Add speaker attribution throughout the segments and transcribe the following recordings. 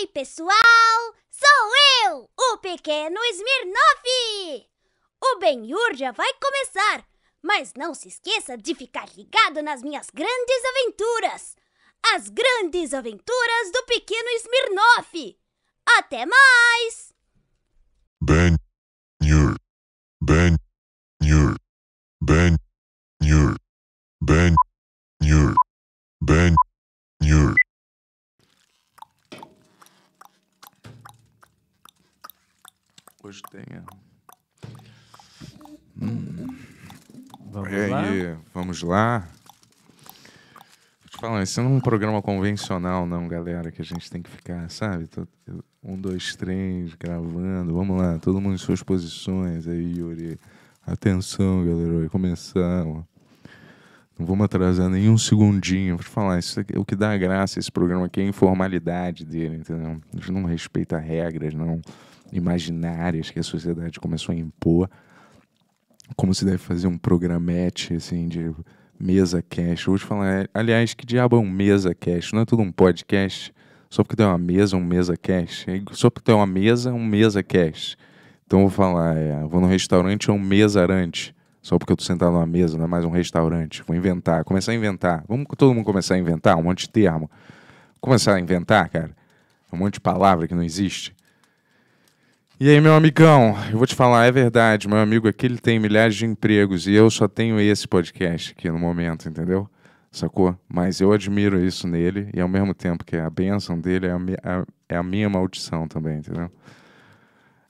Speaker 1: Ei, pessoal! Sou eu, o pequeno Smirnoff! O Benhur já vai começar, mas não se esqueça de ficar ligado nas minhas grandes aventuras! As grandes aventuras do pequeno Smirnoff! Até mais! Ben Ben Benhur Ben Ben tenha. É. Hum. Vamos é, e aí, lá? vamos lá? Vou te falar, esse não é um programa convencional, não, galera, que a gente tem que ficar, sabe? Um, dois, três, gravando. Vamos lá, todo mundo em suas posições aí, Yuri. Atenção, galera, vai começar. Não vamos atrasar nenhum segundinho. Vou te falar, isso é o que dá graça esse programa aqui é a informalidade dele, entendeu? A gente não respeita regras, não imaginárias que a sociedade começou a impor. Como se deve fazer um programete, assim, de mesa cash. Eu vou te falar, aliás, que diabo é um mesa cash? Não é tudo um podcast? Só porque tem uma mesa, um mesa cash? É só porque tem uma mesa, um mesa cash? Então eu vou falar, é, vou no restaurante é um mesarante. Só porque eu tô sentado numa mesa, não é mais um restaurante. Vou inventar, começar a inventar. Vamos todo mundo começar a inventar um monte de termo. Começar a inventar, cara. Um monte de palavra que não existe. E aí, meu amigão, eu vou te falar, é verdade, meu amigo aqui ele tem milhares de empregos e eu só tenho esse podcast aqui no momento, entendeu? Sacou? Mas eu admiro isso nele e ao mesmo tempo que é a benção dele é a, minha, a, é a minha maldição também, entendeu?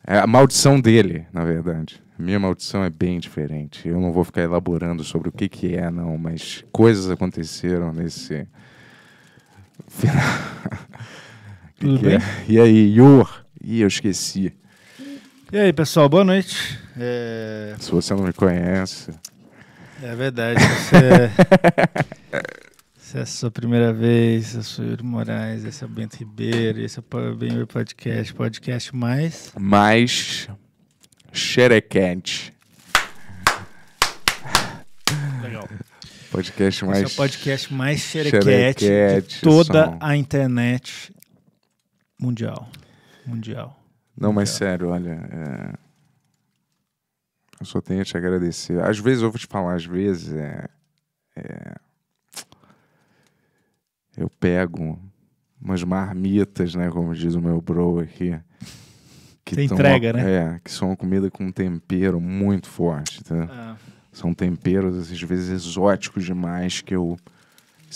Speaker 1: É a maldição dele, na verdade. Minha maldição é bem diferente. Eu não vou ficar elaborando sobre o que, que é, não, mas coisas aconteceram nesse final. Tudo que é? bem? é? E aí, Yur? Ih, eu esqueci.
Speaker 2: E aí, pessoal, boa noite.
Speaker 1: É... Se você não me conhece.
Speaker 2: É verdade, você. É, Se é a sua primeira vez, eu sou Yuri Moraes, esse é o Bento Ribeiro, esse é o Bem Podcast, podcast mais...
Speaker 1: Mais xerequente. Legal. Podcast mais... Esse é o podcast mais xerequete de toda som.
Speaker 2: a internet mundial. Mundial.
Speaker 1: Não, mas é. sério, olha. É... Eu só tenho a te agradecer. Às vezes, eu vou te falar, às vezes é. é... Eu pego umas marmitas, né? Como diz o meu bro aqui. Que Você entrega, né? É, que são uma comida com um tempero muito forte, tá? Ah. São temperos, às vezes, exóticos demais que eu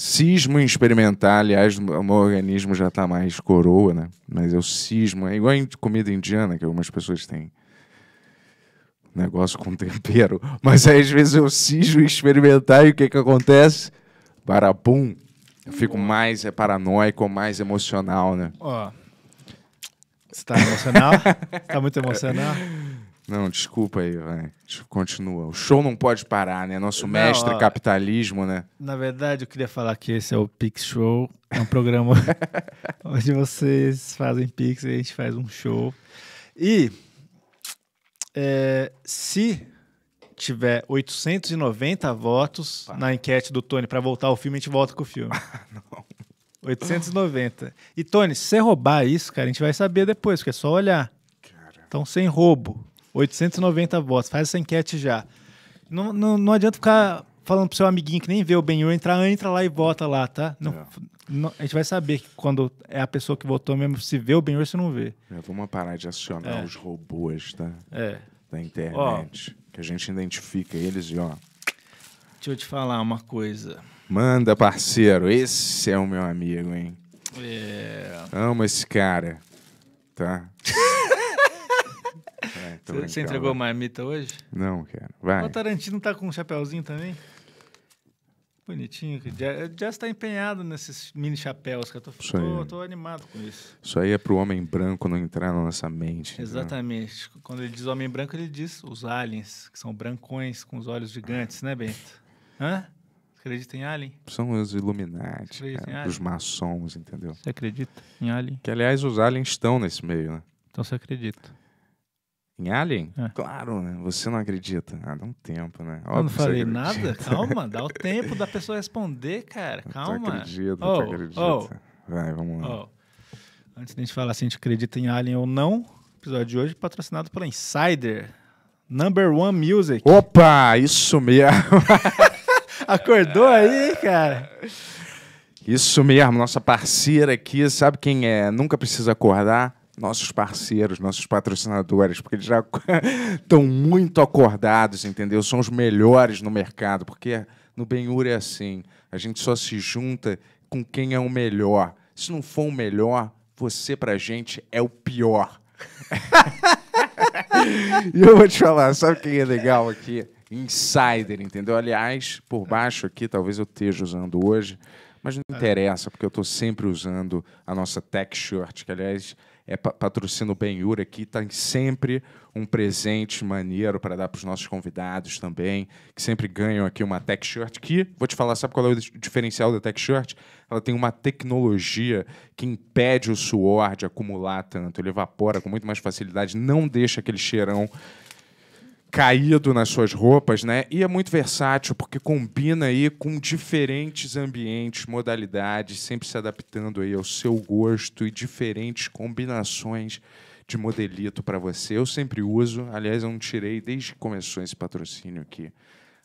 Speaker 1: sismo em experimentar, aliás, o meu organismo já está mais coroa, né? Mas eu sismo, é igual em comida indiana, que algumas pessoas têm negócio com tempero. Mas aí, às vezes eu sismo em experimentar e o que que acontece? Barapum. Eu fico mais é paranoico, mais emocional, né? Ó. Oh. Você tá emocional? tá muito emocional? Não, desculpa aí, vai. Continua. O show não pode parar, né? Nosso não, mestre ó, capitalismo, né?
Speaker 2: Na verdade, eu queria falar que esse é o Pix Show. É um programa onde vocês fazem Pix e a gente faz um show. E é, se tiver 890 votos na enquete do Tony para voltar ao filme, a gente volta com o filme. Ah, não. 890. E, Tony, se você roubar isso, cara, a gente vai saber depois, porque é só olhar. Cara. Então, sem roubo. 890 votos. Faz essa enquete já. Não, não, não adianta ficar falando pro seu amiguinho que nem vê o Benhur entrar, entra lá e vota lá, tá? Não, é. não, a gente vai saber quando é a pessoa que votou mesmo, se vê o ou se não vê. É, vamos parar de acionar é. os
Speaker 1: robôs da, tá? é. da internet. Ó, que a gente identifica eles e ó.
Speaker 2: Deixa eu te falar uma coisa.
Speaker 1: Manda, parceiro. Esse é o meu amigo, hein? É. Amo esse cara. Tá? Tô você, entregou a marmita hoje? Não, cara. Vai. O
Speaker 2: Tarantino tá com um chapéuzinho também? Bonitinho. O está empenhado nesses mini chapéus, que eu tô, tô, tô, animado com isso.
Speaker 1: Isso aí é pro homem branco não entrar na nossa mente. Né?
Speaker 2: Exatamente. Né? Quando ele diz homem branco, ele diz os aliens, que são brancões com os olhos gigantes, né, Bento? Hã? Você acredita em alien?
Speaker 1: São os Illuminati, cara, os maçons, entendeu? Você acredita em alien? Que, aliás, os aliens estão nesse meio, né?
Speaker 2: Então você acredita.
Speaker 1: Em Alien? É. Claro, né? Você não acredita. Ah, dá um tempo, né? Óbvio eu não falei nada? Calma, dá
Speaker 2: o tempo da pessoa responder, cara. Calma. Eu acredito, oh, eu acredita. Oh.
Speaker 1: Vai, vamos lá. Oh.
Speaker 2: Antes de a gente falar se a gente acredita em Alien ou não, episódio de hoje é patrocinado pela Insider.
Speaker 1: Number One Music. Opa, isso mesmo. Acordou aí, cara? Isso mesmo, nossa parceira aqui, sabe quem é? Nunca precisa acordar nossos parceiros, nossos patrocinadores, porque eles já estão muito acordados, entendeu? São os melhores no mercado, porque no Benhur é assim, a gente só se junta com quem é o melhor. Se não for o melhor, você pra gente é o pior. e eu vou te falar, sabe quem é legal aqui? Insider, entendeu? Aliás, por baixo aqui, talvez eu esteja usando hoje, mas não é. interessa, porque eu estou sempre usando a nossa tech shirt, que aliás é, patrocina o Benhur aqui, tem tá sempre um presente maneiro para dar para os nossos convidados também, que sempre ganham aqui uma tech shirt, que, vou te falar, sabe qual é o diferencial da tech shirt? Ela tem uma tecnologia que impede o suor de acumular tanto, ele evapora com muito mais facilidade, não deixa aquele cheirão caído nas suas roupas, né? E é muito versátil porque combina aí com diferentes ambientes, modalidades, sempre se adaptando aí ao seu gosto e diferentes combinações de modelito para você. Eu sempre uso, aliás, eu não tirei desde que começou esse patrocínio aqui.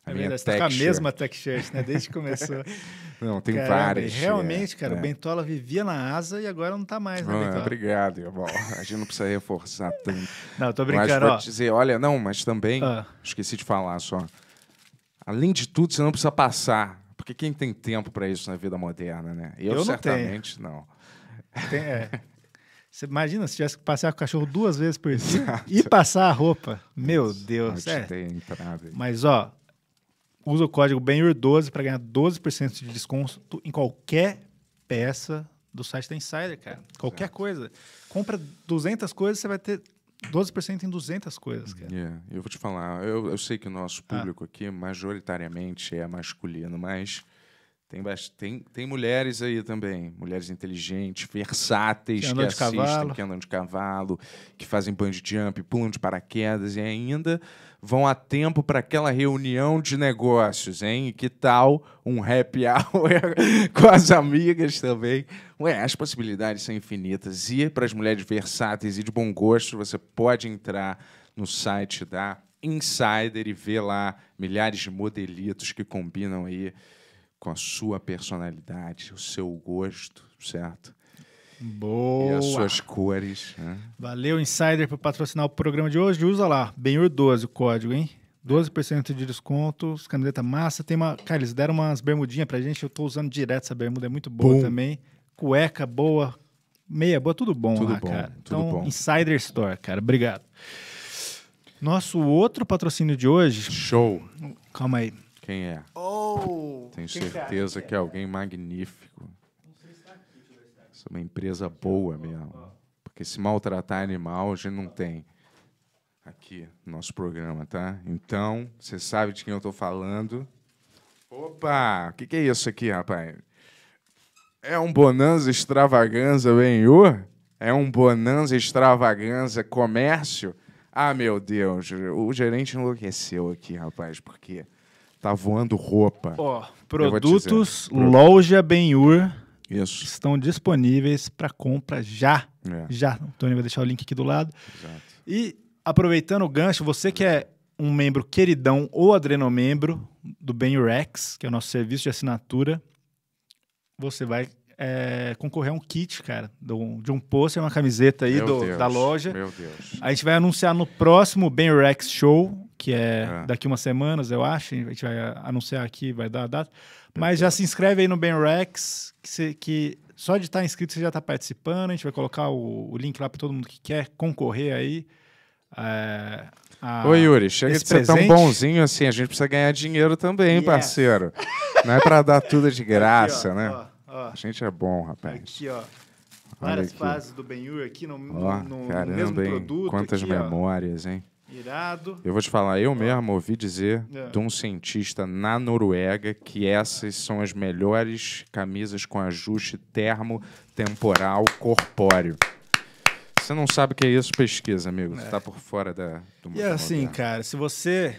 Speaker 1: É verdade, você tá com a mesma
Speaker 2: tech shirt, né? Desde que começou. não, tem Caramba, várias. Realmente, cara, é. o Bentola vivia na asa e agora não tá mais, né, ah,
Speaker 1: Obrigado, irmão. A gente não precisa reforçar tanto. Não, tô brincando, mas pra ó. dizer, olha, não, mas também, ah. esqueci de falar só. Além de tudo, você não precisa passar. Porque quem tem tempo para isso na vida moderna, né? Eu, Eu não certamente tenho. não.
Speaker 2: Tem, é. Você imagina se tivesse que passear com o cachorro duas vezes por dia e passar a roupa. Meu Deus. É. Mas, ó, usa o código BENHUR12 para ganhar 12% de desconto em qualquer peça do site da Insider, cara. Qualquer coisa. Compra 200 coisas, você vai ter 12% em 200 coisas,
Speaker 1: cara. Yeah. É, eu vou te falar, eu, eu sei que o nosso ah. público ah. aqui majoritariamente é masculino, mas tem, tem, tem mulheres aí também, mulheres inteligentes, versáteis, que, que assistem, cavalo. que andam de cavalo, que fazem bungee jump, pulam de paraquedas e ainda vão a tempo para aquela reunião de negócios, hein? E que tal um happy hour com as amigas também? Ué, as possibilidades são infinitas. E para as mulheres versáteis e de bom gosto, você pode entrar no site da Insider e ver lá milhares de modelitos que combinam aí com a sua personalidade, o seu gosto, certo?
Speaker 2: Boa. E as suas
Speaker 1: cores. Né?
Speaker 2: Valeu, Insider, por patrocinar o programa de hoje. Usa lá, Benhur 12 o código, hein? 12% de desconto, Camiseta massa. Tem uma. Cara, eles deram umas bermudinhas pra gente. Eu tô usando direto essa bermuda, é muito boa também. Cueca boa, meia boa, tudo bom tudo lá, bom, cara. então, bom. Insider Store, cara. Obrigado. Nosso outro patrocínio de hoje. Show. Calma aí.
Speaker 1: Quem é? Oh, Tenho certeza que é? que é alguém magnífico uma empresa boa mesmo. Porque se maltratar animal, a gente não tem aqui no nosso programa, tá? Então, você sabe de quem eu estou falando. Opa! O que, que, é isso aqui, rapaz? É um Bonanza Extravaganza Benhur? É um Bonanza Extravaganza Comércio? Ah, meu Deus, o gerente enlouqueceu aqui, rapaz, porque tá voando roupa. Ó, oh, produtos Loja Benhur isso. Estão
Speaker 2: disponíveis para compra já. É. Já. O Tony vai deixar o link aqui do lado. Exato. E aproveitando o gancho, você que é um membro queridão ou adrenomembro do Ben Rex, que é o nosso serviço de assinatura, você vai é, concorrer a um kit, cara, do, de um pôster, uma camiseta aí do, da loja. Meu Deus. A gente vai anunciar no próximo Ben Rex Show, que é, é, daqui umas semanas, eu acho. A gente vai anunciar aqui, vai dar a data. Mas já se inscreve aí no Benrex, que, que só de estar tá inscrito você já está participando. A gente vai colocar o, o link lá para todo mundo que quer concorrer aí. É, a, Oi, Yuri, chega de ser presente. tão
Speaker 1: bonzinho assim. A gente precisa ganhar dinheiro também, parceiro. Não é para dar tudo de graça, né? Aqui, ó, né? ó, ó. A gente é bom, rapaz. Aqui, ó. Várias aqui. fases do Ben Yuri aqui no, no- Ó, no- no caramba, mesmo produto. Quantas aqui, ó. memórias, hein? Irado. Eu vou te falar, eu mesmo ouvi dizer é. de um cientista na Noruega que essas são as melhores camisas com ajuste termo temporal corpóreo. Você não sabe o que é isso, pesquisa, amigo. É. Você tá por fora da,
Speaker 2: do é mundo. E assim, moderno. cara, se você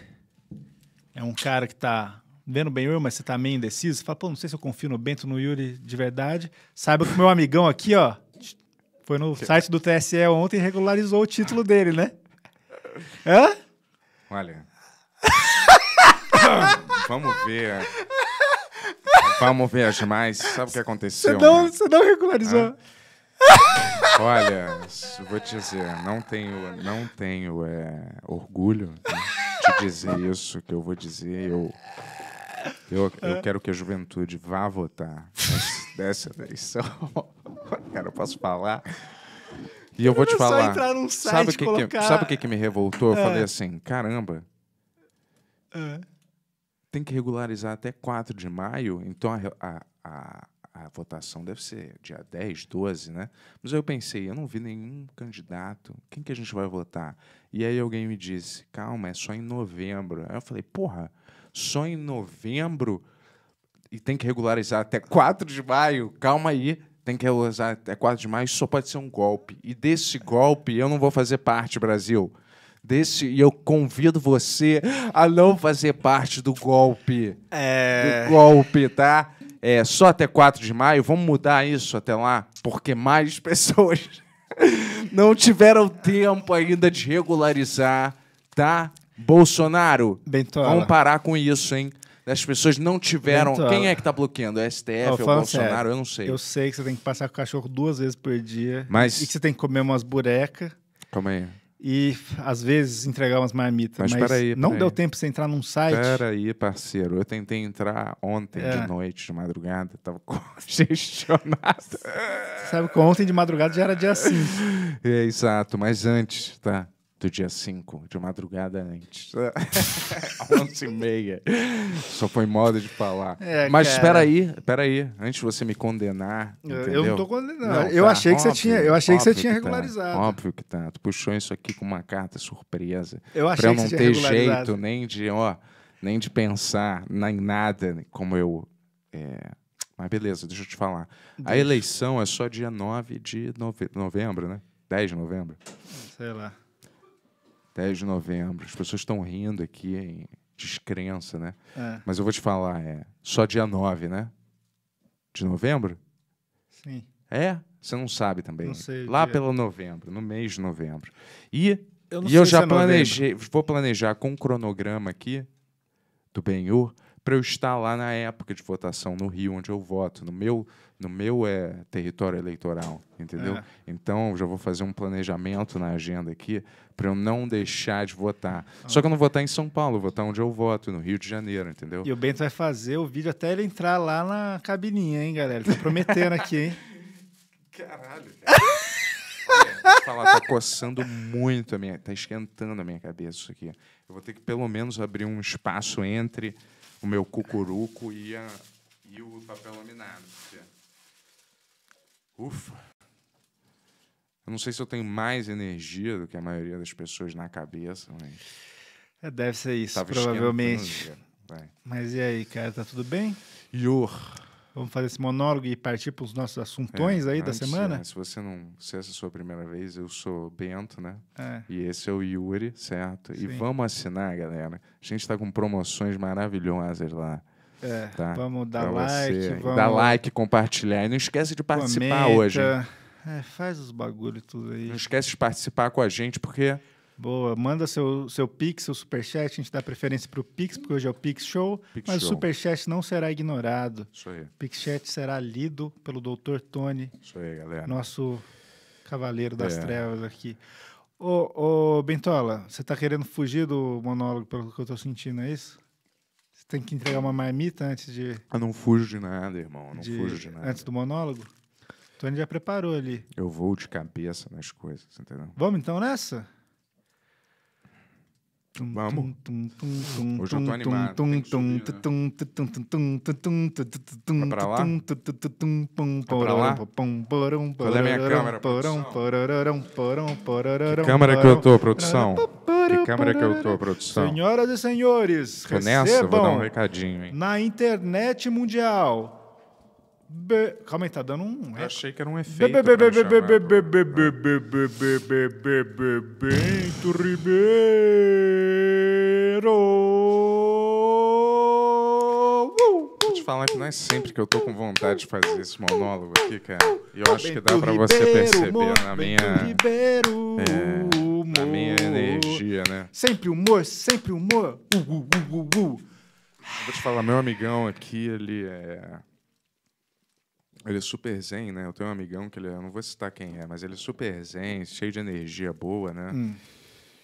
Speaker 2: é um cara que tá vendo bem eu, mas você tá meio indeciso, fala, pô, não sei se eu confio no Bento, no Yuri de verdade. Saiba que o meu amigão aqui, ó, foi no que... site do TSE ontem e regularizou o título dele, né?
Speaker 1: Hã? Olha. Vamos ver. Vamos ver as mais. Sabe o que aconteceu? Você não, né? não regularizou. Ah. Olha, vou te dizer, não tenho, não tenho é, orgulho de dizer isso que eu vou dizer. Eu, eu, eu quero que a juventude vá votar dessa eleição. Cara, eu posso falar e eu, eu vou te falar. sabe o que, colocar... que, sabe o que, que me revoltou? Eu é. falei assim, caramba. É. Tem que regularizar até 4 de maio, então a, a, a, a, votação deve ser dia 10, 12, né? Mas eu pensei, eu não vi nenhum candidato, quem que a gente vai votar? E aí alguém me disse, calma, é só em novembro. Aí eu falei, porra, só em novembro e tem que regularizar até 4 de maio? Calma aí tem que usar até 4 de maio, só pode ser um golpe. E desse golpe eu não vou fazer parte, Brasil. Desse, e eu convido você a não fazer parte do golpe. É... Do golpe, tá? É, só até 4 de maio, vamos mudar isso até lá, porque mais pessoas não tiveram tempo ainda de regularizar, tá? Bolsonaro, Bentola. vamos parar com isso, hein? As pessoas não tiveram. Então, Quem
Speaker 2: é que está bloqueando? É STF ou Bolsonaro? Sério, eu não sei. Eu sei que você tem que passar com o cachorro duas vezes por dia. Mas... E que você tem que comer umas burecas. Calma aí. E
Speaker 1: às vezes entregar umas marmitas. Mas, mas peraí, peraí. não deu tempo de você entrar num site. Peraí, parceiro. Eu tentei entrar ontem é. de noite, de madrugada. Tava congestionado.
Speaker 2: sabe que ontem de madrugada já era dia 5.
Speaker 1: é, exato. Mas antes, tá? do dia 5, de madrugada antes. 11 e meia. Só foi moda de falar. É, Mas espera aí, espera aí, antes de você me condenar, entendeu? Eu não tô
Speaker 2: condenando. Não, eu tá, achei óbvio, que você tinha, eu achei que você tinha tá, regularizado. Tá,
Speaker 1: óbvio que tá. Tu puxou isso aqui com uma carta surpresa. Eu achei pra eu não ter jeito nem de, ó, nem de pensar em nada né, como eu é... Mas beleza, deixa eu te falar. Deixa. A eleição é só dia 9 de nove... novembro, né? 10 de novembro. Sei lá. 10 de novembro. As pessoas estão rindo aqui em descrença, né? É. Mas eu vou te falar, é só dia 9, né? De novembro? Sim. É? Você não sabe também. Não sei. Lá dia. pelo novembro, no mês de novembro. E eu, e eu já é planejei, novembro. vou planejar com um cronograma aqui do Benhur para eu estar lá na época de votação no Rio, onde eu voto, no meu no meu é território eleitoral, entendeu? É. Então já vou fazer um planejamento na agenda aqui para eu não deixar de votar. Ah. Só que eu não vou votar em São Paulo, vou votar onde eu voto, no Rio de Janeiro, entendeu? E o Bento
Speaker 2: vai fazer o vídeo até ele entrar lá na cabininha, hein, galera? Ele tá prometendo aqui, hein?
Speaker 1: Caralho, cara. Olha, falar, tá coçando muito a minha. Tá esquentando a minha cabeça isso aqui. Eu vou ter que pelo menos abrir um espaço entre o meu cucuruco e, a, e o papel laminado. Porque... Ufa! Eu não sei se eu tenho mais energia do que a maioria das pessoas na cabeça, mas. É, deve ser isso, Tava provavelmente.
Speaker 2: Mas e aí, cara, tá tudo bem? Ior. Vamos fazer esse monólogo e partir para os nossos assuntões é, aí antes, da semana? É,
Speaker 1: se você não. Se essa é a sua primeira vez, eu sou Bento, né? É. E esse é o Yuri, certo? Sim. E vamos assinar, galera. A gente está com promoções maravilhosas lá. É, tá? Vamos dar pra like. Vamos... Dar like, compartilhar. E não esquece de participar Comenta. hoje. É, faz os bagulhos tudo aí. Não esquece de participar com a gente, porque. Boa,
Speaker 2: manda seu, seu Pix, seu Superchat, a gente dá preferência para o Pix, porque hoje é o Pix Show, Pix mas show. o Superchat não será ignorado. Isso aí. O chat será lido pelo Dr. Tony, Isso aí, galera. nosso cavaleiro das é. trevas aqui. Ô, ô Bentola, você está querendo fugir do monólogo pelo que eu estou sentindo, é isso? tem que entregar uma marmita antes de.
Speaker 1: Eu não fujo de nada, irmão. Eu não de, fujo de nada. Antes
Speaker 2: do monólogo? Tony então já preparou ali.
Speaker 1: Eu vou de cabeça nas coisas, entendeu?
Speaker 2: Vamos então nessa? Vamos. Hoje eu tô animado. Para pra lá? Vai pra lá? Cadê
Speaker 1: minha câmera, produção? Que câmera que eu estou, produção? Que câmera que eu tô, produção? Senhoras
Speaker 2: e senhores, recebam. nessa, vou dar um recadinho, hein? Na internet mundial, Calma aí, tá dando um.
Speaker 1: Eu achei que era um
Speaker 3: efeito. Bento Ribeiro!
Speaker 1: Vou te falar que não é sempre que eu tô com vontade de fazer esse monólogo aqui, cara. E eu acho que dá pra você perceber na minha. Ribeiro! na minha energia, né?
Speaker 2: Sempre humor, sempre humor. Vou
Speaker 1: te falar, meu amigão aqui, ele é ele é super zen, né? Eu tenho um amigão que ele, é, eu não vou citar quem é, mas ele é super zen, cheio de energia boa, né? Hum.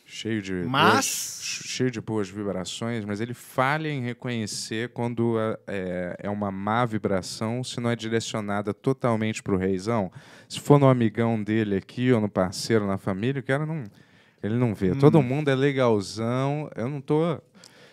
Speaker 1: Cheio de, mas... boas, cheio de boas vibrações, mas ele falha em reconhecer quando é, é uma má vibração, se não é direcionada totalmente para o reizão. Se for no amigão dele aqui, ou no parceiro, na família, o cara não, ele não vê. Hum. Todo mundo é legalzão. Eu não tô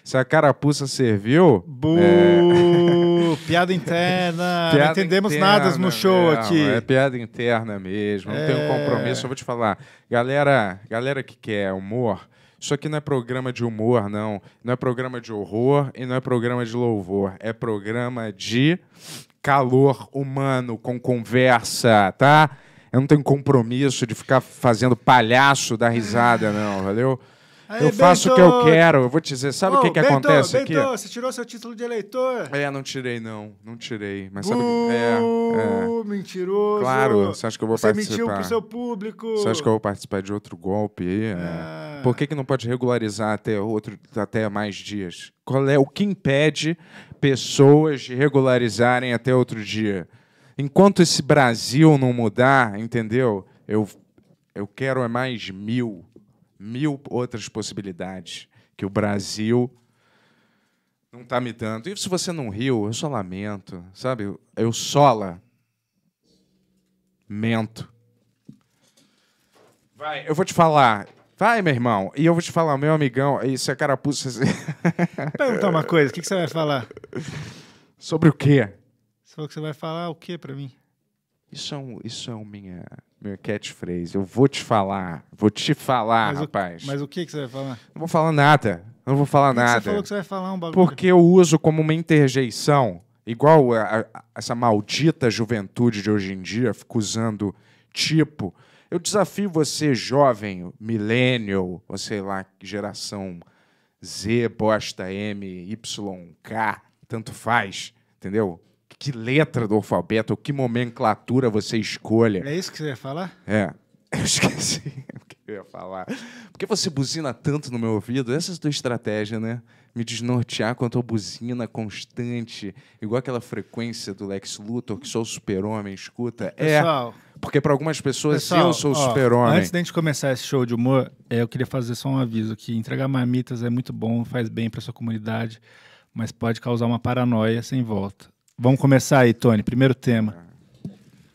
Speaker 1: se a carapuça serviu. Bu, é... Piada interna. piada não entendemos interna nada no show mesmo, aqui. É piada interna mesmo. Não é... tenho compromisso. Eu vou te falar. Galera, galera que quer humor. Isso aqui não é programa de humor, não. Não é programa de horror e não é programa de louvor. É programa de calor humano com conversa, tá? Eu não tenho compromisso de ficar fazendo palhaço da risada, não, valeu? Aê, eu faço Bento. o que eu quero. Eu vou te dizer, sabe o que, que Bento, acontece Bento, aqui?
Speaker 2: você tirou seu título de eleitor.
Speaker 1: É, não tirei, não. Não tirei. Mas sabe uh, é, é. Mentiroso. Claro, você acha que eu vou você participar? Você mentiu pro seu público. Você acha que eu vou participar de outro golpe aí? Né? É. Por que, que não pode regularizar até, outro, até mais dias? Qual é o que impede pessoas de regularizarem até outro dia? Enquanto esse Brasil não mudar, entendeu? Eu, eu quero é mais mil mil outras possibilidades que o Brasil não está me dando. E se você não riu, eu só lamento, sabe? Eu, sola. Mento. Vai, eu vou te falar. Vai, meu irmão. E eu vou te falar, meu amigão, isso é carapuça. É Perguntar uma coisa, o que, que, você vai falar? Sobre o quê?
Speaker 2: Você que você vai falar o quê para mim?
Speaker 1: Isso é, um, isso é um minha meu catchphrase. Eu vou te falar. Vou te falar, mas rapaz. O, mas
Speaker 2: o que, que você vai falar?
Speaker 1: Não vou falar nada. Não vou falar que nada. Que você falou que você
Speaker 2: vai falar é um bagulho. Porque
Speaker 1: eu uso como uma interjeição, igual a, a, essa maldita juventude de hoje em dia, fica usando tipo. Eu desafio você, jovem, millennial, ou sei lá, geração Z, bosta M, Y, K, tanto faz, entendeu? que letra do alfabeto, ou que nomenclatura você escolha. É isso que você ia falar? É. Eu esqueci o que eu ia falar. Porque você buzina tanto no meu ouvido? Essa é a tua estratégia, né? Me desnortear com a tua buzina constante, igual aquela frequência do Lex Luthor, que só o super-homem escuta. É, pessoal, é. Porque para algumas pessoas pessoal, eu sou o super-homem. Antes da
Speaker 2: gente começar esse show de humor, é, eu queria fazer só um aviso: que entregar marmitas é muito bom, faz bem para sua comunidade, mas pode causar uma paranoia sem volta. Vamos começar aí, Tony. Primeiro tema.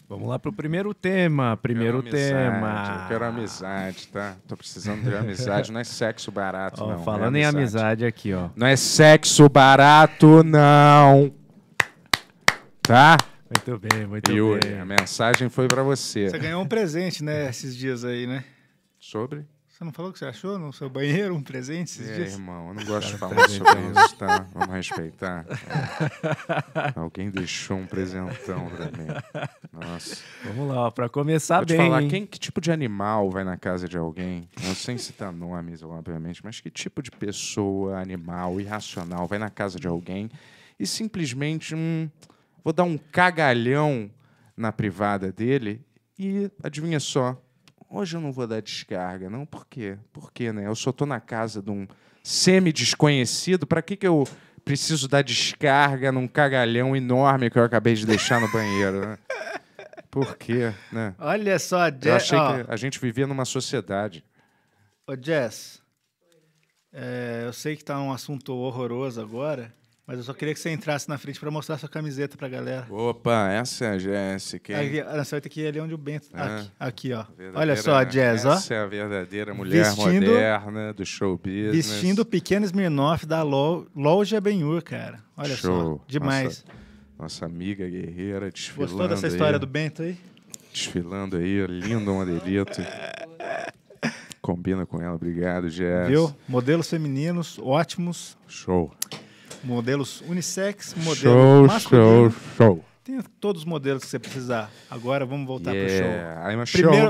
Speaker 1: Vamos lá para o primeiro tema. Primeiro quero tema. eu quero amizade, tá? Tô precisando de amizade. Não é sexo barato, ó, não. É falando é amizade. em amizade aqui, ó. Não é sexo barato, não. Tá? Muito bem, muito Yuri, bem. a mensagem foi para você. Você ganhou
Speaker 2: um presente, né, esses dias aí, né? Sobre? Você não falou que você achou no seu banheiro um presente esses é, dias? irmão, eu não gosto de falar sobre isso, tá?
Speaker 1: Vamos respeitar. Alguém deixou um presentão pra mim. Nossa. Vamos lá,
Speaker 3: pra começar Vou bem. Te falar, quem,
Speaker 1: que tipo de animal vai na casa de alguém? Não sem citar tá nomes, obviamente, mas que tipo de pessoa, animal, irracional, vai na casa de alguém e simplesmente, um... vou dar um cagalhão na privada dele e, adivinha só, hoje eu não vou dar descarga, não. Por quê? Por quê, né? Eu só estou na casa de um semi-desconhecido. Para que, que eu preciso dar descarga num cagalhão enorme que eu acabei de deixar no banheiro, né? Por quê, né? Olha só, Jess. Eu achei que a gente vivia numa sociedade.
Speaker 2: Ô, Jess, é, eu sei que está um assunto horroroso agora, mas eu só queria que você entrasse na frente para mostrar sua camiseta para a galera.
Speaker 1: Opa, essa é a Jéssica. Aqui,
Speaker 2: você vai ter que ir ali onde o Bento. Ah, aqui, aqui, ó. Olha só a Jazz, ó. Essa é a verdadeira mulher vestindo, moderna do show business. Vestindo o pequeno Smirnoff da Lo, Loja Benhur, cara. Olha show. só. Demais.
Speaker 1: Nossa, nossa, amiga guerreira desfilando. Gostou dessa história aí. do Bento aí? Desfilando aí, lindo um adelito. Combina com ela, obrigado, Jess. Viu?
Speaker 2: Modelos femininos ótimos. Show modelos unissex, modelo show, masculino. Show, show. Tem todos os modelos que você precisar. Agora vamos voltar yeah, pro show. I'm a Primeiro...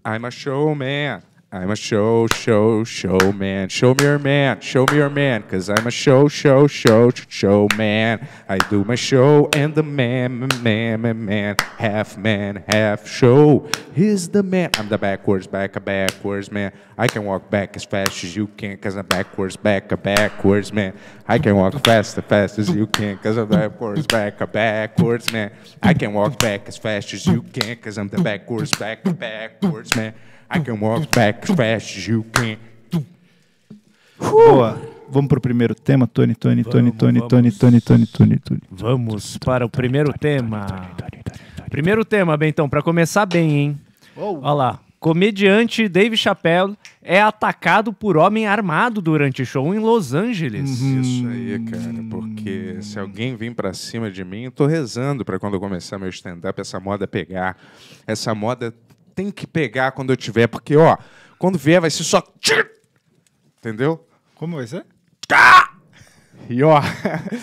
Speaker 1: showman. I'm a showman. I'm a show, show, show man. Show me your man. Show me your man. Cause I'm a show, show, show, show man. I do my show and the man, man, man, man. Half man, half show. He's the man. I'm the backwards, back a backwards man. I can walk back as fast as you can. Cause I'm backwards, back a backwards man. I can walk fast as fast as you can. Cause I'm backwards, back a backwards man. I can walk back as fast as you can. Cause I'm the backwards, back a backwards man. I can walk back as fast as you can.
Speaker 2: Boa. Vamos para o primeiro tema, Tony, Tony, Tony, Tony, Tony, Tony, Tony,
Speaker 3: Tony, Tony. Vamos para o primeiro tema. Primeiro tema, Bentão, para começar bem, hein? Olha lá. Comediante Dave Chappelle é atacado por
Speaker 1: homem armado durante show em Los Angeles. Isso aí, cara, porque se alguém vir para cima de mim, eu tô rezando para quando eu começar meu stand-up essa moda pegar, essa moda tenho que pegar quando eu tiver, porque, ó, quando vier vai ser só. Entendeu? Como vai ser? E ó,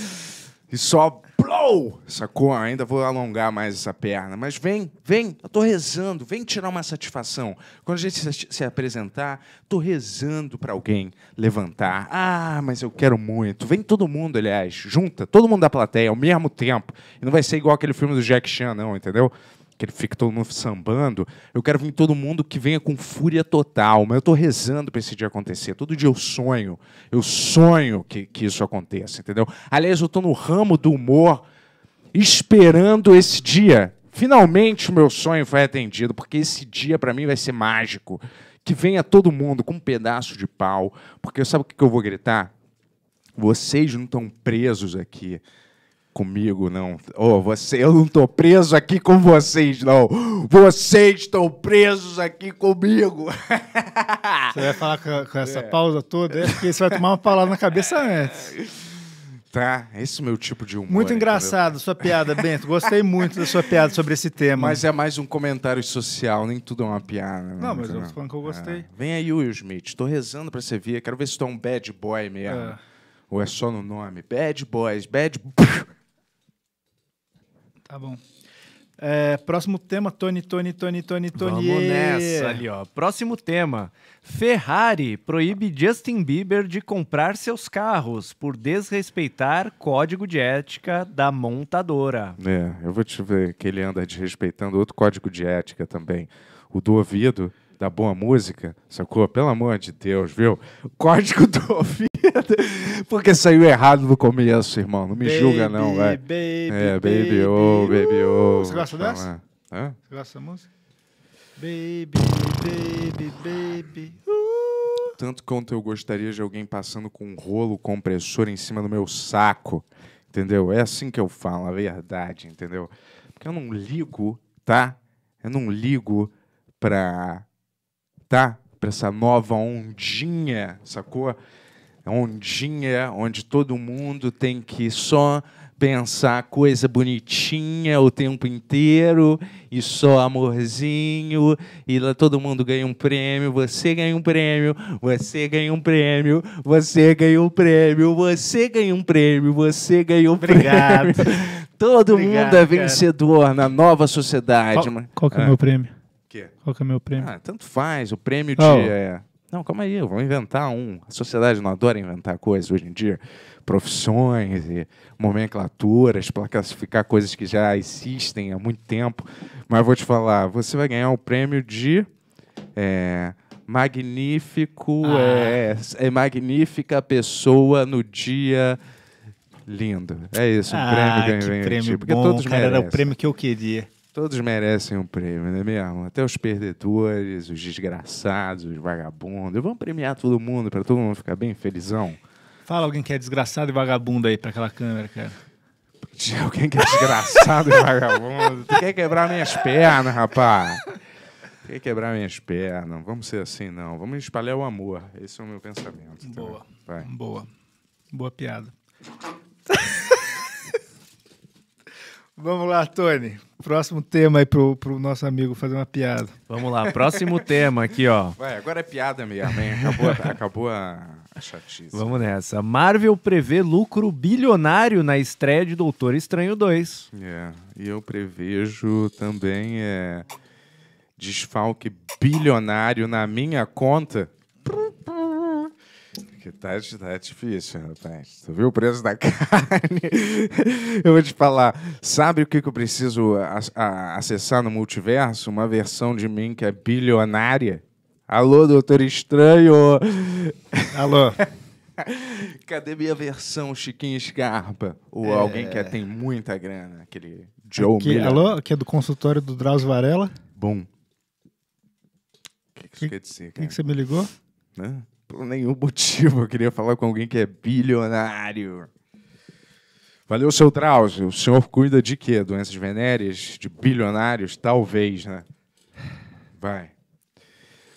Speaker 1: e só blow, sacou? Ainda vou alongar mais essa perna. Mas vem, vem, eu tô rezando, vem tirar uma satisfação. Quando a gente se apresentar, tô rezando para alguém levantar. Ah, mas eu quero muito. Vem todo mundo, aliás, junta, todo mundo da plateia ao mesmo tempo. E não vai ser igual aquele filme do Jack Chan, não, entendeu? que ele fica todo mundo sambando. Eu quero vir todo mundo que venha com fúria total, mas eu estou rezando para esse dia acontecer. Todo dia eu sonho, eu sonho que, que isso aconteça, entendeu? Aliás, eu estou no ramo do humor esperando esse dia. Finalmente o meu sonho foi atendido, porque esse dia para mim vai ser mágico. Que venha todo mundo com um pedaço de pau, porque sabe o que eu vou gritar? Vocês não estão presos aqui comigo, não. Oh, você, eu não estou preso aqui com vocês, não. Vocês estão
Speaker 2: presos aqui comigo.
Speaker 1: Você vai falar com, com essa é.
Speaker 2: pausa toda, é porque você vai tomar uma palavra
Speaker 1: na cabeça antes. Tá, esse é o meu tipo de humor. Muito engraçado
Speaker 2: entendeu? sua piada, Bento. Gostei muito da sua piada
Speaker 1: sobre esse tema. Mas é mais um comentário social, nem tudo é uma piada. Não, não mas eu tô falando que eu gostei. É. Vem aí, Will Smith. Tô rezando pra você vir. Quero ver se tu é um bad boy mesmo. É. Ou é só no nome? Bad boys, bad. Tá bom. É, próximo tema, Tony, Tony,
Speaker 2: Tony, Tony, Tony. Vamos nessa ali,
Speaker 3: ó. Próximo tema. Ferrari proíbe Justin Bieber de comprar seus carros por desrespeitar código de ética da montadora.
Speaker 1: É, eu vou te ver que ele anda desrespeitando outro código de ética também. O do ouvido, da boa música, sacou? Pelo amor de Deus, viu? Código do ouvido. Porque saiu errado no começo, irmão. Não me baby, julga, não, velho. Baby, é, baby, baby, oh, baby, oh. oh Você gosta dessa? Hã?
Speaker 4: Você gosta música?
Speaker 2: Baby, baby, baby.
Speaker 1: Uh. Tanto quanto eu gostaria de alguém passando com um rolo compressor em cima do meu saco. Entendeu? É assim que eu falo, a verdade, entendeu? Porque eu não ligo, tá? Eu não ligo pra tá para essa nova ondinha, sacou? Ondinha onde todo mundo tem que só pensar coisa bonitinha o tempo inteiro e só amorzinho e lá todo mundo ganha um prêmio, você ganha um prêmio, você ganha um prêmio, você ganha um prêmio, você ganha um prêmio, você ganha um Obrigado. prêmio. Todo Obrigado, mundo é vencedor cara. na nova sociedade. Qual, qual que é o ah. meu prêmio?
Speaker 2: Quê? Qual que é o meu prêmio?
Speaker 1: Ah, tanto faz. O prêmio de. Oh. É... Não, calma aí, eu vou inventar um. A sociedade não adora inventar coisas hoje em dia. Profissões e nomenclaturas para classificar coisas que já existem há muito tempo. Mas vou te falar, você vai ganhar o prêmio de. É, magnífico, ah. é, é magnífica pessoa no dia lindo. É isso, um ah, prêmio que Prêmio tipo, bom, porque todos cara, merecem. era o prêmio que eu queria todos merecem um prêmio, não é mesmo? Até os perdedores, os desgraçados, os vagabundos. Vamos premiar todo mundo para todo mundo ficar bem felizão.
Speaker 2: Fala alguém que é desgraçado e vagabundo aí para aquela câmera, cara.
Speaker 1: alguém que é desgraçado e vagabundo. Tu quer quebrar minhas pernas, rapaz? Tu quer quebrar minhas pernas? Vamos ser assim, não. Vamos espalhar o amor. Esse é o meu pensamento. Tá? Boa. Vai. Boa.
Speaker 2: Boa piada.
Speaker 1: Vamos lá, Tony.
Speaker 2: Próximo tema aí pro, pro nosso amigo fazer
Speaker 3: uma piada.
Speaker 1: Vamos lá, próximo tema aqui, ó. Vai, agora é piada mesmo, hein? Acabou, acabou a, a chatice. Vamos
Speaker 3: nessa. Marvel prevê lucro bilionário na estreia de
Speaker 1: Doutor Estranho 2. É, e eu prevejo também é, desfalque bilionário na minha conta. Que tá, tá difícil, rapaz. Né, tá? Tu viu o preço da carne? eu vou te falar. Sabe o que, que eu preciso acessar no multiverso? Uma versão de mim que é bilionária? Alô, doutor estranho! Alô! Cadê minha versão Chiquinho Scarpa? Ou é... alguém que tem muita grana, aquele Joe aqui, Miller.
Speaker 2: Alô, que é do consultório do Drauzio Varela? Bom.
Speaker 1: O que, que, quer dizer, cara? que, que você me ligou? Né? por nenhum motivo eu queria falar com alguém que é bilionário. Valeu, seu Drauzio. O senhor cuida de quê? Doenças venéreas? De bilionários? Talvez, né? Vai.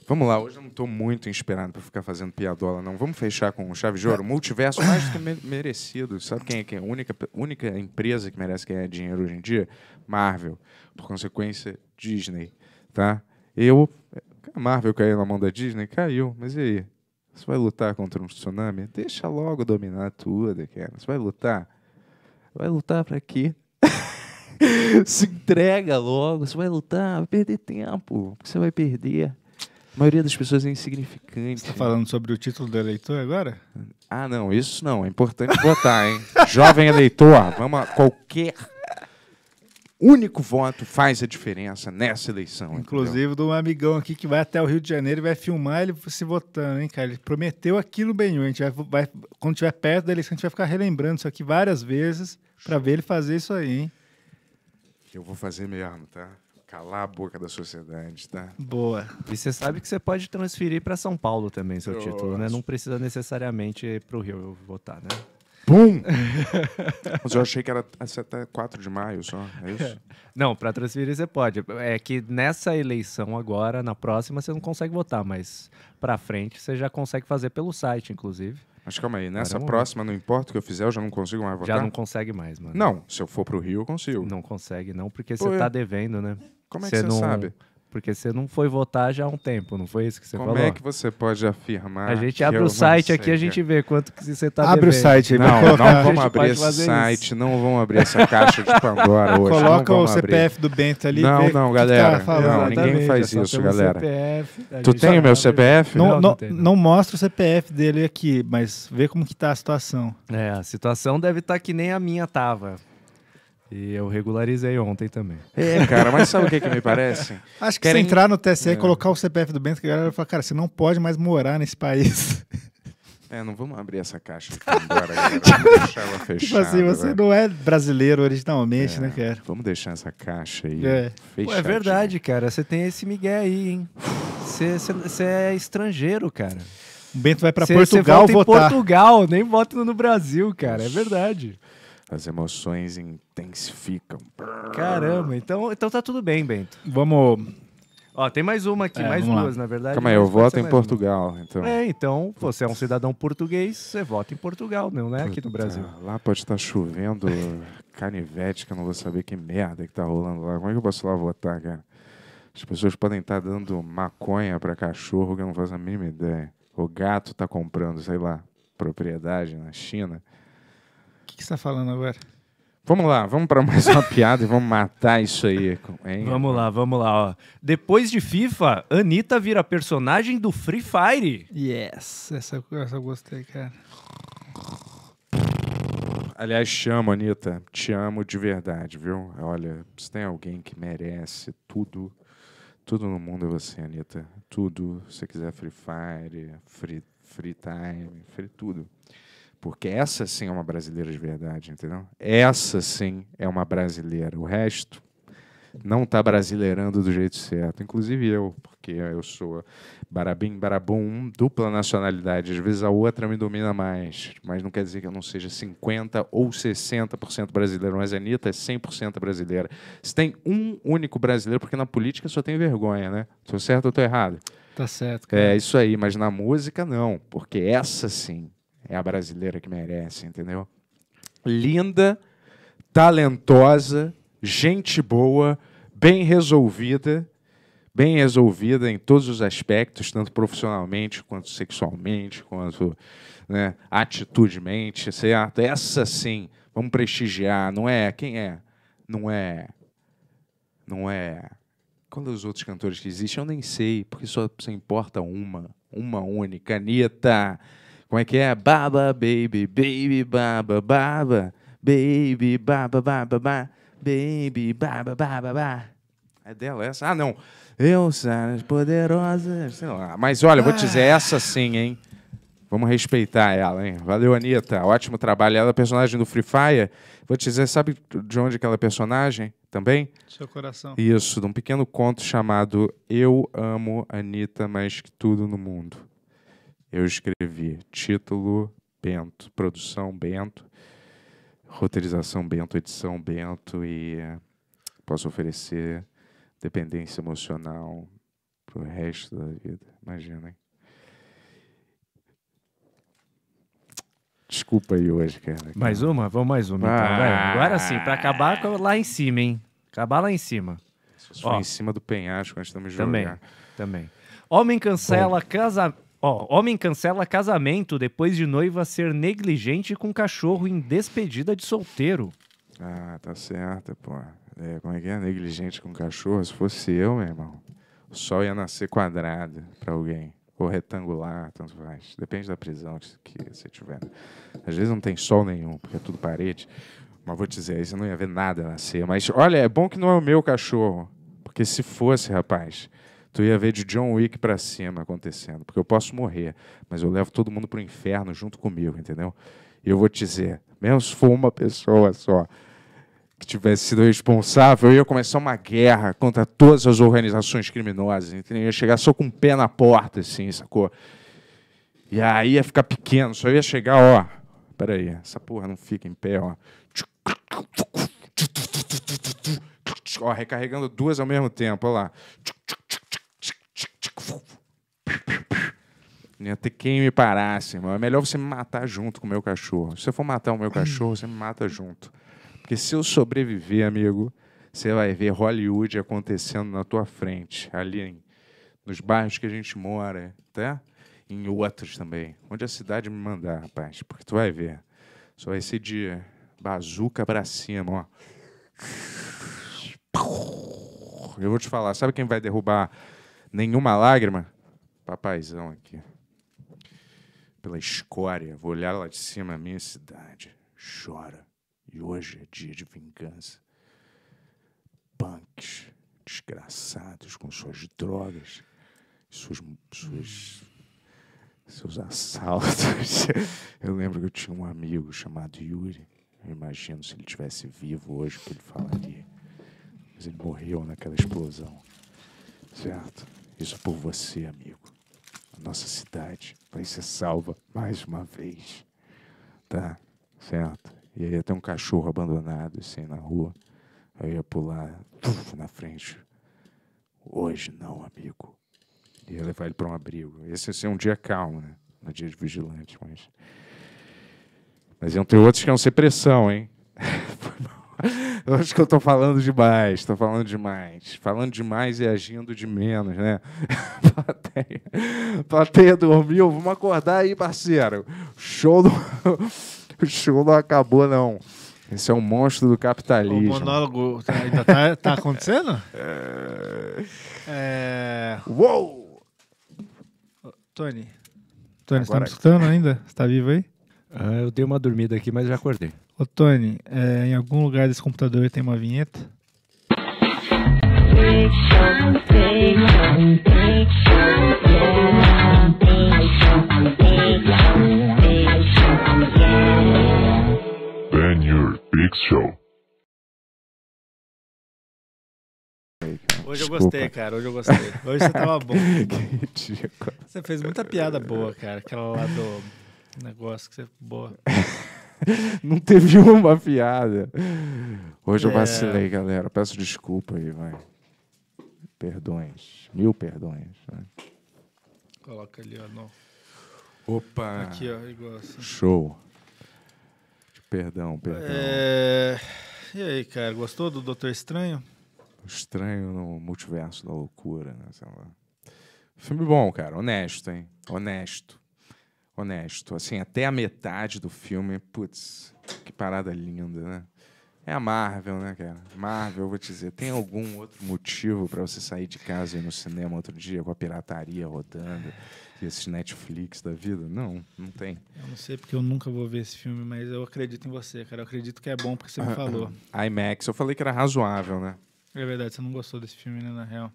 Speaker 1: Vamos lá, hoje eu não estou muito inspirado para ficar fazendo piadola, não. Vamos fechar com chave de ouro. Multiverso mais do que merecido. Sabe quem é que é a única, única empresa que merece ganhar dinheiro hoje em dia? Marvel. Por consequência, Disney. Tá? Eu. A Marvel caiu na mão da Disney? Caiu. Mas e aí? Você vai lutar contra um tsunami? Deixa logo dominar tudo, cara. Você vai lutar? Vai lutar para quê? Se entrega logo. Você vai lutar? Vai perder tempo. Você vai perder. A maioria das pessoas é insignificante. Você está falando sobre o título do eleitor agora? Ah, não, isso não. É importante votar, hein? Jovem eleitor, vamos a qualquer único voto faz a diferença nessa eleição.
Speaker 2: Inclusive entendeu? de um amigão aqui que vai até o Rio de Janeiro e vai filmar ele se votando, hein, cara? Ele prometeu aquilo bem. A gente vai, vai quando estiver perto da eleição, a gente vai ficar relembrando isso aqui várias vezes para
Speaker 3: ver ele fazer isso aí, hein?
Speaker 1: Eu vou fazer mesmo, tá? Calar a boca da sociedade, tá?
Speaker 3: Boa. E você sabe que você pode transferir para São Paulo também seu Eu título, né? acho. né? Não precisa necessariamente para o Rio votar, né? Pum! Mas eu achei que era até 4 de maio só, é isso? Não, para transferir você pode. É que nessa eleição agora, na próxima, você não consegue votar, mas para frente você já consegue fazer pelo
Speaker 1: site, inclusive. Mas calma aí, nessa é próxima, não importa o que eu fizer, eu já não consigo mais votar? Já não consegue mais, mano. Não, se eu for pro Rio, eu consigo.
Speaker 3: Não consegue não, porque você tá é. devendo, né? Como é que você não... sabe? Porque você não foi votar já há um tempo, não foi isso que você Como falou? Como é que
Speaker 1: você pode afirmar? A gente abre o site aqui, a
Speaker 3: gente né? vê quanto que você está Abre o site aí, Não, não vamos abrir esse site, isso. não vamos abrir essa caixa de Pandora hoje. Coloca o CPF abrir. do Bento ali. Não, não, tá galera. Não,
Speaker 1: ninguém faz é isso, galera. tu tem o meu CPF? Não, não, não,
Speaker 2: não, mostra o CPF dele aqui, mas vê como que tá a situação.
Speaker 3: É, a situação deve estar tá que nem a minha tava. E eu regularizei ontem também. É, cara, mas sabe o que, é que me parece? Acho que
Speaker 2: Querem... se entrar no TSE e é. colocar o CPF do Bento, que a galera vai falar, cara, você não pode mais morar nesse país.
Speaker 1: É, não vamos abrir essa caixa aqui agora, galera. Vamos deixar ela tipo fechada. Tipo assim, você não é
Speaker 3: brasileiro originalmente, é, né, cara?
Speaker 1: Vamos deixar essa caixa aí é. fechada. É
Speaker 3: verdade, cara. Você tem esse migué aí, hein? Você é estrangeiro, cara. O Bento vai para Portugal votar. Portugal, nem vota no Brasil, cara. É verdade
Speaker 1: as emoções intensificam.
Speaker 3: Caramba, então, então tá tudo bem, Bento.
Speaker 1: Vamos.
Speaker 3: Ó, tem mais uma aqui, é, mais duas, lá. na verdade. Calma aí, eu voto em Portugal, uma. então. É, então, você é um cidadão português, você vota em Portugal, não é aqui no Brasil.
Speaker 1: Lá pode estar tá chovendo canivete, que eu não vou saber que merda que tá rolando lá. Como é que eu posso lá votar, cara? As pessoas podem estar tá dando maconha para cachorro que eu não faço a mínima ideia. O gato tá comprando, sei lá, propriedade na China
Speaker 2: que, que você está falando agora?
Speaker 1: Vamos lá, vamos para mais uma piada e vamos matar isso aí. Hein? Vamos lá, vamos lá. Ó.
Speaker 3: Depois de FIFA, Anitta vira personagem do Free Fire.
Speaker 2: Yes, essa, essa eu gostei, cara.
Speaker 1: Aliás, amo, Anitta. Te amo de verdade, viu? Olha, se tem alguém que merece tudo, tudo no mundo é você, Anitta. Tudo. Se você quiser Free Fire, Free, free Time, Free tudo. Porque essa sim é uma brasileira de verdade, entendeu? Essa sim é uma brasileira. O resto não está brasileirando do jeito certo. Inclusive eu, porque eu sou barabim, barabum, dupla nacionalidade. Às vezes a outra me domina mais. Mas não quer dizer que eu não seja 50% ou 60% brasileiro. Mas a Anitta é 100% brasileira. Se tem um único brasileiro, porque na política só tem vergonha, né? Estou certo ou estou errado? Tá certo. É cara. É isso aí, mas na música não, porque essa sim é a brasileira que merece, entendeu? Linda, talentosa, gente boa, bem resolvida, bem resolvida em todos os aspectos, tanto profissionalmente quanto sexualmente, quanto né, atitudemente, certo? Essa sim, vamos prestigiar, não é? Quem é? Não é. Não é. Qual dos outros cantores que existem? Eu nem sei, porque só, se importa uma, uma única. Anitta. Como é que é? Baba, baby, baby, baba, baba, baby, baba, baba, baby, baba, baba, baba. É dela essa? Ah, não. Eu, Saras Poderosas, sei lá. Mas olha, vou te dizer, ah. essa sim, hein? Vamos respeitar ela, hein? Valeu, Anitta. Ótimo trabalho. Ela é personagem do Free Fire. Vou te dizer, sabe de onde aquela é personagem também? Seu coração. Isso, de um pequeno conto chamado Eu Amo Anitta Mais Que Tudo no Mundo. Eu escrevi título Bento, produção Bento, roteirização Bento, edição Bento e eh, posso oferecer dependência emocional para o resto da vida. Imagina, hein? Desculpa aí hoje, cara.
Speaker 3: Mais uma? Vamos mais uma. Então, ah. Então, Agora sim, para acabar lá em cima, hein? Acabar lá em cima.
Speaker 1: Só em cima do penhasco antes de me jogar. Também, também.
Speaker 3: Homem cancela casamento. Ó, homem cancela casamento depois de noiva ser negligente com cachorro em despedida de solteiro.
Speaker 1: Ah, tá certo, pô. É, como é que é? Negligente com cachorro? Se fosse eu, meu irmão, o sol ia nascer quadrado para alguém. Ou retangular, tanto faz. Depende da prisão que você tiver. Às vezes não tem sol nenhum, porque é tudo parede. Mas vou te dizer, aí você não ia ver nada nascer. Mas olha, é bom que não é o meu cachorro. Porque se fosse, rapaz, Tu ia ver de John Wick para cima acontecendo, porque eu posso morrer, mas eu levo todo mundo para o inferno junto comigo, entendeu? E eu vou te dizer, mesmo se for uma pessoa só que tivesse sido responsável, eu ia começar uma guerra contra todas as organizações criminosas, entendeu? Eu ia chegar só com o um pé na porta, assim, sacou? E aí ia ficar pequeno, só ia chegar, ó, peraí, essa porra não fica em pé, ó. Ó, recarregando duas ao mesmo tempo, olha lá. Não ia ter quem me parasse, irmão. É melhor você me matar junto com o meu cachorro. Se você for matar o meu cachorro, você me mata junto. Porque se eu sobreviver, amigo, você vai ver Hollywood acontecendo na tua frente, ali em, nos bairros que a gente mora, tá? Em outros também. Onde a cidade me mandar, rapaz. Porque tu vai ver. Só vai ser de bazuca pra cima, ó. Eu vou te falar, sabe quem vai derrubar Nenhuma lágrima. Papaizão aqui. Pela escória, vou olhar lá de cima a minha cidade. Chora. E hoje é dia de vingança. Punks, desgraçados com suas drogas, suas, suas seus assaltos. Eu lembro que eu tinha um amigo chamado Yuri. Eu imagino se ele tivesse vivo hoje o que ele falaria. Mas ele morreu naquela explosão. Certo? Isso por você, amigo. A nossa cidade vai ser salva mais uma vez. Tá? Certo? E aí até um cachorro abandonado assim na rua. aí ia pular tuf, na frente. Hoje não, amigo. Ia levar ele para um abrigo. Esse ia assim, ser um dia calmo, né? Um dia de vigilante, mas. Mas iam ter outros que iam ser pressão, hein? eu acho que eu estou falando demais, estou falando demais. Falando demais e agindo de menos, né? plateia, plateia dormiu, vamos acordar aí, parceiro. Show do... o show não acabou, não. Esse é um monstro do capitalismo. O
Speaker 2: monólogo tá, ainda tá, tá acontecendo? É. é... Uou! Tony, Tony, Agora... você tá me escutando
Speaker 3: ainda? Você tá vivo aí? Ah, eu dei uma dormida aqui, mas já acordei.
Speaker 2: Ô, Tony, é, em algum lugar desse computador tem uma vinheta?
Speaker 3: Ben Your Big Show.
Speaker 4: Hoje eu gostei, cara. Hoje eu gostei.
Speaker 2: Hoje você tava bom. que ridículo. Você fez muita piada boa, cara. Aquela lá do Negócio que você. Boa.
Speaker 1: não teve uma piada. Hoje eu é. vacilei, galera. Peço desculpa aí, vai. Perdões. Mil perdões. Vai. Né?
Speaker 2: Coloca ali, ó.
Speaker 1: Opa! Aqui, ó, igual assim. Show. Perdão, perdão.
Speaker 2: É... E aí, cara, gostou do Doutor Estranho?
Speaker 1: Estranho no multiverso da loucura, né? Sei lá. Filme bom, cara. Honesto, hein? Honesto honesto. Assim, até a metade do filme, putz, que parada linda, né? É a Marvel, né, cara? Marvel, vou te dizer, tem algum outro motivo para você sair de casa e ir no cinema outro dia com a pirataria rodando e esses Netflix da vida? Não, não tem.
Speaker 2: Eu não sei porque eu nunca vou ver esse filme, mas eu acredito em você, cara. Eu acredito que é bom porque você me ah, falou.
Speaker 1: Ah, IMAX, eu falei que era razoável, né?
Speaker 2: É verdade, você não gostou desse filme, né, na real.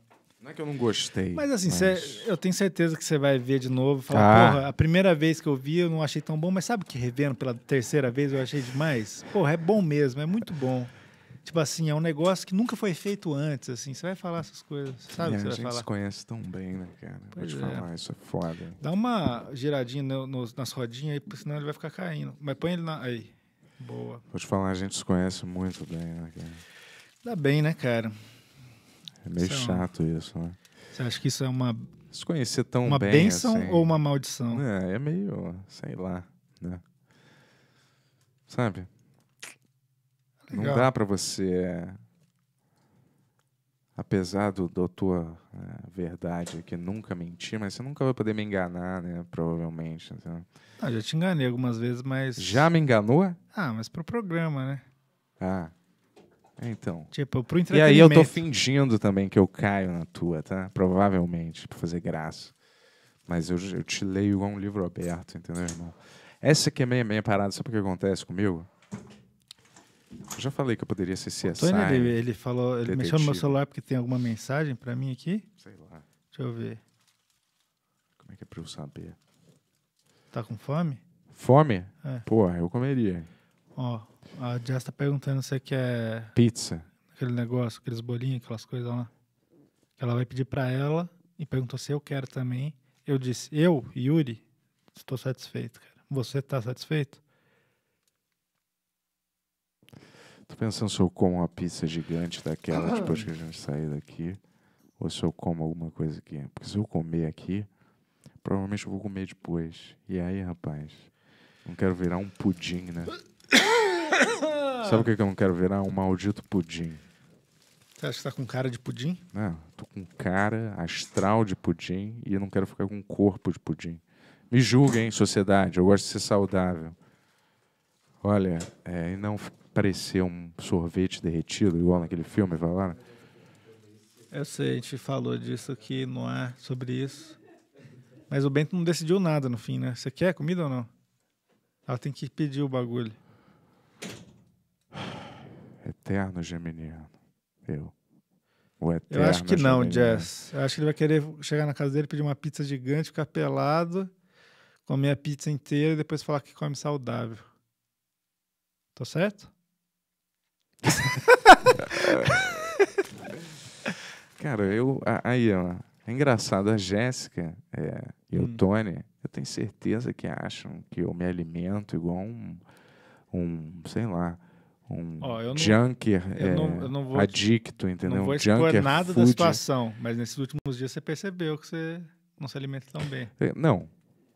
Speaker 2: Não é que eu não gostei. Mas assim, mas... Cê, eu tenho certeza que você vai ver de novo. Falar, ah. porra, a primeira vez que eu vi eu não achei tão bom, mas sabe que revendo pela terceira vez eu achei demais? Porra, é bom mesmo, é muito bom. Tipo assim, é um negócio que nunca foi feito antes, assim. Você vai falar essas coisas, sabe? É, a gente se
Speaker 1: conhece tão bem, né, cara? Pois Vou te é. falar, isso é foda.
Speaker 2: Dá uma giradinha no, no, nas rodinhas aí, senão ele vai ficar caindo. Mas põe ele na... aí. Boa.
Speaker 1: Vou te falar, a gente se conhece muito bem, né, cara?
Speaker 2: Ainda bem, né, cara?
Speaker 1: É meio isso chato é um... isso, né?
Speaker 2: Você acha que isso é uma. Se conhecer tão uma bem. Uma bênção assim...
Speaker 1: ou uma maldição? É, é meio. sei lá, né? Sabe? Legal. Não dá para você. É, apesar do, da tua é, verdade, que nunca menti, mas você nunca vai poder me enganar, né? Provavelmente. Então...
Speaker 2: já te enganei algumas vezes, mas.
Speaker 1: Já me enganou?
Speaker 2: Ah, mas pro programa, né?
Speaker 1: Ah. É, então. Tipo, pro E aí eu tô fingindo também que eu caio na tua, tá? Provavelmente, pra fazer graça. Mas eu, eu te leio igual um livro aberto, entendeu, irmão? Essa aqui é meia, meio parada, sabe o que acontece comigo? Eu já falei que eu poderia ser CSI. Antônio, ele, ele falou, ele detetive. mexeu no meu
Speaker 2: celular porque tem alguma mensagem pra mim aqui? Sei lá. Deixa eu ver.
Speaker 1: Como é que é pra eu saber?
Speaker 2: Tá com fome?
Speaker 1: Fome? É. Pô, eu comeria.
Speaker 2: Ó, a Jess tá perguntando se você quer. Pizza. Aquele negócio, aqueles bolinhos, aquelas coisas lá. Ela vai pedir para ela e perguntou se eu quero também. Eu disse, eu, Yuri, estou satisfeito, cara. Você tá satisfeito?
Speaker 1: Tô pensando se eu como uma pizza gigante daquela depois tipo, que a gente sair daqui. Ou se eu como alguma coisa aqui. Porque se eu comer aqui, provavelmente eu vou comer depois. E aí, rapaz? Não quero virar um pudim, né?
Speaker 2: Sabe o
Speaker 1: que, eu não quero virar? Ah, um maldito pudim.
Speaker 2: Você acha que tá com cara de pudim?
Speaker 1: Não, tô com cara astral de pudim e eu não quero ficar com corpo de pudim. Me julguem, sociedade. Eu gosto de ser saudável. Olha, é, e não parecer um sorvete derretido, igual naquele filme, falaram?
Speaker 2: Eu sei, a gente falou disso aqui no ar, é sobre isso. Mas o Bento não decidiu nada no fim, né? Você quer comida ou não? Ela tem que pedir o bagulho
Speaker 1: eterno geminiano. Eu. O eterno Eu acho que geminiano. não, Jess.
Speaker 2: Eu acho que ele vai querer chegar na casa dele, pedir uma pizza gigante, ficar pelado, comer a pizza inteira e depois falar que come saudável. Tô tá certo?
Speaker 1: Cara, eu. Aí, ó. É engraçado, a Jéssica é, e hum. o Tony, eu tenho certeza que acham que eu me alimento igual um. um sei lá um oh, não, junker é, não, eu não vou, adicto, entendeu? Não vou expor junker, nada food. da situação,
Speaker 2: mas nesses últimos dias você percebeu que você não se alimenta tão bem.
Speaker 1: É, não,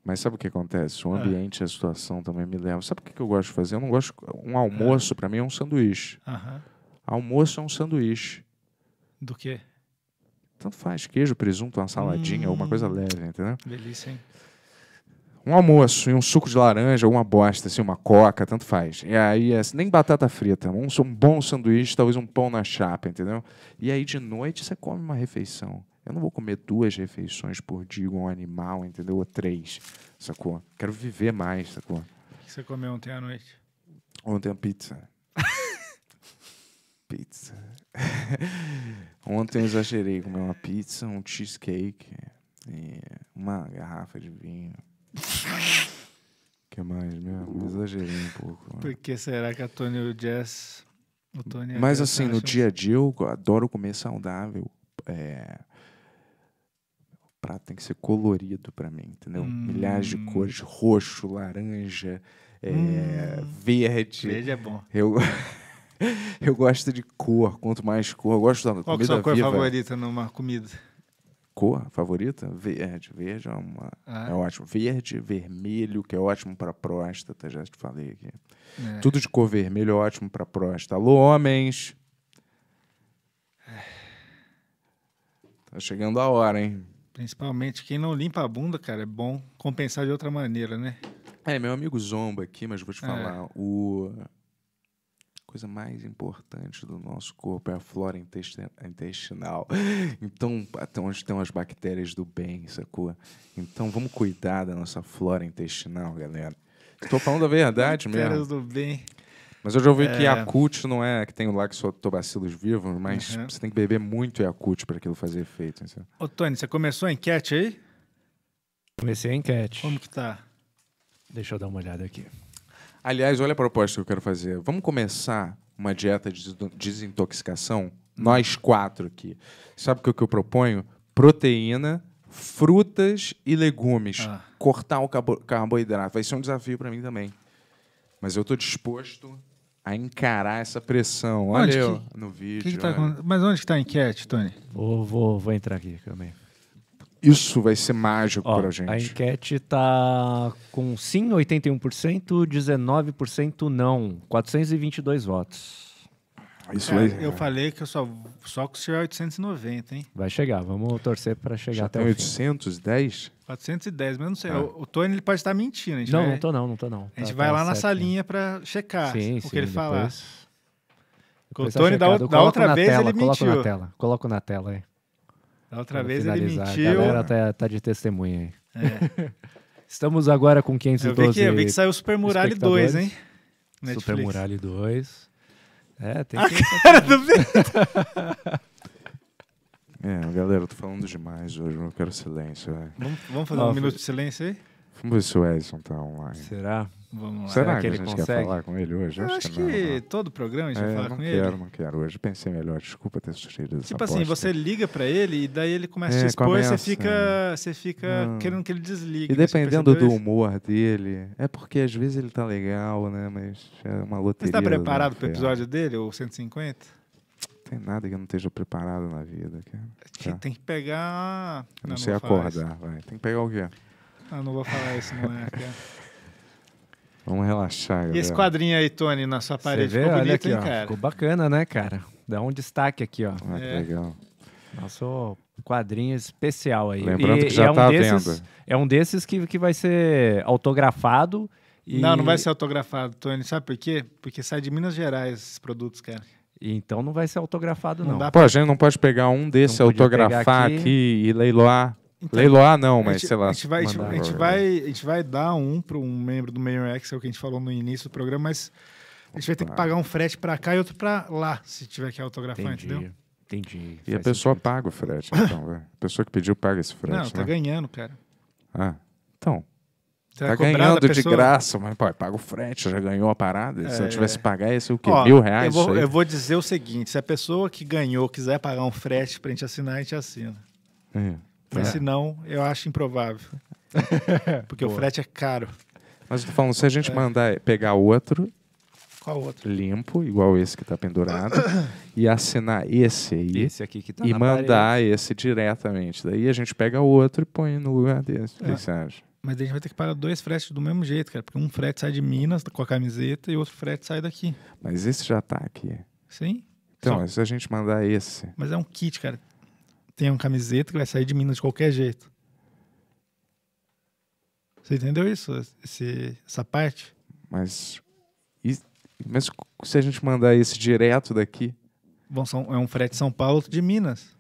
Speaker 1: mas sabe o que acontece? O ah. ambiente, a situação também me leva. Sabe o que eu gosto de fazer? Eu não gosto. Um almoço, ah. para mim, é um sanduíche. Almoço é um sanduíche. Do quê? Tanto faz, queijo, presunto, uma saladinha, hum. alguma coisa hum. leve, entendeu? Delícia, hein? um almoço e um suco de laranja, uma bosta, assim, uma coca, tanto faz. E aí, assim, nem batata frita, um, um bom sanduíche, talvez um pão na chapa, entendeu? E aí, de noite, você come uma refeição. Eu não vou comer duas refeições por dia, igual um animal, entendeu? Ou três, sacou? Quero viver mais, sacou? O
Speaker 2: que você comeu ontem à noite?
Speaker 1: Ontem, pizza. pizza. ontem eu exagerei, comi uma pizza, um cheesecake e uma garrafa de vinho. que mais, meu? Me exagerei um pouco. Né?
Speaker 2: Porque será que a Tony e o Jess, O Tony Mas assim, acham... no dia
Speaker 1: a dia eu adoro comer saudável. É... O prato tem que ser colorido para mim, entendeu? Hum. Milhares de cores, roxo, laranja, é... hum. verde. Verde é bom. Eu... eu gosto de cor, quanto mais cor, eu gosto da Qual é comida Qual a sua cor viva. favorita
Speaker 2: numa comida?
Speaker 1: cor favorita? Verde. Verde é uma ah. é ótimo. Verde, vermelho, que é ótimo para próstata, já te falei aqui. É. Tudo de cor vermelho é ótimo para próstata. Alô, homens! Tá chegando a hora, hein?
Speaker 2: Principalmente quem não limpa a bunda, cara, é bom compensar de outra maneira, né?
Speaker 1: É, meu amigo zomba aqui, mas vou te é. falar. É. O coisa mais importante do nosso corpo é a flora intestinal. Então, até onde estão as bactérias do bem, sacou? Então, vamos cuidar da nossa flora intestinal, galera. Estou falando a verdade mesmo. Bactérias do
Speaker 2: bem. Mas eu já ouvi é... que
Speaker 1: Yakult não é que tem o lactobacillus vivos, mas uhum. você tem que beber muito Yakult para aquilo fazer efeito. Entendeu?
Speaker 2: Ô, Tony, você começou a enquete aí? Comecei a enquete. Como que tá? Deixa
Speaker 3: eu dar uma olhada aqui.
Speaker 1: Aliás, olha a proposta que eu quero fazer. Vamos começar uma dieta de desintoxicação? Nós quatro aqui. Sabe o que eu proponho? Proteína, frutas e legumes. Ah. Cortar o carboidrato. Vai ser um desafio para mim também. Mas eu estou disposto a encarar essa pressão. Olha onde eu que, no vídeo. Que que tá,
Speaker 3: mas onde está a enquete, Tony? Vou, vou, vou entrar aqui também.
Speaker 1: Isso vai ser mágico para a gente. A
Speaker 3: enquete está com sim 81%, 19% não. 422 votos.
Speaker 2: Isso Cara, é, Eu falei que eu só, só que é 890, hein?
Speaker 3: Vai chegar, vamos torcer para
Speaker 1: chegar Já até o 810?
Speaker 2: 410, mas não sei. É. O, o Tony ele pode estar mentindo. A gente não, vai... não tô
Speaker 1: não, não tô não. A gente
Speaker 2: tá, vai tá lá certo, na salinha para checar sim, o sim, que ele depois... falar.
Speaker 3: Depois o tá Tony, dá da, da outra vez, tela, ele coloco mentiu. Coloco na tela, coloco na tela aí.
Speaker 4: Da
Speaker 2: outra
Speaker 3: vez ele mentiu. A galera tá, tá de testemunha aí. É. Estamos agora com 512 eu vi que, eu vi que saiu Super Muralha 2, hein? Netflix. Super Muralha 2. É, tem a que... A cara do
Speaker 1: É, galera, eu tô falando demais hoje, eu quero silêncio. Vamos, vamos fazer Ó, um minuto de silêncio aí? Vamos ver se o Edson tá online. Será? Será? Vamos lá. Será é que, que, ele a gente consegue? quer falar com ele hoje? Eu acho, acho que, que não, todo programa a gente é, vai falar com quero, ele. Não quero, não quero. Hoje pensei melhor. Desculpa ter sugerido tipo essa Tipo assim, aposta.
Speaker 2: você liga para ele e daí ele começa é, a te é, expor começa, e você fica, você fica querendo que ele desligue. E dependendo do
Speaker 1: humor dele, é porque às vezes ele tá legal, né? Mas é uma loteria. Você tá né, preparado pro episódio
Speaker 2: dele, ou 150?
Speaker 1: tem nada que eu não esteja preparado na vida. Tá. Tem que
Speaker 2: pegar.
Speaker 1: Eu não, não sei acordar, vai. Tem que pegar o quê?
Speaker 2: Ah, não vou falar isso, não é, cara.
Speaker 1: Vamos relaxar. E esse
Speaker 3: quadrinho aí, Tony, na sua
Speaker 1: parede? Ficou bonito, aqui, hein, ó,
Speaker 3: cara? Ficou bacana, né, cara? Dá um destaque aqui, ó. Ah, é. legal. Nosso quadrinho especial aí. Lembrando e, que já tá é um tá desses, É um desses que, que vai ser autografado. E... Não,
Speaker 2: não vai ser autografado, Tony. Sabe por quê? Porque sai de Minas Gerais esses produtos, cara. Então não vai ser autografado, não. não. Pô, pra...
Speaker 1: a gente não pode pegar um desse, autografar aqui. aqui e leiloar. Então, Leiloar não, mas gente, sei lá. A gente, vai, a, gente, a gente vai,
Speaker 2: a gente vai dar um para um membro do Mayor Excel é que a gente falou no início do programa, mas a gente vai ter que pagar um frete para cá e outro para lá, se tiver que autografar, Entendi. entendeu?
Speaker 1: Entendi. E Faz a pessoa sentido. paga o frete, então, A pessoa que pediu paga esse frete. Não, tá né? tá
Speaker 2: ganhando, cara.
Speaker 1: Ah, então. Você tá ganhando de graça, mas pô, paga o frete, já ganhou a parada. É, se eu é. tivesse que pagar, ia ser o quê? Ó, Mil reais? Eu vou, eu
Speaker 2: vou, dizer o seguinte: se a pessoa que ganhou quiser pagar um frete a gente assinar, a gente assina.
Speaker 1: É. Mas é. se
Speaker 2: não, eu acho improvável. Porque o frete é caro.
Speaker 1: Mas eu tô falando, se a gente é. mandar pegar outro. Qual outro? Limpo, igual esse que está pendurado. e assinar esse aí. Esse aqui que tá E mandar parede. esse diretamente. Daí a gente pega outro e põe no lugar desse. O que é. você acha?
Speaker 2: Mas a gente vai ter que pagar dois fretes do mesmo jeito, cara. Porque um frete sai de Minas com a camiseta e outro frete sai daqui.
Speaker 1: Mas esse já está aqui. Sim. Então, Só... se a gente mandar esse.
Speaker 2: Mas é um kit, cara tem uma camiseta que vai sair de Minas de qualquer jeito. Você entendeu isso? Esse, essa parte?
Speaker 1: Mas. E, mas se a gente mandar esse direto daqui.
Speaker 2: Bom, são, é um frete São Paulo, outro de Minas.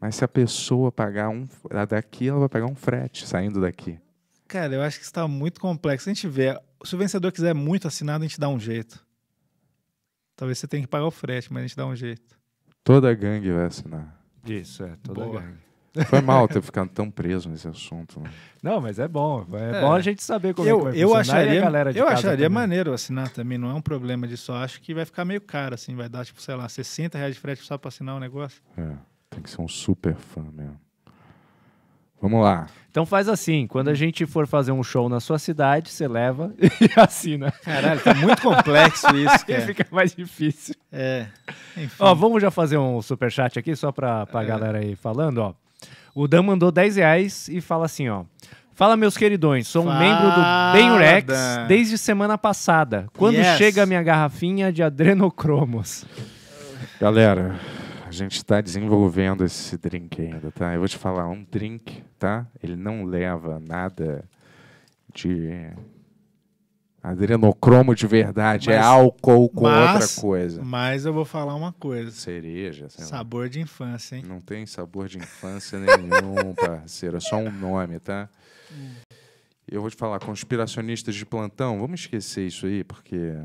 Speaker 1: Mas se a pessoa pagar um. Daqui, ela vai pagar um frete saindo daqui.
Speaker 2: Cara, eu acho que está muito complexo. Se a gente vê. Se o vencedor quiser muito assinado, a gente dá um jeito. Talvez você tenha que pagar o frete, mas a gente dá um jeito.
Speaker 1: Toda a gangue vai assinar.
Speaker 2: Isso, é, toda Boa.
Speaker 3: gangue. Foi mal ter
Speaker 1: ficado tão preso nesse assunto. Né? Não,
Speaker 2: mas
Speaker 3: é bom. É,
Speaker 2: é, bom a gente saber como é eu, é que eu acharia, Eu acharia também. maneiro assinar também, não é um problema disso. acho que vai ficar meio caro, assim. Vai
Speaker 3: dar, tipo, sei lá, 60 reais de frete só pra assinar o um negócio.
Speaker 1: É, tem que ser um super fã mesmo. Vamos lá.
Speaker 3: Então faz assim, quando a gente for fazer um show na sua cidade, você leva e assina. Caralho, tá muito complexo isso, Aí fica
Speaker 2: mais difícil. É.
Speaker 3: Enfim. Ó, vamos já fazer um super chat aqui só pra, pra é. galera aí falando, ó. O Dan mandou 10 reais e fala assim, ó. Fala, meus queridões, sou um membro do Benrex desde semana passada. Quando yes. chega a minha garrafinha de adrenocromos?
Speaker 1: Galera, a gente está desenvolvendo esse drink ainda, tá? Eu vou te falar, um drink, tá? Ele não leva nada de adrenocromo de verdade, é mas, é álcool com mas, outra coisa. Mas eu vou falar uma coisa. Cereja, Sabor lá. de infância, hein? Não tem sabor de infância nenhum, parceiro. É só um nome, tá? Hum. Eu vou te falar, conspiracionistas de plantão, vamos esquecer isso aí, porque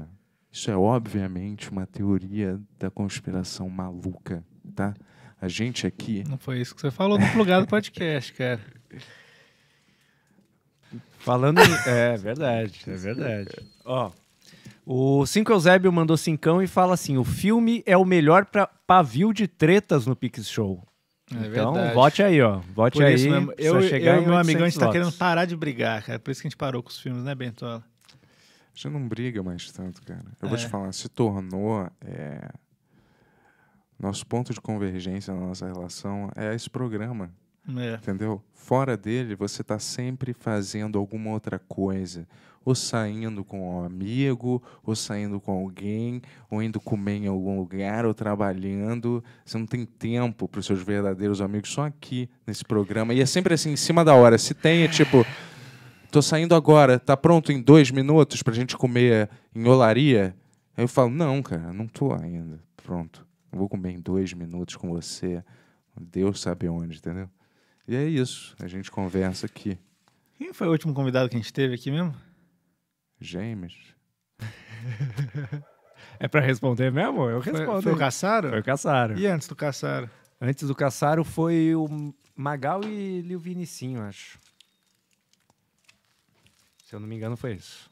Speaker 1: isso é obviamente uma teoria da conspiração maluca tá? A gente aqui.
Speaker 2: Não foi isso que você falou no plugado podcast, cara.
Speaker 3: Falando. é verdade, é verdade. Ó. O Cinco Eusébio mandou cincão e fala assim: o filme é o melhor para pavio de tretas no Pix Show. É então, verdade. vote aí, ó.
Speaker 1: Vote Por aí. Isso mesmo. Eu, chegar eu e meu amigão, a gente tá querendo
Speaker 2: parar de brigar, cara. Por isso que a gente parou com os filmes, né, Bentola?
Speaker 1: Já não briga mais tanto, cara. Eu é. vou te falar, se tornou. É nosso ponto de convergência na nossa relação é esse programa. É. Entendeu? Fora dele, você está sempre fazendo alguma outra coisa. Ou saindo com um amigo, ou saindo com alguém, ou indo comer em algum lugar, ou trabalhando. Você não tem tempo para os seus verdadeiros amigos, só aqui nesse programa. E é sempre assim, em cima da hora. Se tem, é tipo. Tô saindo agora, tá pronto em dois minutos para a gente comer em olaria? Aí eu falo, não, cara, não tô ainda. Pronto vou comer em dois minutos com você. Deus sabe onde, entendeu? E é isso. A gente conversa aqui.
Speaker 2: Quem foi o último convidado que a gente teve aqui mesmo?
Speaker 1: James.
Speaker 3: é para responder mesmo? Eu respondo. Foi, o Caçaro? Foi o Caçaro. E antes do Caçaro? Antes do Caçaro foi o Magal e o Vinicinho, acho. Se eu não me engano, foi isso.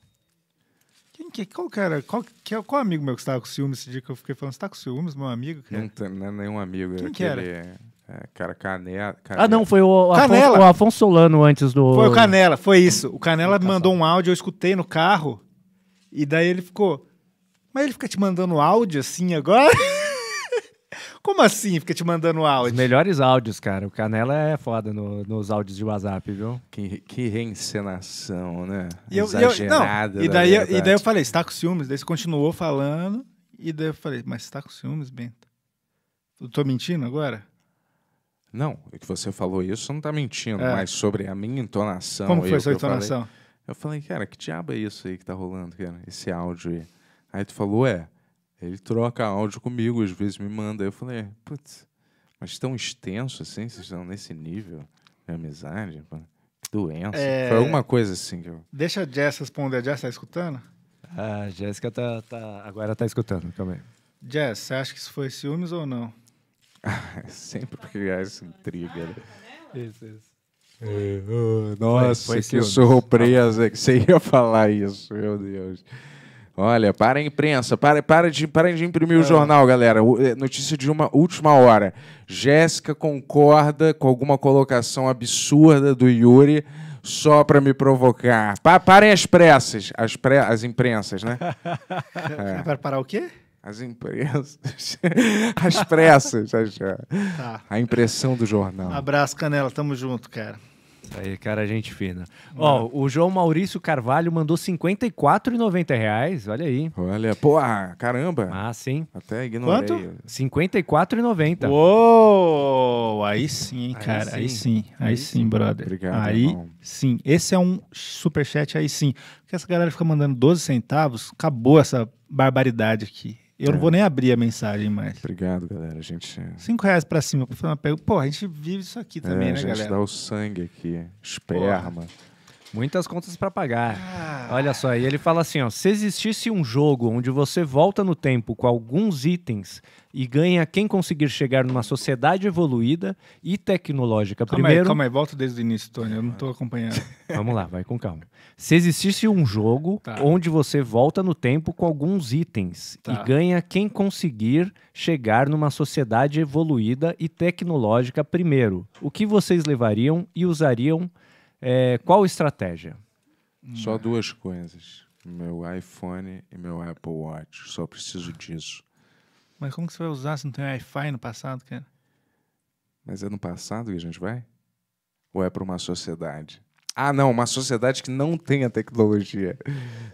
Speaker 2: Quem que, qual que era? Qual, que, é, qual amigo meu que estava com ciúmes esse dia que eu fiquei falando? Você tá com ciúmes, meu amigo? Cara?
Speaker 1: Não, tem, não é nenhum amigo. É Quem que aquele, era? É, cara, Canela. Ah, não,
Speaker 2: foi o, Afonso, o
Speaker 3: Afonso Solano antes do. Foi o
Speaker 2: Canela, foi isso. O Canela me mandou um áudio, eu escutei no carro. E daí ele ficou. Mas ele fica te mandando áudio assim agora?
Speaker 3: Como assim? Fica te mandando áudio. Os melhores áudios, cara. O Canela é foda no, nos áudios de WhatsApp, viu? Que, que reencenação, né? E eu, Exagerada.
Speaker 2: Eu, e, daí, eu, e daí eu falei, você tá com ciúmes? Daí você continuou falando. E daí eu falei, mas você tá com ciúmes, Bento? Eu tô mentindo agora?
Speaker 1: Não, o é que você falou isso não tá mentindo, é. mas sobre a minha entonação. Como foi a sua entonação? Eu falei, eu falei, cara, que diabo é isso aí que tá rolando, cara? Esse áudio aí. Aí tu falou, é. Ele troca áudio comigo, às vezes me manda. Eu falei, é, putz, mas tão extenso assim, vocês estão nesse nível de amizade? Doença. É... Foi alguma coisa assim que eu.
Speaker 2: Deixa a Jess responder. A Jess tá escutando? A Jéssica tá, tá, agora tá
Speaker 1: escutando, calma aí.
Speaker 2: Jess, você acha que isso foi ciúmes ou não?
Speaker 1: Sempre criar essa intriga. Né? Isso, isso. É, nossa, foi, foi que surpresa que você ia falar isso, meu Deus. Olha, para a imprensa, para, para, de, para de imprimir é. o jornal, galera. É, notícia de uma última hora. Jéssica concorda com alguma colocação absurda do Yuri só para me provocar. Pa parem as pressas, as, pre as imprensas, né? é. Para parar o quê? As imprensas. As pressas. Tá. A impressão do jornal.
Speaker 3: abraço, Canela. Tamo junto, cara. Isso aí, cara, é gente fina. Ó, oh, o João Maurício Carvalho mandou R$54,90, reais. Olha aí. Olha, pô, caramba. Ah, sim. Até ignorei. Quanto? R$54,90. Uou! Aí sim, hein, cara. Aí sim.
Speaker 2: Aí, aí sim, sim, brother. Obrigado. Aí irmão. sim. Esse é um superchat aí sim. Porque essa galera fica mandando 12 centavos, acabou essa barbaridade aqui. Eu é. não vou é. nem abrir a mensagem
Speaker 1: mais. Obrigado, galera. A gente.
Speaker 2: Cinco reais pra cima, por favor. Pô, a gente vive isso aqui também, é, né, galera? A
Speaker 1: gente galera? dá o sangue aqui, esperma. Porra.
Speaker 3: Muitas contas para pagar. Ah. Olha só, e ele fala assim, ó, se existisse um jogo onde você volta no tempo com alguns itens e ganha quem conseguir chegar numa sociedade evoluída e tecnológica calma primeiro. Aí, calma
Speaker 2: aí, volta desde o início, Tony, eu não estou acompanhando.
Speaker 3: Vamos lá, vai com calma. Se existisse um jogo tá. onde você volta no tempo com alguns itens tá. e ganha quem conseguir chegar numa sociedade evoluída e tecnológica primeiro, o que vocês
Speaker 1: levariam e usariam é, qual estratégia? Só duas coisas: meu iPhone e meu Apple Watch. Só preciso disso.
Speaker 4: Mas
Speaker 2: como que você vai usar se não tem Wi-Fi no passado, cara?
Speaker 1: Mas é no passado que a gente vai? Ou é para uma sociedade? Ah, não, uma sociedade que não tem a tecnologia.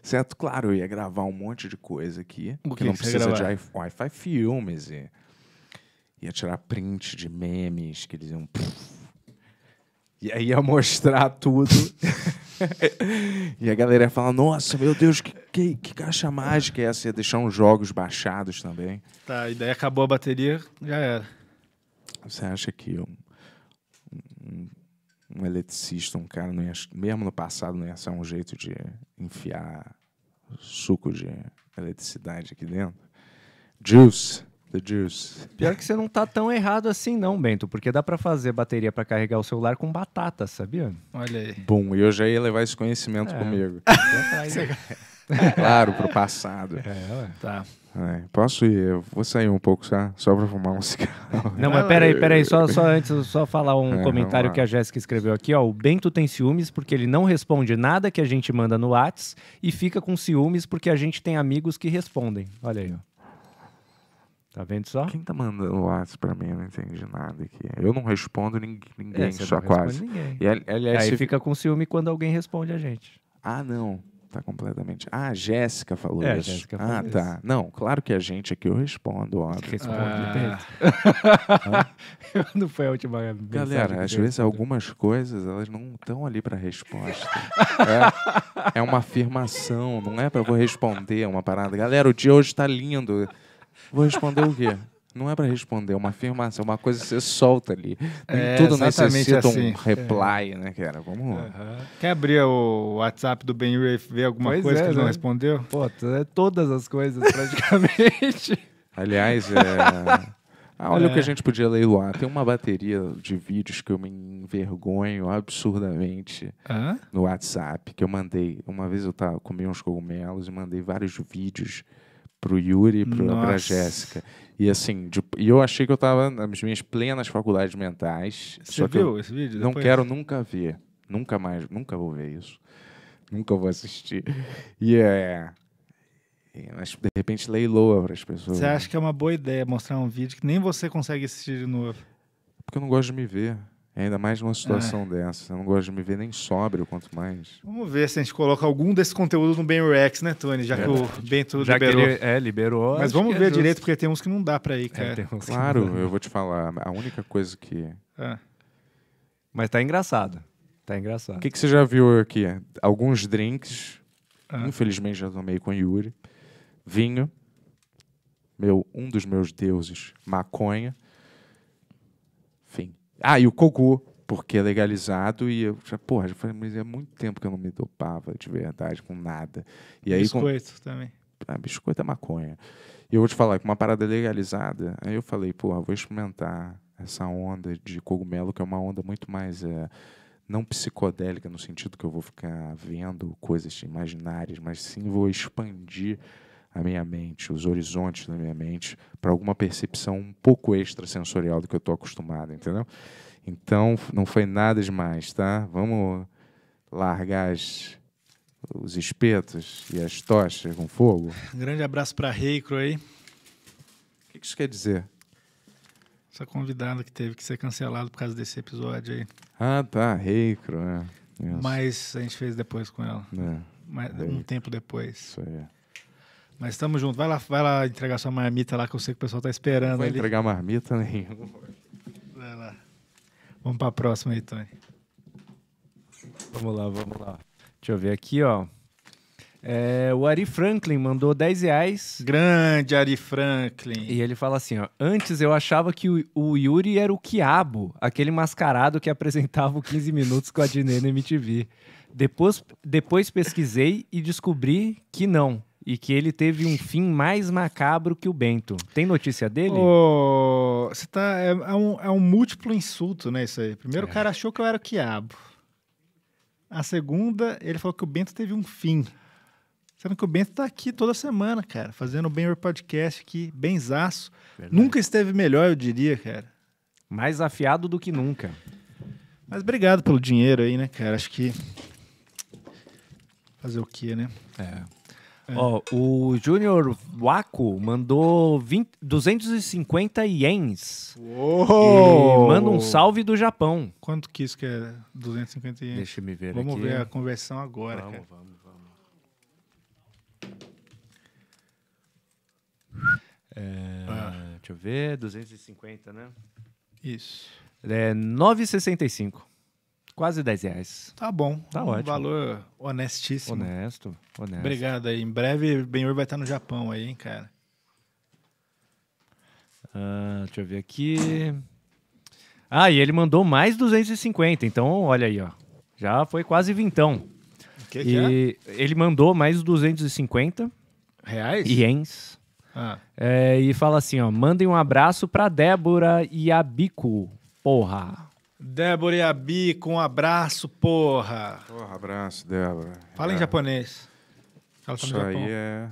Speaker 1: Certo? Claro, eu ia gravar um monte de coisa aqui. O que, que não que precisa de Wi-Fi, filmes. E... Ia tirar print de memes que eles iam. E aí ia mostrar tudo. e a galera ia falar: Nossa, meu Deus, que, que, que caixa mágica é essa? Ia deixar uns jogos baixados também.
Speaker 2: Tá, e daí acabou a bateria, já era.
Speaker 1: Você acha que um, um, um eletricista, um cara, não ia, mesmo no passado, não ia ser um jeito de enfiar suco de eletricidade aqui dentro? Juice.
Speaker 3: The Juice. Pior que você não tá tão errado assim, não, Bento, porque dá para fazer bateria para carregar o celular com
Speaker 1: batata, sabia? Olha aí. Bom, e eu já ia levar esse conhecimento é. comigo. É claro, pro passado. É, ué. Tá. É, posso ir? Eu vou sair um pouco só, só para fumar um cigarro. Não, mas peraí, peraí, só, só
Speaker 3: antes, só falar um é, comentário que a Jéssica escreveu aqui, ó. O Bento tem ciúmes porque ele não responde nada que a gente manda no Whats e fica com ciúmes porque a gente tem amigos que respondem. Olha aí, ó. Tá vendo só? Quem
Speaker 1: tá mandando WhatsApp pra mim? Eu não entendi nada aqui. Eu não respondo ninguém, ninguém é, só quase. Ninguém. E, aliás, Aí se... fica com ciúme quando alguém responde a gente. Ah, não. Tá completamente. Ah, a Jéssica falou é, isso. Jéssica ah, tá. isso. tá. Não, claro que a gente aqui eu respondo, óbvio. Respondo ah.
Speaker 3: não foi a última Galera, às vezes
Speaker 1: algumas coisas elas não estão ali para resposta. é, é, uma afirmação, não é para eu responder uma parada. Galera, o dia hoje tá lindo. Vou responder o quê? Não é para responder, é uma afirmação, é uma coisa que você solta ali. Nem é, tudo necessita assim. um é. reply, é. né, cara? Como... Uhum.
Speaker 2: Quer abrir o WhatsApp do Ben e ver alguma pois
Speaker 3: coisa é, que ele né? não respondeu? Pô, é todas as coisas, praticamente.
Speaker 1: Aliás, é... Ah, olha é. o que a é. gente podia leiloar. Tem uma bateria de vídeos que eu me envergonho absurdamente no WhatsApp, que eu mandei. Uma vez eu tava, comi uns cogumelos e mandei vários vídeos pro Yuri e pro, pra Jéssica. E assim, de, e eu achei que eu tava nas minhas plenas faculdades mentais. Você viu esse vídeo? Não quero nunca ver. Nunca mais, nunca vou ver isso. Nunca vou assistir. E é. Mas de repente leiloa para as pessoas. Você né?
Speaker 2: acha que é uma boa ideia mostrar um vídeo que nem você consegue assistir de novo?
Speaker 1: Porque eu não gosto de me ver. Ainda mais numa situação é. dessa. Eu não gosto de me ver nem sóbrio, quanto mais.
Speaker 2: Vamos ver se a gente coloca algum desse conteúdo no Ben Rex, né, Tony? Já é, que o Bento
Speaker 1: já liberou. Ele,
Speaker 3: é, liberou. Mas vamos é ver é direito, porque
Speaker 2: tem uns que não dá
Speaker 3: para ir, é, cara. claro,
Speaker 1: eu vou te falar. A única coisa que.
Speaker 3: É. Mas tá engraçado. Tá engraçado. O
Speaker 1: que, que você já viu aqui? Alguns drinks. Infelizmente já tomei com Yuri. Vinho. Meu, um dos meus deuses, maconha. Ah, e o cogu porque é legalizado e eu, porra, já falei, mas é muito tempo que eu não me dopava de verdade com nada. E aí biscoito com... também. Ah, biscoito é maconha. E eu vou te falar, com uma parada legalizada, aí eu falei, porra, vou experimentar essa onda de cogumelo, que é uma onda muito mais é, não psicodélica, no sentido que eu vou ficar vendo coisas imaginárias, mas sim vou expandir a minha mente, os horizontes da minha mente, para alguma percepção um pouco extrasensorial do que eu estou acostumado, entendeu? Então, não foi nada demais, tá? Vamos largar as, os espetos e as tochas com fogo.
Speaker 2: Um grande abraço para Reikro aí.
Speaker 1: O que, isso quer dizer?
Speaker 2: Essa convidada que teve que ser cancelado por causa desse episódio aí.
Speaker 1: Ah, tá, Reicro, né? Mas
Speaker 2: a gente fez depois com ela. É. Mas, um tempo depois. Isso aí. Mas estamos juntos. Vai lá, vai lá entregar sua marmita lá, que eu sei que o pessoal tá esperando. Não vai entregar marmita nenhuma. Né? Vai lá. Vamos para a próxima aí, Tony.
Speaker 3: Vamos lá, vamos lá. Deixa eu ver aqui, ó. É, o Ari Franklin mandou 10 reais. Grande Ari Franklin. E ele fala assim: ó, antes eu achava que o, o Yuri era o Quiabo, aquele mascarado que apresentava o 15 Minutos com a Dinê na MTV. Depois, depois pesquisei e descobri que não e que ele teve um fim mais macabro que o Bento. Tem notícia dele? Oh, você tá, é, é, um, é um múltiplo insulto, né? Isso aí. Primeiro é. o cara achou
Speaker 2: que eu era o quiabo. A segunda, ele falou que o Bento teve um fim. Sendo que o Bento tá aqui toda semana, cara, fazendo o Benhor Podcast aqui, benzaço. Verdade. Nunca esteve melhor, eu diria, cara. Mais afiado do que nunca. Mas obrigado pelo dinheiro aí, né, cara? Acho que. Fazer o quê, né?
Speaker 3: É. Ó, o Júnior Waco mandou 20, 250 ienes. Uou! E manda um salve do Japão. Quanto que isso
Speaker 2: que é 250 ienes? Deixa me ver vamos aqui. Vamos ver a conversão agora, vamos,
Speaker 4: cara. Vamos, vamos.
Speaker 3: É, ah. Deixa eu ver, 250, né? Isso. É 9,65. Quase 10 reais. Tá bom. Tá um ótimo. valor honestíssimo. Honesto, honesto. Obrigado
Speaker 2: aí. Em breve, Benhur vai estar no Japão aí, hein, cara.
Speaker 3: Ah, deixa eu ver aqui. Ah, e ele mandou mais 250, então olha aí, ó. Já foi quase vintão. Que que e é? ele mandou mais 250
Speaker 2: reais? Iens.
Speaker 3: Ah. É, e fala assim, ó, mandem um abraço pra Débora e a Bico, porra.
Speaker 2: Débora e Abi, com um abraço, porra. Porra, abraço,
Speaker 1: Débora. Fala é. em
Speaker 2: japonês. Ela tá Isso no Japão. aí é,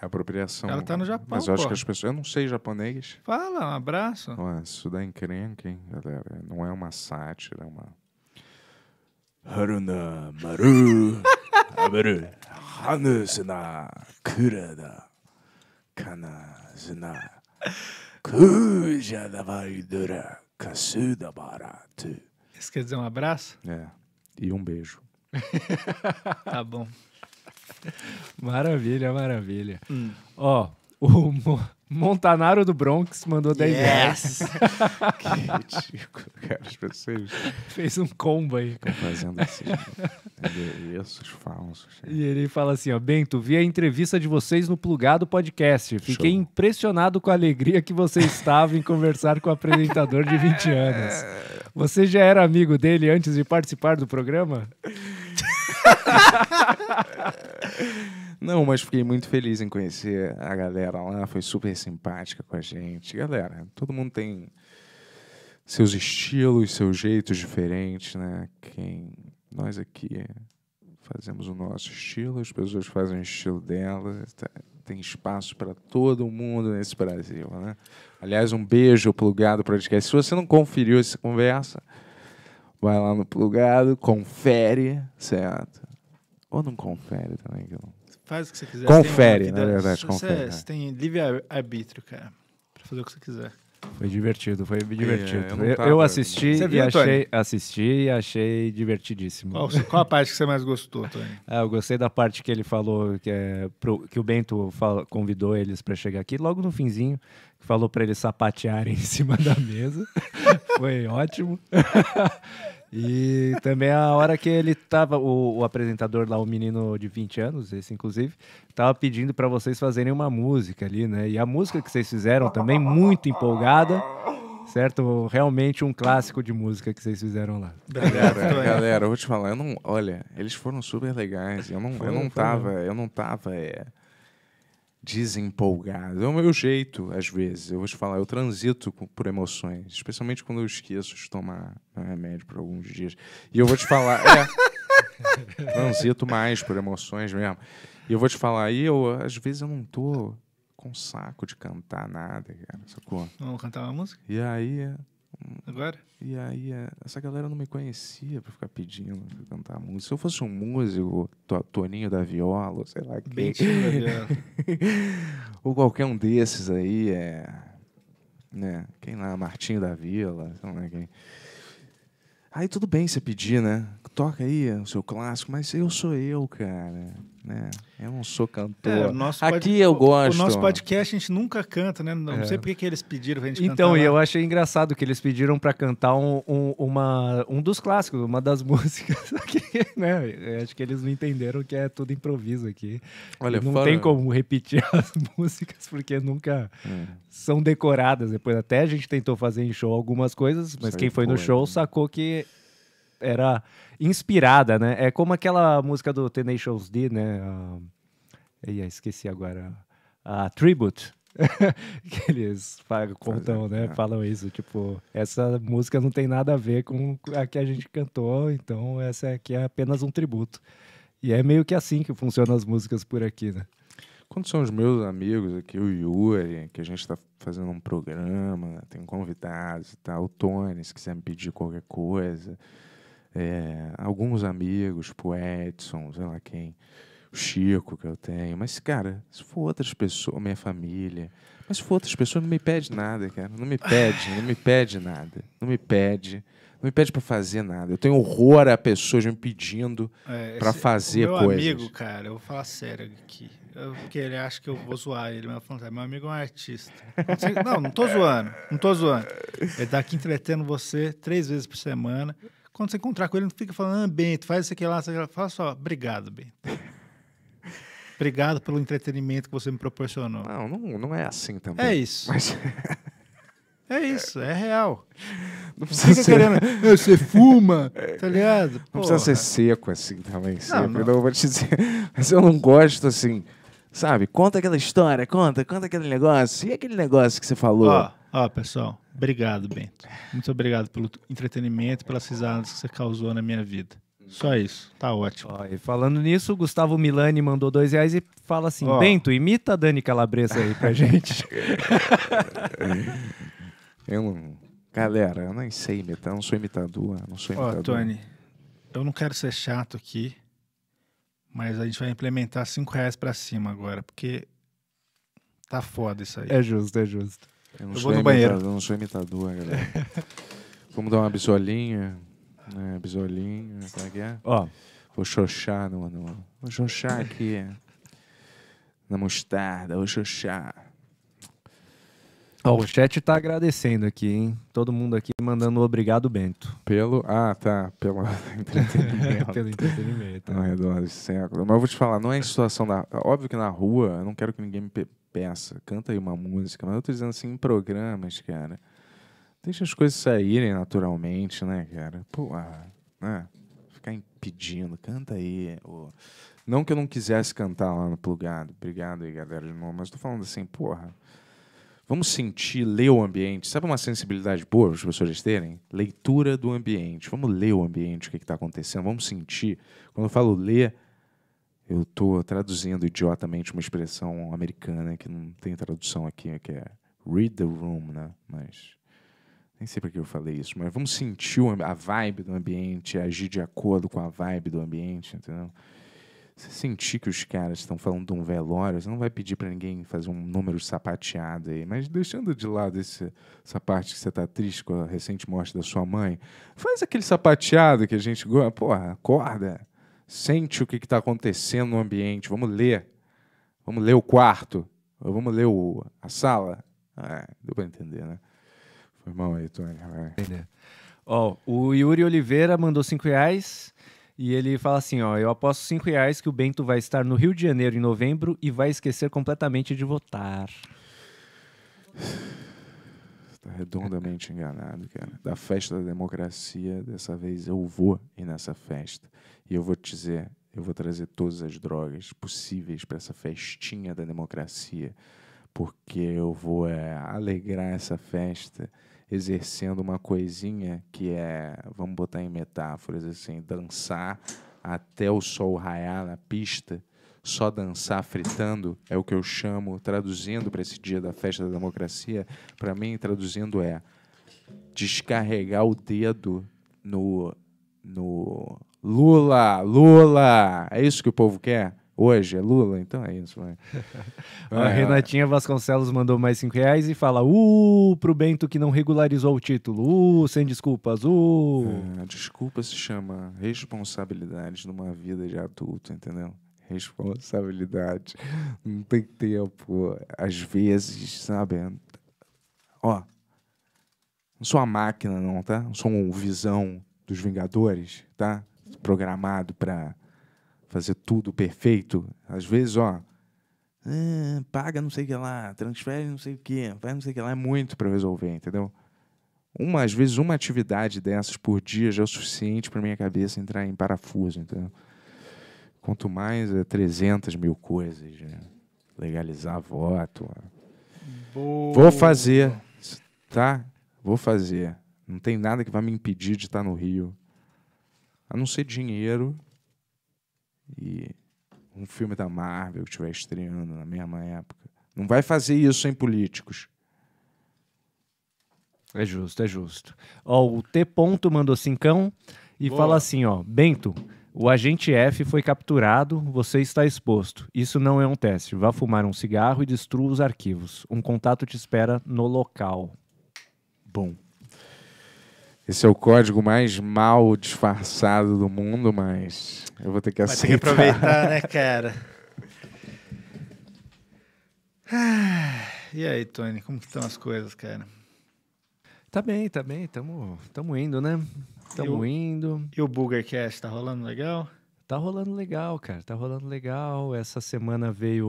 Speaker 1: é apropriação. Ela tá no Japão, Mas eu acho que as pessoas... Eu não sei japonês.
Speaker 2: Fala, um abraço.
Speaker 1: isso dá encrenca, hein, galera. Não é uma sátira, é uma... Haruna maru aberu hanusuna kurada kanazuna kuja da vaidura. Cassuda barato. Você quer dizer
Speaker 2: um
Speaker 3: abraço?
Speaker 1: É. E um beijo.
Speaker 3: tá bom. Maravilha, maravilha. Hum.
Speaker 1: Ó, o
Speaker 3: humor. Montanaro do Bronx mandou 10 yes. reais. que ridículo, cara. As pessoas. Fez um combo aí. Ficam fazendo assim, né? é
Speaker 1: esses endereços falsos.
Speaker 3: E ele fala assim: ó, Bento, vi a entrevista de vocês no Plugado Podcast. Fiquei Show. impressionado com a alegria que você estava em conversar com o apresentador de 20 é. anos. Você já era amigo dele antes de participar do programa?
Speaker 1: Não, mas fiquei muito feliz em conhecer a galera lá, foi super simpática com a gente. Galera, todo mundo tem seus estilos, seus jeitos diferentes, né? Quem nós aqui fazemos o nosso estilo, as pessoas fazem o estilo delas. Tá? Tem espaço para todo mundo nesse Brasil, né? Aliás, um beijo plugado para o podcast. Se você não conferiu essa conversa, vai lá no plugado, confere, certo? Ou não confere também, que eu não Faz o que você quiser. Confere, na verdade, você, confere. É- né?
Speaker 2: Você tem livre-arbítrio, cara, pra fazer o que você quiser.
Speaker 3: Foi divertido, foi divertido. É, eu, tava, eu, assisti e achei, assisti e achei divertidíssimo. Qual, qual, a
Speaker 2: parte que você mais gostou, Tony?
Speaker 3: Ah, eu gostei da parte que ele falou que, é, pro, que o Bento fala, convidou eles para chegar aqui, logo no finzinho, falou para eles sapatearem em cima da mesa. foi ótimo. E também a hora que ele tava, o, o, apresentador lá, o menino de 20 anos, esse inclusive, tava pedindo para vocês fazerem uma música ali, né? E a música que vocês fizeram também, muito empolgada, certo? Realmente um clássico de música que vocês fizeram lá.
Speaker 1: Galera, galera, eu vou te falar, eu não, olha, eles foram super legais, eu não, foi, eu não tava, eu não tava, é desempolgado. É o meu jeito, às vezes. Eu vou te falar, eu transito por emoções, especialmente quando eu esqueço de tomar remédio por alguns dias. E eu vou te falar, é, transito mais por emoções mesmo. E eu vou te falar, e eu, às vezes eu não tô com saco de cantar nada, cara, sacou?
Speaker 2: Não, cantar uma música?
Speaker 1: E aí, Agora? E aí, é, essa galera não me conhecia pra ficar pedindo pra cantar música. Se eu fosse um músico, Toninho da Viola, sei lá quem. ou qualquer um desses aí, é. Né? Quem lá? Martinho da Vila, sei lá quem. Aí tudo bem você pedir, né? Toca aí o seu clássico, mas eu sou eu, cara. Né? Eu não sou cantor. É, Aqui eu gosto. O nosso
Speaker 2: podcast a gente nunca canta, né? Não é. sei por que eles
Speaker 3: pediram pra gente então, cantar. Então, eu achei engraçado que eles pediram para cantar um, um, uma, um dos clássicos, uma das músicas aqui, né? Eu acho que eles não entenderam que é tudo improviso aqui. Olha, não fora... tem como repetir as músicas, porque nunca é. são decoradas. Depois até a gente tentou fazer em show algumas coisas, mas Isso quem foi, foi no show né? sacou que era inspirada, né? É como aquela música do Tenacious D, né? Uh, ia, esqueci agora. A uh, Tribute. que eles falam, contam, né? É, é. Falam isso, tipo, essa música não tem nada a ver com a que a gente cantou, então essa aqui é apenas um tributo. E é meio que assim que funcionam as músicas
Speaker 1: por aqui, né? Quando são os meus amigos aqui, o Yuri, que a gente está fazendo um programa, tem convidados e tal, o Tony, se quiser me pedir qualquer coisa, é, alguns amigos, tipo o Edson, sei lá quem, o Chico que eu tenho. Mas, cara, se for outras pessoas, minha família, mas se for outras pessoas, não me pede nada, cara. Não me pede, não me pede nada. Não me pede. Não me pede para fazer nada. Eu tenho horror a pessoas me pedindo é, para fazer meu coisas. Meu
Speaker 2: amigo, cara, eu vou falar sério aqui. Eu, porque ele acha que eu vou zoar ele, mas eu assim, meu amigo é um artista. Não, não tô zoando, não tô zoando. Ele tá aqui entretendo você três vezes por semana. Quando você encontrar com ele, não fica falando, ah, Bento, faz isso aqui lá, isso aqui lá. Fala só, obrigado, Bento. obrigado pelo entretenimento que você me proporcionou. Não, não, não é assim também. É isso. Mas... É isso, é real. Não precisa Fica ser... querendo.
Speaker 1: Você fuma, é. tá ligado? Porra. Não precisa ser seco assim também. Sempre. Não, não. Eu vou te dizer. Mas eu não gosto assim. Sabe? Conta aquela história, conta, conta aquele negócio. E aquele negócio que você falou? Ó,
Speaker 2: ó, pessoal. Obrigado, Bento. Muito obrigado pelo entretenimento, pelas risadas que você
Speaker 3: causou na minha vida. Só isso, tá ótimo. Ó, e falando nisso, o Gustavo Milani mandou dois reais e fala assim: Ó. Bento, imita a Dani
Speaker 1: Calabresa aí pra gente. eu não. Galera, eu nem sei imitar, não sou imitador, não sou imitador. Ó, Tony,
Speaker 2: eu não quero ser chato aqui, mas a gente vai implementar cinco reais pra cima agora, porque tá foda isso aí. É
Speaker 3: justo, é justo. Eu, não
Speaker 1: eu vou no banheiro. Eu não sou imitador, galera. Vamos dar uma bisolinha. Né? Bisolinha, como é que é? Ó. Vou xoxar no, no... Vou xoxar aqui. É. na mostarda, vou xoxar. Ó, o
Speaker 3: chat está agradecendo aqui, hein? Todo mundo aqui mandando obrigado, Bento. Pelo. Ah, tá.
Speaker 1: Pelo entretenimento. Pelo entretenimento. Ao redor do século. Mas eu vou te falar, não é em situação da. Óbvio que na rua, eu não quero que ninguém me peça, canta aí uma música. Mas eu tô dizendo assim, em programas, cara. Deixa as coisas saírem naturalmente, né, cara? Pô, ah, né? Ficar impedindo, canta aí. Não que eu não quisesse cantar lá no plugado. Obrigado aí, galera, de novo. Mas tô falando assim, porra. Vamos sentir, ler o ambiente. Sabe uma sensibilidade boa os professores terem? Leitura do ambiente. Vamos ler o ambiente, o que está acontecendo. Vamos sentir. Quando eu falo ler, eu estou traduzindo idiotamente uma expressão americana que não tem tradução aqui, que é read the room, né? Mas nem sei para que eu falei isso, mas vamos sentir a vibe do ambiente, agir de acordo com a vibe do ambiente, entendeu? Você sentir que os caras estão falando de um velório, você não vai pedir para ninguém fazer um número sapateado aí, mas deixando de lado esse, essa parte que você está triste com a recente morte da sua mãe, faz aquele sapateado que a gente gosta, porra, acorda. Sente o que está acontecendo no ambiente. Vamos ler. Vamos ler o quarto. Vamos ler o, a sala. Ah, deu para entender, né? Foi mal aí, Tony.
Speaker 3: Ó, oh, o Yuri Oliveira mandou 5 reais e ele fala assim: ó, eu aposto 5 reais que o Bento vai estar no Rio de Janeiro em novembro e vai esquecer completamente de votar
Speaker 1: redondamente enganado, cara. Da festa da democracia, dessa vez eu vou ir nessa festa. E eu vou te dizer, eu vou trazer todas as drogas possíveis para essa festinha da democracia, porque eu vou é, alegrar essa festa exercendo uma coisinha que é, vamos botar em metáforas assim, dançar até o sol raiar na pista só dançar fritando, é o que eu chamo, traduzindo para esse dia da festa da democracia, para mim, traduzindo é descarregar o dedo no, no Lula, Lula! É isso que o povo quer? Hoje é Lula, então é isso.
Speaker 3: a Renatinha Vasconcelos mandou mais 5 reais e fala: Uh, pro Bento que não regularizou o título. Uh, sem desculpas. Uh.
Speaker 1: É, desculpa se chama responsabilidades numa vida de adulto, entendeu? responsabilidade. Não tem tempo. Às vezes, sabe? Ó, não sou a máquina, não, tá? Não sou um visão dos Vingadores, tá? Programado para fazer tudo perfeito. Às vezes, ó, é, paga não sei o que lá, transfere não sei o que, faz não sei o que lá, é muito para resolver, entendeu? Uma, às vezes, uma atividade dessas por dia já é o suficiente para minha cabeça entrar em parafuso, entendeu? Quanto mais é 300 mil coisas, né? legalizar voto. Boa. Vou fazer, tá? Vou fazer. Não tem nada que vai me impedir de estar no Rio. A não ser dinheiro e um filme da Marvel que estiver estreando na mesma época. Não vai fazer isso sem políticos. É justo, é justo. Ó, o T. Ponto mandou cincão e Boa. fala
Speaker 3: assim, ó, Bento, o agente F foi capturado, você está exposto. Isso não é um teste. Vá fumar um cigarro e destrua os arquivos. Um contato te espera no local.
Speaker 1: Bom. Esse é o código mais mal disfarçado do mundo, mas eu vou ter que aceitar. ter que aproveitar, né,
Speaker 2: cara? Ah, e aí, Tony, como que estão as coisas, cara?
Speaker 3: Tá bem, tá bem, tamo, tamo indo, né? Estamos indo. E o Burgercast, tá rolando legal? Tá rolando legal, cara. Tá rolando legal. Essa semana veio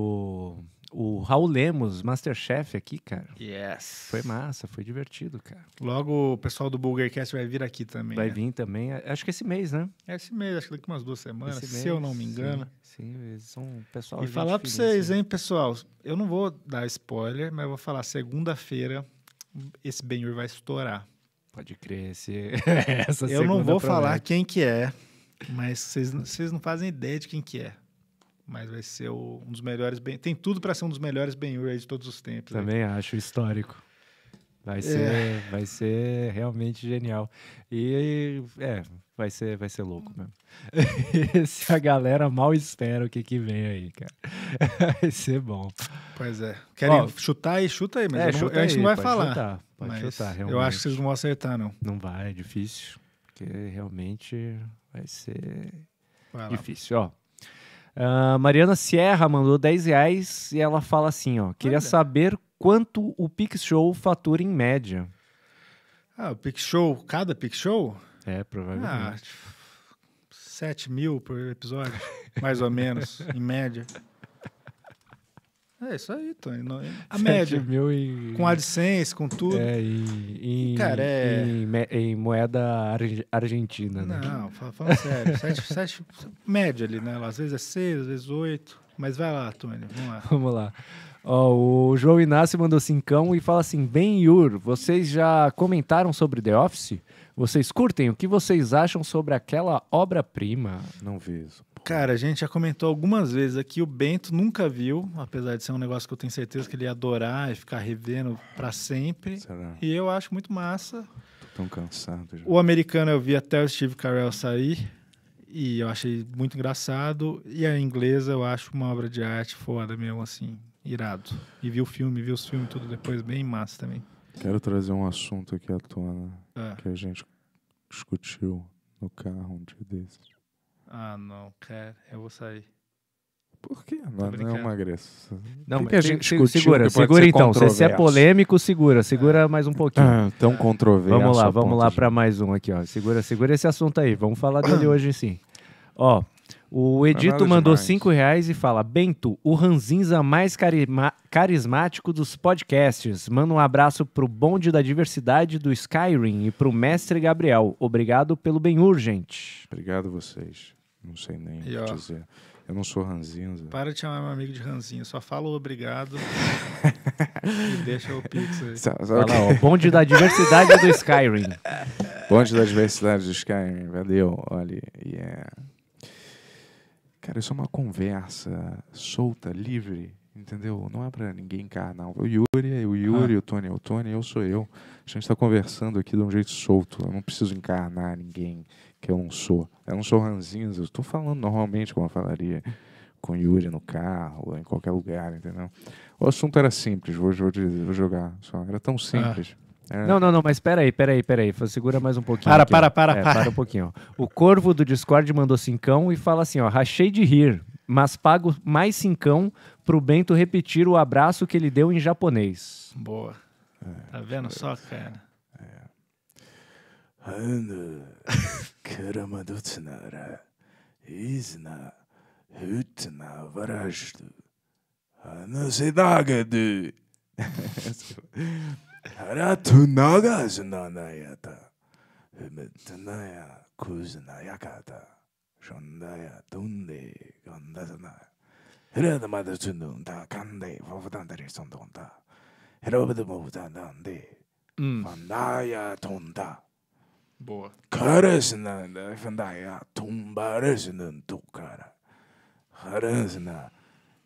Speaker 3: o, Raul Lemos, Masterchef, aqui, cara.
Speaker 2: Yes.
Speaker 3: Foi massa, foi divertido, cara. Logo o pessoal do Burgercast vai vir aqui também. Vai né? vir também. É, acho que esse mês, né?
Speaker 2: É esse mês, acho que daqui umas duas semanas, se eu não me engano. Sim, sim eles são um pessoal. E falar pra vocês, né? hein, pessoal. Eu não vou dar spoiler, mas eu vou falar segunda-feira. Esse Ben vai estourar. Pode crer, se... essa Eu não vou falar quem que é, mas vocês não fazem ideia de quem que é. Mas vai ser o, um dos melhores... Ben... Tem tudo para ser um dos melhores ben de todos os tempos. Né? Também
Speaker 3: acho, histórico. Vai é. ser, é. vai ser realmente genial. E é, vai ser, vai ser louco mesmo. Se a galera mal espera o que que vem aí, cara. Vai ser bom. Pois é. Querem Ó, chutar aí? Chuta aí, mas é, não, a gente não vai falar. Chutar.
Speaker 2: Pode Mas chutar, realmente. Eu acho
Speaker 3: que vocês não vão acertar, não. Não vai, é difícil. Porque realmente vai ser vai difícil, ó. Uh, Mariana Sierra mandou 10 reais e ela fala assim, ó. Queria Olha. saber quanto o Pix Show fatura em média. Ah, o Pix Show, cada Pix Show? É, provavelmente.
Speaker 2: Ah, 7 mil por episódio, mais ou menos, em média. É isso aí, Tony. a média. Mil e... Com AdSense,
Speaker 3: com tudo. É, e, e, Cara, é... Em, em moeda argentina, né? Não,
Speaker 2: falando sério. sete, sete, média ali, né? Às vezes é seis, às vezes oito. Mas vai lá,
Speaker 3: Tony, vamos lá. Vamos lá. Ó, o João Inácio mandou cincão e fala assim: bem Yur, vocês já comentaram sobre The Office? Vocês curtem? O que vocês acham sobre aquela obra-prima?
Speaker 1: Não vejo.
Speaker 3: Cara, a gente já comentou algumas vezes aqui, o Bento
Speaker 2: nunca viu, apesar de ser um negócio que eu tenho certeza que ele ia adorar e ficar revendo para sempre. Será? E eu acho muito massa.
Speaker 1: Tô tão cansado já.
Speaker 2: O americano eu vi até o Steve Carell sair e eu achei muito engraçado. E a inglesa eu acho uma obra de arte foda mesmo, assim, irado. E vi o filme, vi os filmes tudo depois, bem massa também.
Speaker 1: Quero trazer um assunto aqui à tona é. que a gente discutiu no carro um dia desses.
Speaker 2: Ah, não, cara, eu vou sair.
Speaker 1: Por quê? Não, não é uma agressão. Não, que mas a gente segura, segura, segura então. Se é polêmico,
Speaker 3: segura, segura é. mais um pouquinho. Ah, tão controverso. Vamos lá, vamos lá para mais um aqui, ó. Segura, segura esse assunto aí. Vamos falar dele hoje sim. Ó, o é Edito é mandou demais. cinco reais e fala: Bento, o ranzinza mais carima, carismático dos podcasts. Manda um abraço pro bonde da diversidade do Skyrim e pro mestre Gabriel. Obrigado pelo bem urgente.
Speaker 1: Obrigado vocês. Não sei nem e, o que ó, dizer. Eu não sou ranzinza. Para
Speaker 2: de chamar meu amigo de ranzinho. Só fala obrigado e deixa o pix aí. Só, só okay.
Speaker 1: bonde da diversidade do Skyrim. Bonde da diversidade do Skyrim. Valeu. Olha, yeah. É. Cara, isso é uma conversa solta, livre, entendeu? Não é pra ninguém encarnar. O Yuri é o Yuri, ah. o Tony é o Tony, eu sou eu. A gente está conversando aqui de um jeito solto. Eu não preciso encarnar ninguém que eu não sou. Eu não sou ranzinza, eu estou falando normalmente como eu falaria com Yuri no carro, em qualquer lugar, entendeu? O assunto era simples, vou, vou, vou jogar só. Era tão ah. simples. Ah. É. Não,
Speaker 3: não, não, mas peraí, peraí, peraí. Segura mais um pouquinho. Para, aqui, para, para, é, para. Para um pouquinho. O Corvo do Discord mandou cincão e fala assim, ó, rachei de rir, mas pago mais cincão pro Bento repetir o abraço que ele deu em japonês.
Speaker 2: Boa. É, tá vendo só, cara?
Speaker 1: 하나 그라마도 나라 изна хутна вражду 하나 세다가드 하라투 나가즈나나야다 흐멧나야 쿠즈나야가다 존다야 돈데 간다잖아 그래도 마다 준다 간데 보부단다리 선동다 헤로브도 보부단다데 반다야 돈다 Geruisen. Vandaag, ja, tombaruisen, tokara. Geruisen.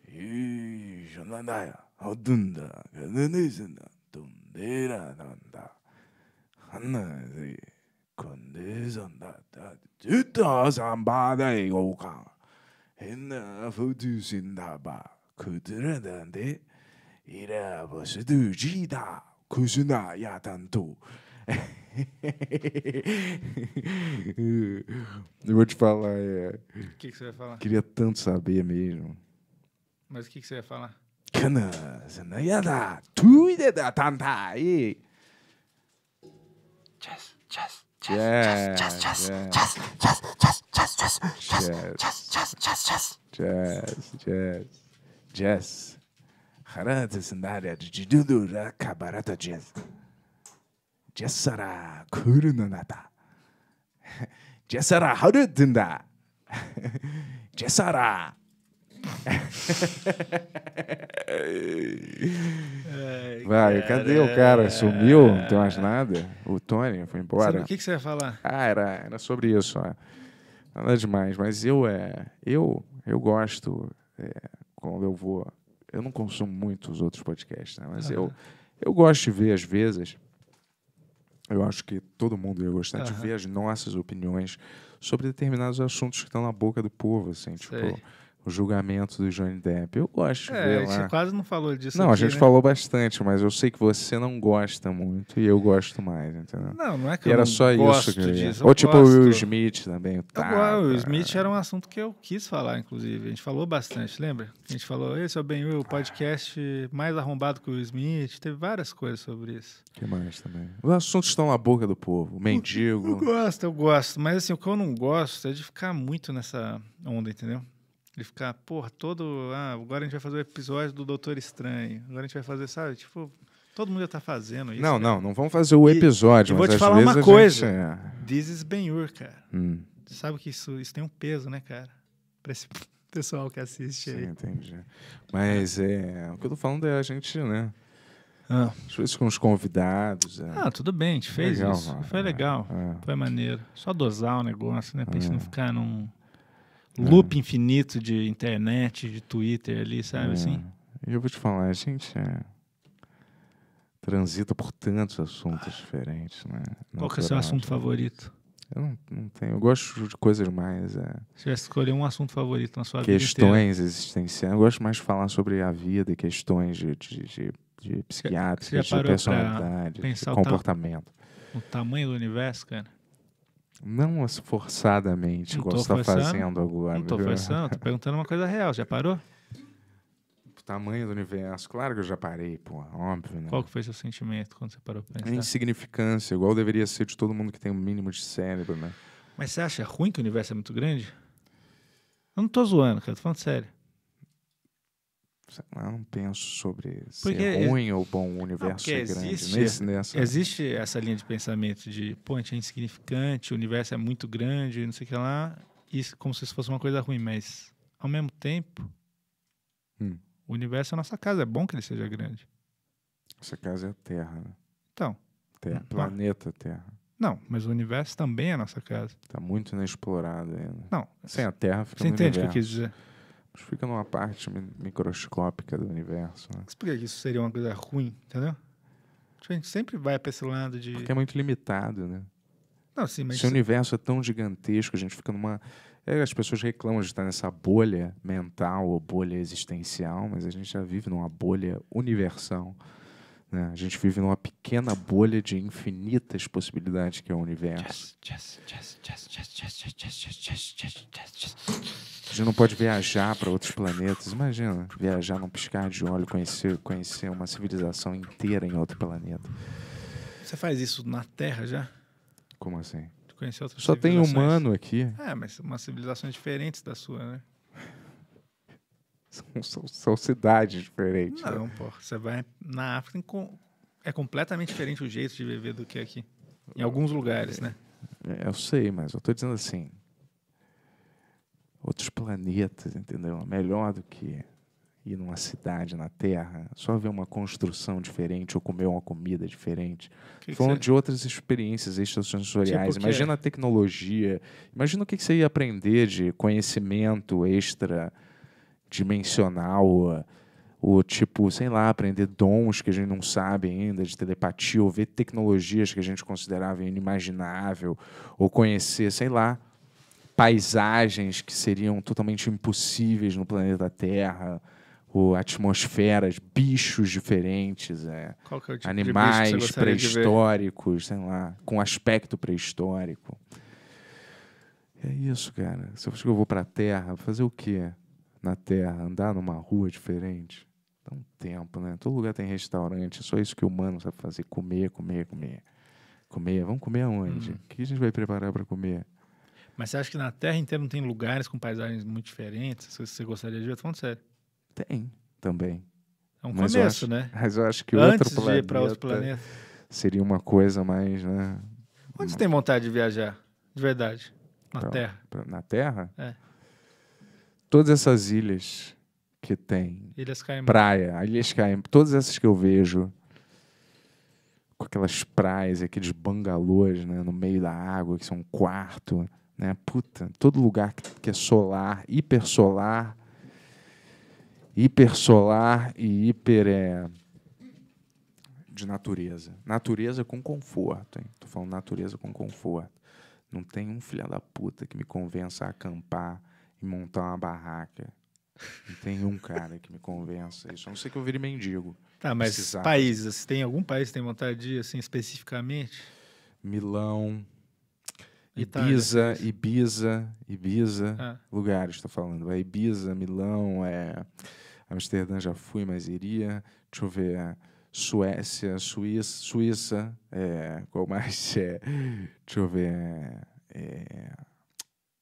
Speaker 1: 이전나야 어둔다 그는이선다 돈데라 난다 한나의 건데선다 다 듣다 산바다 이고가 했나 부두신다 바 그들에 대한데 이라 버스두지다 구스나 야단도 eu vou te falar. É... O que, que, você vai falar? Queria tanto saber mesmo.
Speaker 2: Mas o que, que você vai falar?
Speaker 1: Chess,
Speaker 4: chess. Jazz, jazz, jazz, jazz, jazz, jazz, jazz,
Speaker 1: jazz, jazz, jazz, jazz, jazz, jazz, jazz, jazz, Jessara Kurunanata. Jessara 제사라 Jessara. Vai, cara. cadê o cara? Sumiu? Não tem mais nada? O Tony foi embora. o que, que você ia falar? Ah, era, era sobre isso. Ó. É. Nada demais, mas eu, é, eu, eu gosto é, quando eu vou. Eu não consumo muito os outros podcasts, né? mas uhum. eu, eu gosto de ver, às vezes, eu acho que todo mundo ia gostar uhum. de ver as nossas opiniões sobre determinados assuntos que estão na boca do povo, assim, tipo, Sei o julgamento do Johnny Depp. Eu gosto de é, ver A gente quase não falou disso. Não, aqui, a gente né? falou bastante, mas eu sei que você não gosta muito e eu gosto mais, entendeu? Não, não é que e eu era só isso que eu disso. Eu Ou tipo gosto. o Will Smith também.
Speaker 2: O Will Smith era um assunto que eu quis falar, inclusive. A gente falou bastante, lembra? A gente falou, esse é o Ben Will, o podcast mais arrombado que o Will Smith. Teve várias coisas sobre isso.
Speaker 1: que mais também? Os assuntos estão na boca do povo. O mendigo. Eu, eu
Speaker 2: gosto, eu gosto. Mas assim, o que eu não gosto é de ficar muito nessa onda, entendeu? de ficar, porra, todo. Ah, agora a gente vai fazer o episódio do Doutor Estranho. Agora a gente vai fazer, sabe? Tipo, todo mundo já tá fazendo isso. Não, cara. não, não vamos
Speaker 1: fazer o episódio. E, mas vou te falar uma coisa. Gente... É.
Speaker 2: This is Ben-Hur, cara. Hum. Sabe que isso, isso tem um peso, né, cara? Pra esse pessoal que assiste Sim, aí. entendi.
Speaker 1: Mas é, o que eu tô falando é a gente, né? Ah. Às vezes com os convidados. É. Ah, tudo bem, a gente fez legal, isso. Mano. Foi legal, é. é.
Speaker 2: foi maneiro. Só dosar o negócio, né? Pra é. gente não hum. ficar num. É. loop infinito de internet, de Twitter ali, sabe é. assim?
Speaker 1: eu vou te falar, a gente é... transita por tantos assuntos ah. diferentes, né? Qual que é o seu assunto favorito? Eu não, não, tenho. Eu gosto de coisas mais. É,
Speaker 2: você escolher um assunto favorito na sua questões vida.
Speaker 1: Questões existenciais. Eu gosto mais de falar sobre a vida e questões de, de, de, de de personalidade, de comportamento.
Speaker 2: O, ta o tamanho do universo, cara?
Speaker 1: Não as forçadamente, igual você está fazendo agora. Não estou forçando, estou perguntando uma coisa real. Já parou? O tamanho do universo. Claro que eu já parei, pô, óbvio. Né? Qual
Speaker 2: que foi seu sentimento quando você parou
Speaker 1: para pensar? A insignificância, igual deveria ser de todo mundo que tem o um mínimo de cérebro, né?
Speaker 2: Mas você acha ruim que o universo é muito grande? Eu não estou zoando, cara, tô falando sério
Speaker 1: eu não penso sobre porque ser ruim é, ou bom, o universo não, é grande. Existe, nesse, nessa... existe
Speaker 2: essa linha de pensamento de, pô, a gente é insignificante, o universo é muito grande, não sei o que lá, isso como se isso fosse uma coisa ruim, mas ao mesmo tempo, hum. o universo é a nossa casa, é bom que ele seja grande.
Speaker 1: Essa casa é a Terra, né? Então. Terra, não, hum, planeta Terra.
Speaker 2: Não, mas o universo também é a nossa casa.
Speaker 1: Está muito inexplorado ainda. Não. Sem a Terra fica Você entende o que eu quis dizer? Mas fica numa parte microscópica do universo. Né?
Speaker 2: Por que isso seria uma coisa ruim, entendeu? A gente sempre vai para esse lado de. Porque é
Speaker 1: muito limitado, né? Não, sim, mas. Se o universo é tão gigantesco, a gente fica numa. É, as pessoas reclamam de estar nessa bolha mental ou bolha existencial, mas a gente já vive numa bolha universal. Né? A gente vive numa pequena bolha de infinitas possibilidades que é o universo. A gente não pode viajar para outros planetas. Imagina, viajar num piscar de olho, conhecer, conhecer uma civilização inteira em outro planeta.
Speaker 2: Você faz isso na Terra já?
Speaker 1: Como assim? Só tem humano aqui.
Speaker 2: É, mas uma civilização diferente da sua, né?
Speaker 1: São, são, são cidades diferentes. Né? Não, né? pô.
Speaker 2: Você vai na África, é completamente diferente o jeito de viver do que aqui. Em alguns lugares, né?
Speaker 1: é, né? É, eu sei, mas eu estou dizendo assim. Outros planetas, entendeu? Melhor do que ir numa cidade na Terra, só ver uma construção diferente ou comer uma comida diferente. Que que Falando de outras experiências extrasensoriais. Tipo imagina a tecnologia, imagina o que você ia aprender de conhecimento extra dimensional, o tipo, sei lá, aprender dons que a gente não sabe ainda, de telepatia, ou ver tecnologias que a gente considerava inimaginável, ou conhecer, sei lá, paisagens que seriam totalmente impossíveis no planeta Terra, ou atmosferas, bichos diferentes, é, é tipo animais pré-históricos, sei lá, com aspecto pré-histórico. É isso, cara. Se eu vou para a Terra, fazer o quê? na Terra, andar numa rua diferente, dá um tempo, né? Todo lugar tem restaurante, é só isso que o humano sabe fazer, comer, comer, comer. Comer, vamos comer aonde? Hum. O que a gente vai preparar para comer?
Speaker 2: Mas você acha que na Terra inteira não tem lugares com paisagens muito diferentes? Se você gostaria de ver, falando sério.
Speaker 1: Tem, também. É um mas começo, acho, né? Mas eu acho que Antes outro planeta, de ir para outro planeta seria uma coisa mais, né?
Speaker 2: Onde uma... você tem vontade de viajar, de verdade? Na pra, Terra?
Speaker 1: Pra, na Terra? É todas essas ilhas que tem. Ilhas Praia, Ilhas Caimã, todas essas que eu vejo. Com aquelas praias, aqueles bangalôs né, no meio da água, que são um quarto. Né? Puta, todo lugar que é solar, hipersolar, hipersolar e hiper é, de natureza. Natureza com conforto, hein? Tô falando natureza com conforto. Não tem um filho da puta que me convença a acampar e montar uma barraca. Não tem um cara que me convença isso. A não ser que eu vire mendigo. Tá, mas precisava. países,
Speaker 2: tem algum país que tem vontade de ir, assim, especificamente?
Speaker 1: Milão, Itália. Ibiza, Ibiza, Ibiza, ah. lugares, estou falando. É Ibiza, Milão, é... Amsterdã já fui, mas iria. Deixa eu ver... Suécia, Suíça, Suíça é, qual mais? É, deixa eu ver. É,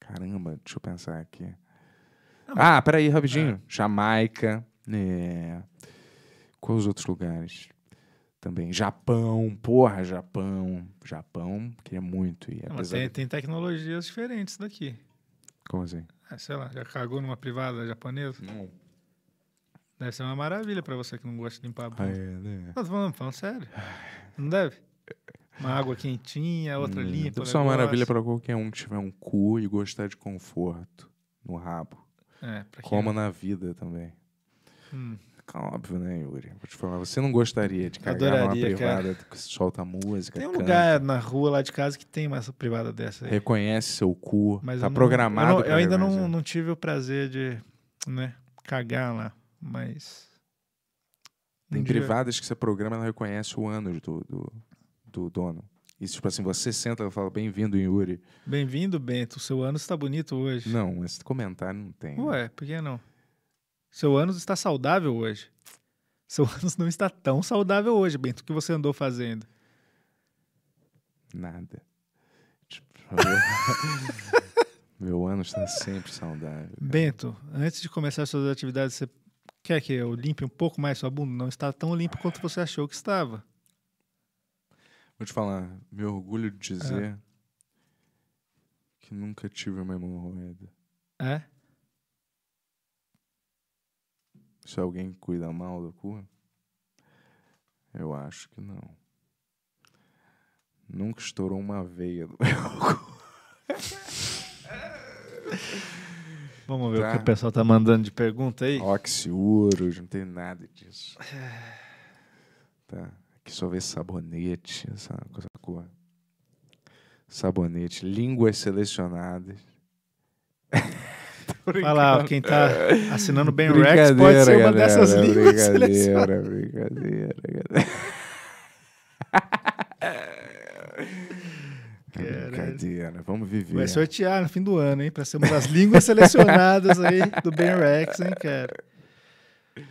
Speaker 1: Caramba, deixa eu pensar aqui. Ah, ah peraí, rapidinho. É. Jamaica. É... Quais os outros lugares? Também. Japão, porra, Japão. Japão, queria muito ir. Não, tem, de... tem
Speaker 2: tecnologias diferentes daqui. Como assim? Ah, sei lá, já cagou numa privada japonesa? Não. Deve ser uma maravilha pra você que não gosta de limpar a ah, bunda. Ah, é, né? Não, tô falando, falando sério. Não deve? Uma água quentinha, outra hum, limpa. Isso é uma maravilha para qualquer
Speaker 1: um que tiver um cu e gostar de conforto no rabo. É, Como na vida também. Hum. Óbvio, né, Yuri? Vou te falar, você não gostaria de cagar Adoraria, numa privada cara. que solta música? Tem um canta. lugar
Speaker 2: na rua lá de casa que tem uma privada dessa aí. Reconhece
Speaker 1: seu cu, mas tá eu não, programado. Eu, não, eu ainda não,
Speaker 2: não tive o prazer de né, cagar lá, mas.
Speaker 1: Tem privadas que você programa, ela reconhece o ano do, do, do dono. E tipo assim, você senta e fala, bem-vindo, Yuri.
Speaker 2: Bem-vindo, Bento. Seu ano está bonito hoje. Não,
Speaker 1: esse comentário não tem. Ué,
Speaker 2: por que não? Seu ânus está saudável hoje. Seu ânus não está tão saudável hoje, Bento. O que você andou fazendo?
Speaker 1: Nada. Tipo, meu ânus está sempre saudável. Cara.
Speaker 2: Bento, antes de começar suas atividades, você quer que eu limpe um pouco mais sua bunda? Não está tão limpo quanto você achou que estava.
Speaker 1: Vou te falar, meu orgulho de dizer é. que nunca tive uma hemorroida. É? Se alguém cuida mal do cu, eu acho que não. Nunca estourou uma veia do meu cu.
Speaker 2: Vamos ver tá. o que tá. o pessoal
Speaker 1: tá mandando de pergunta aí. Oxiuro, não tem nada disso. É. Tá que só vê sabonete, essa coisa Sabonete, línguas selecionadas.
Speaker 2: Fala, quem tá assinando bem o Rex pode ser uma galera, dessas
Speaker 1: línguas brincadeira, selecionadas. Brincadeira, brincadeira. Brincadeira, vamos viver. Vai
Speaker 2: sortear no fim do ano, hein? Pra uma das línguas selecionadas aí do Ben Rex, hein, cara?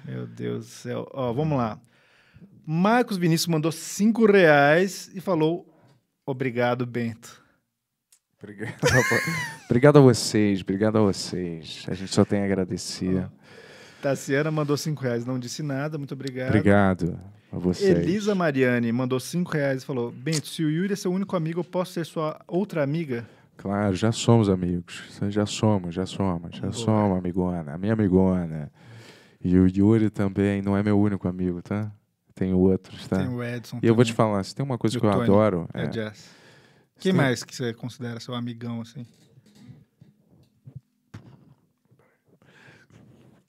Speaker 2: Meu Deus do céu. Ó, vamos lá. Marcos Vinícius mandou cinco reais e falou: Obrigado, Bento. Obrigado,
Speaker 1: obrigado a vocês, obrigado a vocês. A gente só tem a agradecer. Ah,
Speaker 2: Tassiana mandou cinco reais, não disse nada, muito obrigado.
Speaker 1: Obrigado a vocês. Elisa
Speaker 2: Mariani mandou cinco reais e falou: Bento, se o Yuri é seu único amigo, eu posso ser sua outra amiga?
Speaker 1: Claro, já somos amigos. Já somos, já somos, já Boa. somos, amigona. A minha amigona. E o Yuri também não é meu único amigo, tá? Tem outros, tá? Tem o Edson. E também. eu vou te falar, se tem uma coisa e que eu adoro. É, é jazz.
Speaker 2: Quem tem... mais que você considera seu amigão, assim?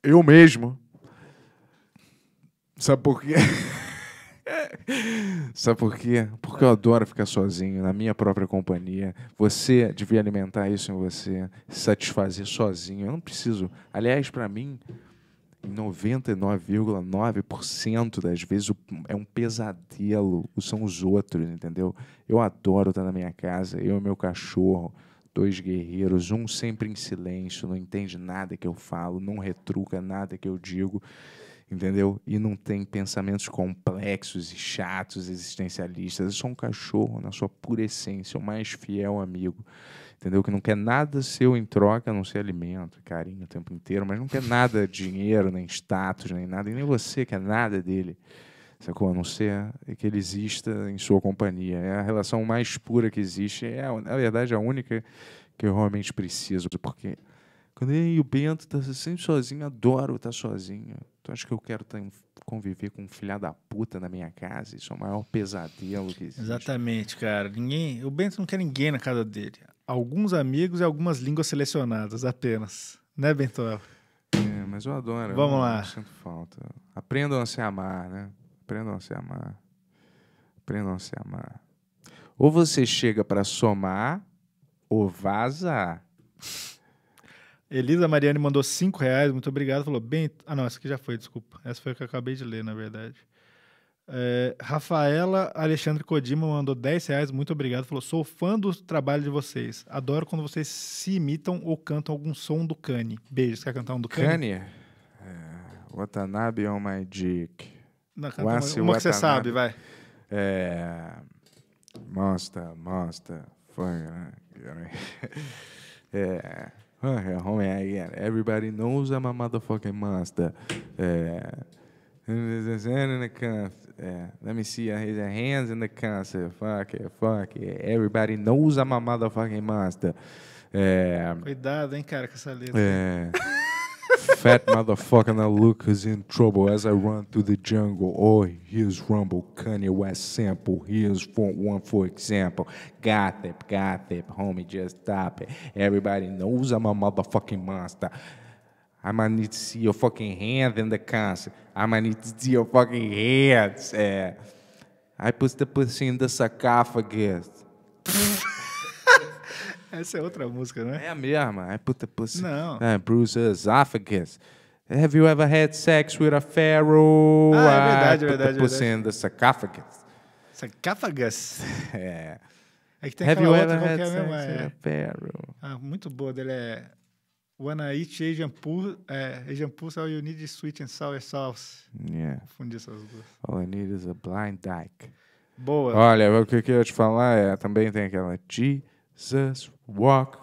Speaker 1: Eu mesmo. Sabe por quê? Sabe por quê? Porque eu adoro ficar sozinho, na minha própria companhia. Você devia alimentar isso em você, se satisfazer sozinho. Eu não preciso. Aliás, para mim, 99,9% das vezes é um pesadelo, são os outros, entendeu? Eu adoro estar na minha casa, eu e meu cachorro, dois guerreiros, um sempre em silêncio, não entende nada que eu falo, não retruca nada que eu digo entendeu? E não tem pensamentos complexos e chatos, existencialistas. É só um cachorro, na né? sua pura essência, o mais fiel amigo, entendeu? Que não quer nada seu em troca, a não ser alimento, carinho o tempo inteiro, mas não quer nada dinheiro, nem status, nem nada, e nem você quer nada dele. Sacou? A não ser que ele exista em sua companhia. É a relação mais pura que existe. É, na verdade, a única que eu realmente preciso. Porque quando eu e o Bento tá sempre sozinho, adoro estar tá sozinho. Tu acha que eu quero conviver com um filha da puta na minha casa? Isso é o maior pesadelo que existe.
Speaker 2: Exatamente, cara. Ninguém, o Bento não quer ninguém na casa dele. Alguns amigos e algumas línguas selecionadas apenas. Né, Bento? É, mas eu adoro. Vamos eu lá. sinto falta.
Speaker 1: Aprendam a se amar, né? Aprendam a se amar. Aprendam a se amar. Ou você chega para somar ou vaza.
Speaker 2: Elisa Mariane mandou 5 reais, muito obrigado. Falou, bem. Ah, não, essa aqui já foi, desculpa. Essa foi a que eu acabei de ler, na verdade. É, Rafaela Alexandre Codima mandou 10 reais, muito obrigado. Falou: sou fã do trabalho de vocês. Adoro quando vocês se imitam ou cantam algum som do Kanye. Beijos, quer cantar um do Kanye? Kanye?
Speaker 1: É, Watanabe on my dick. Não, canta uma, uma que você sabe, vai. É, Monster, monster, Foi, né? é, Home é, é again. É, everybody knows I'm a motherfucking monster. Yeah. In the concert. Let me see. I his hands in the concert. Fuck it. Fuck it. Everybody knows I'm a motherfucking monster. Yeah.
Speaker 2: Cuidado, hein, cara, com essa letra. É.
Speaker 1: Fat motherfucker now look is in trouble as I run through the jungle. Oh, here's Rumble, Kanye West sample. Here's for one for example. Gothip, gothip, homie, just stop it. Everybody knows I'm a motherfucking monster. I might need to see your fucking hands in the concert. I might need to see your fucking hands. Yeah. I put the pussy in the sarcophagus. Essa é outra música, né? É a mesma. É puta pussy. Não. É, Bruce Esophagus. Have you ever had sex with a pharaoh? Ah, é ah, verdade, é verdade. Pussy and in the sarcophagus.
Speaker 2: Sarcophagus?
Speaker 1: É. É que tem Have aquela outra qualquer é mesmo. É. Pharaoh.
Speaker 2: Ah, muito boa dele é... Wanna eat Asian pussy? uh, é, Asian pussy, all you need sweet and sour sauce.
Speaker 1: Yeah. Fundir essas duas. All I need is a blind dyke. Boa. Olha, o que eu ia te falar é, também tem aquela G Jesus walk.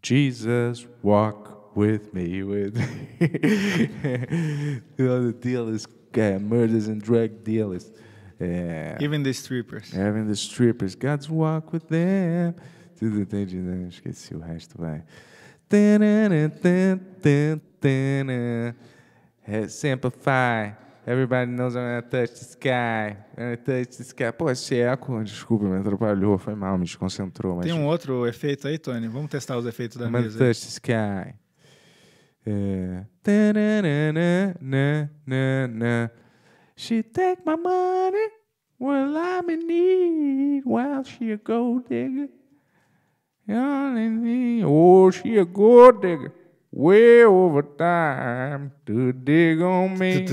Speaker 1: Jesus walk with me. With me. you know, the deal is uh, murders and drug dealers. Yeah. Even the strippers. Even the strippers. God's walk with them. Tudo tem de Esqueci o resto, vai. É, Everybody knows I'm gonna touch the sky. I'm gonna touch the sky. Pô, esse eco, desculpa, me atrapalhou. Foi mal, me desconcentrou. Mas... Tem um outro efeito aí,
Speaker 2: Tony? Vamos testar os efeitos da I'm mesa. I'm touch
Speaker 1: the sky. É... She take my money when I'm in need while she a gold digger. Oh, she a gold digger. Way over time to dig on me.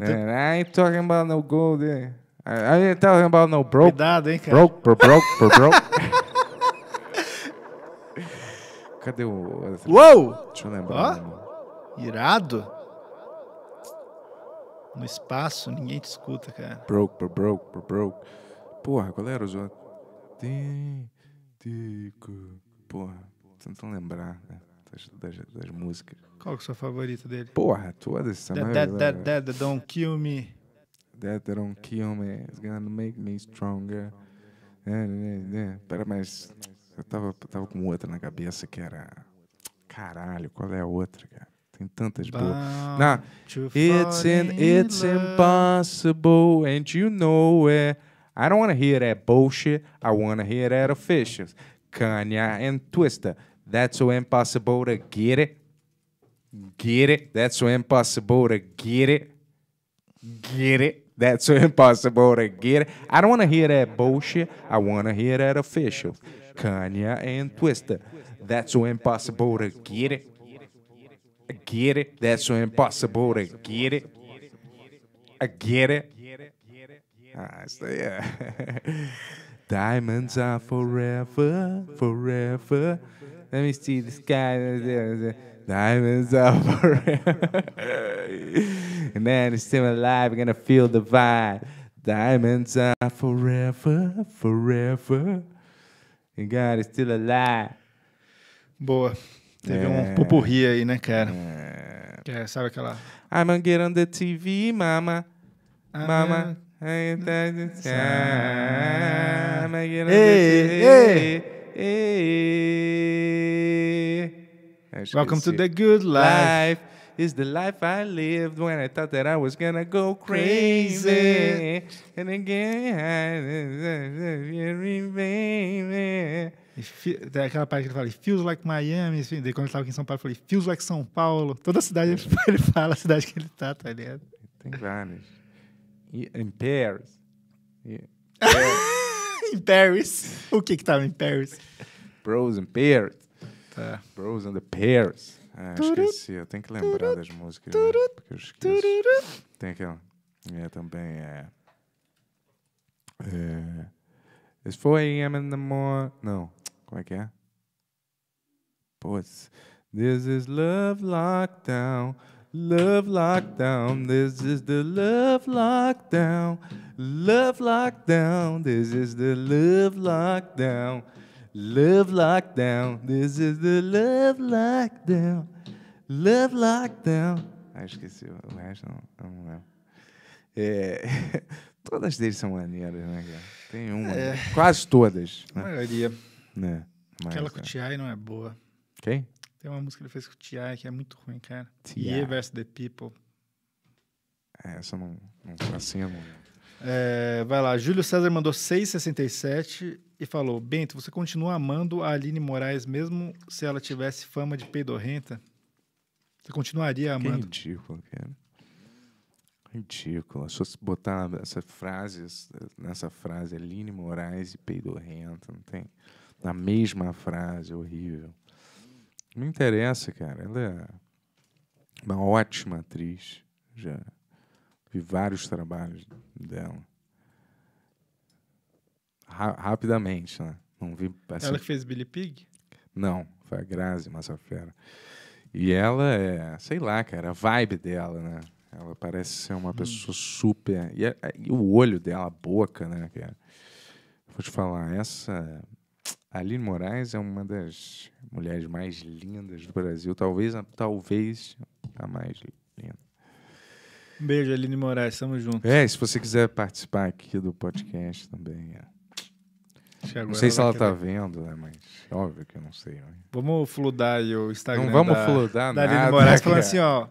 Speaker 1: And I ain't talking about no gold. I, ain't talking about no broke. Cuidado, hein, cara. Broke, bro, broke, bro, broke. Cadê o. Uou! Deixa eu lembrar.
Speaker 2: Oh? Irado. No espaço, ninguém te escuta, cara.
Speaker 1: Broke, bro, broke, bro, broke. Porra, galera, era o Tico, Porra tentando lembrar né, das, das, das, músicas. Qual que é a
Speaker 2: sua favorita dele? Porra, todas. Essa that, é that, Don't
Speaker 1: Kill Me. That, Don't Kill Me it's gonna make me stronger. É, é, é. Pera, mas eu tava, tava com outra na cabeça que era... Caralho, qual é a outra, cara? Tem tantas boas. Não, it's, in, it's impossible and you know it. I don't wanna hear that bullshit. I wanna hear that official. Kanye and Twista. That's so impossible to get it. Get it. That's so impossible to get it. Get it. That's so impossible to get it. I don't want to hear that bullshit. I want to hear that official. Kanye and Twista. That's so impossible to get it. Get it. That's so impossible to get it. I get it. Ah, so yeah. Diamonds are forever, forever. Let me see the sky. Diamonds up forever. and then it's still alive. We're going to feel the vibe. Diamonds are forever, forever. And God is still alive. Boa. Teve um é. um pupurri aí, né, cara? É.
Speaker 2: é, sabe aquela.
Speaker 1: I'm gonna get on the TV, mama. Ah, ah, I'm mama. Ei, ei, ei. Welcome to the good life. life. Is the life I lived when I thought that I was gonna go crazy. And again,
Speaker 2: I tem aquela parte que ele fala, it feels like Miami. Assim, daí quando ele estava aqui em São Paulo, eu falei, feels like São Paulo. Toda a cidade ele fala a cidade que ele tá, tá ligado?
Speaker 1: Tem várias. Em Paris.
Speaker 2: em Paris. O que que tava em Paris?
Speaker 1: Bros Frozen Paris. É, Bros and the Pairs. É, esqueci, eu tenho que lembrar das músicas, né? Porque eu esqueço. Tem aquela. É, também é. é It's 4 a.m. in the morning. Não, como é que é? Putz. This is love lockdown. Love lockdown, this is the love lockdown. Love lockdown, this is the love lockdown. Love Lockdown, this is the Love Lockdown, Love Lockdown. Ah, esqueci, o resto não, não lembro. É, todas deles são maneiras, né, cara? Tem uma, é. quase todas. Né? A maioria. Né? Mas, Aquela com o é.
Speaker 2: T.I. não é boa. Quem? Tem uma música que ele fez com o T.I. que é muito ruim, cara. T.I. versus The People.
Speaker 1: É, essa não, não tá não...
Speaker 2: É, vai lá, Júlio César mandou 6,67 e falou: Bento, você continua amando a Aline Moraes mesmo se ela tivesse fama de peidorrenta? Você continuaria amando?
Speaker 1: Que ridículo, cara. Ridículo. se botar essa frase, nessa frase, Aline Moraes e peidorrenta, não tem? Na mesma frase, horrível. Não interessa, cara. Ela é uma ótima atriz. Já Vi vários trabalhos dela. Ra rapidamente, né? Não vi. Assim... Ela que
Speaker 2: fez Billy Pig?
Speaker 1: Não, foi a Grazi Massafera. E ela é, sei lá, cara, a vibe dela, né? Ela parece ser uma hum. pessoa super. E, é, é, e, o olho dela, a boca, né, cara? Vou te falar, essa. Aline Moraes é uma das mulheres mais lindas do Brasil, talvez, talvez a mais linda.
Speaker 2: Beijo, Aline Moraes, tamo junto. É, se você quiser
Speaker 1: participar aqui do podcast também. É. Não sei se ela tá vendo, né? Mas óbvio que eu não sei. Né?
Speaker 2: Vamos fludar aí o Instagram. Não vamos da, fludar, da Aline nada, Moraes falando assim, ó.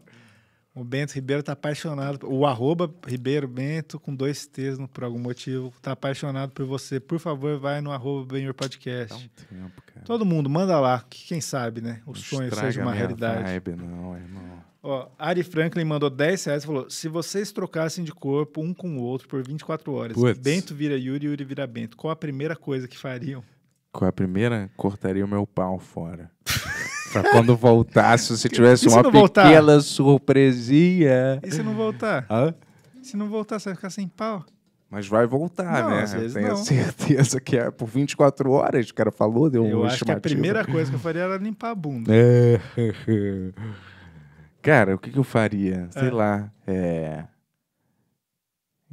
Speaker 2: O Bento Ribeiro tá apaixonado. O arroba Ribeiro Bento, com dois T's por algum motivo, tá apaixonado por você. Por favor, vai no arroba Benhur Podcast. Dá um tempo, cara. Todo mundo, manda lá, que quem sabe, né? O não sonho seja uma realidade.
Speaker 1: Vibe, não, irmão.
Speaker 2: Ó, Ari Franklin mandou 10 reais e falou: se vocês trocassem de corpo um com o outro por 24 horas, Puts. Bento vira Yuri e Yuri vira Bento, qual a primeira coisa que fariam?
Speaker 1: Qual é a primeira? Cortaria o meu pau fora. pra quando voltasse, se tivesse uma pequena surpresinha. E se não voltar? Hã?
Speaker 2: Se não voltar, você vai ficar sem pau?
Speaker 1: Mas vai voltar, não, né? Eu tenho não. certeza que é por 24 horas, o cara falou, deu eu uma Eu acho que a primeira coisa que eu
Speaker 2: faria era limpar a bunda. É.
Speaker 1: Cara, o que, que eu faria? Sei é. lá. É...